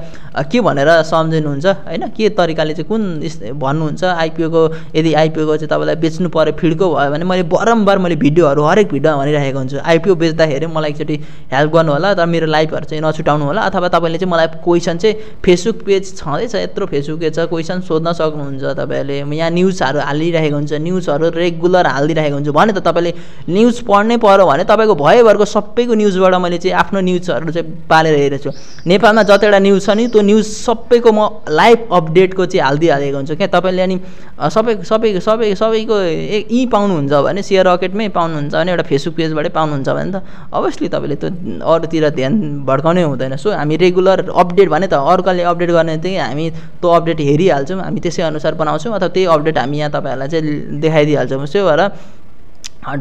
के भनेर सम्झिनुहुन्छ होइन के तरिकाले चाहिँ कुन भन्नुहुन्छ आइपिओको यदि आइपिओको चाहिँ तपाईँलाई बेच्नु पऱ्यो फिडको भयो भने मैले बारम्बार मैले भिडियोहरू हरेक भिडियोमा भनिरहेको हुन्छु आइपिओ बेच्दाखेरि मलाई एकचोटि हेल्प गर्नु होला तर मेरो लाइफहरू चाहिँ नछुटाउनु होला अथवा तपाईँले चाहिँ मलाई क्वेसन चाहिँ फेसबुक पेज छँदैछ यत्रो फेसबुक पेज छ क्वेसन सोध्न सक्नुहुन्छ तपाईँहरूले यहाँ न्युजहरू हालिरहेको हुन्छ न्युजहरू रेगुलर हालिदिइरहेको हुन्छ भने त तपाईँले न्युज पढ्नै पऱ्यो भने तपाईँको भएभरको सबैको न्युजबाट मैले चाहिँ आफ्नो न्युजहरू चाहिँ पालेर हेरेको छु नेपालमा जतिवटा न्युज छ नि त्यो न्युज सबैको म लाइभ अपडेटको चाहिँ हालिदिइहालेको हुन्छु क्या तपाईँले अनि सबै सबै सबै सबैको यहीँ पाउनुहुन्छ भने सेयर रकेटमै पाउनुहुन्छ भने एउटा फेसबुक पेजबाटै पाउनुहुन्छ भने त अभियसली तपाईँले त्यो अरूतिर ध्यान भड्काउनै हुँदैन सो हामी रेगुलर अप अपडेट भने त अर्काले अपडेट गर्ने चाहिँ हामी त्यो अपडेट हेरिहाल्छौँ हामी त्यसै अनुसार बनाउँछौँ अथवा त्यही अपडेट हामी यहाँ तपाईँहरूलाई चाहिँ देखाइदिइहाल्छौँ त्यो भएर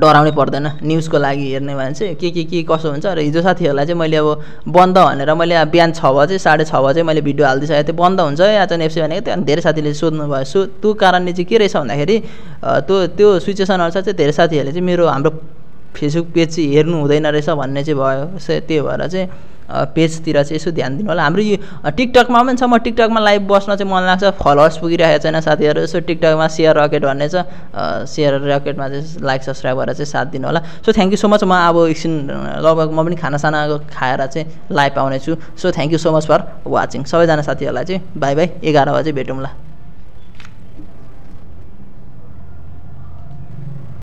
डराउनै पर्दैन न्युजको लागि हेर्ने भने चाहिँ के के के कसो हुन्छ र हिजो साथीहरूलाई चाहिँ मैले अब बन्द भनेर मैले बिहान छ बजे साढे छ बजे मैले भिडियो हालिदिइसकेको थिएँ बन्द हुन्छ एचएन एफसी भनेको त्यो अनि धेरै साथीले सोध्नु भयो सो त्यो कारणले चाहिँ के रहेछ भन्दाखेरि त्यो त्यो सिचुएसन अनुसार चाहिँ धेरै साथीहरूले चाहिँ मेरो हाम्रो फेसबुक पेज चाहिँ हेर्नु हुँदैन रहेछ भन्ने चाहिँ भयो त्यही भएर चाहिँ पेजतिर चाहिँ यसो ध्यान दिनु होला हाम्रो यो टिकटकमा पनि छ म टिकटकमा लाइभ बस्न चाहिँ मन लाग्छ फलोवर्स पुगिरहेको छैन साथीहरू यसो टिकटकमा सेयर रकेट भन्ने छ सेयर रकेटमा चाहिँ लाइक सब्सक्राइब गरेर चाहिँ साथ दिनु होला so thank you so much म अब एकछिन लगभग म पनि खानासाना खाएर चाहिँ लाइभ आउनेछु so thank you so much for watching सबैजना साथीहरूलाई चाहिँ बाई बाई एघार बजे भेटौँला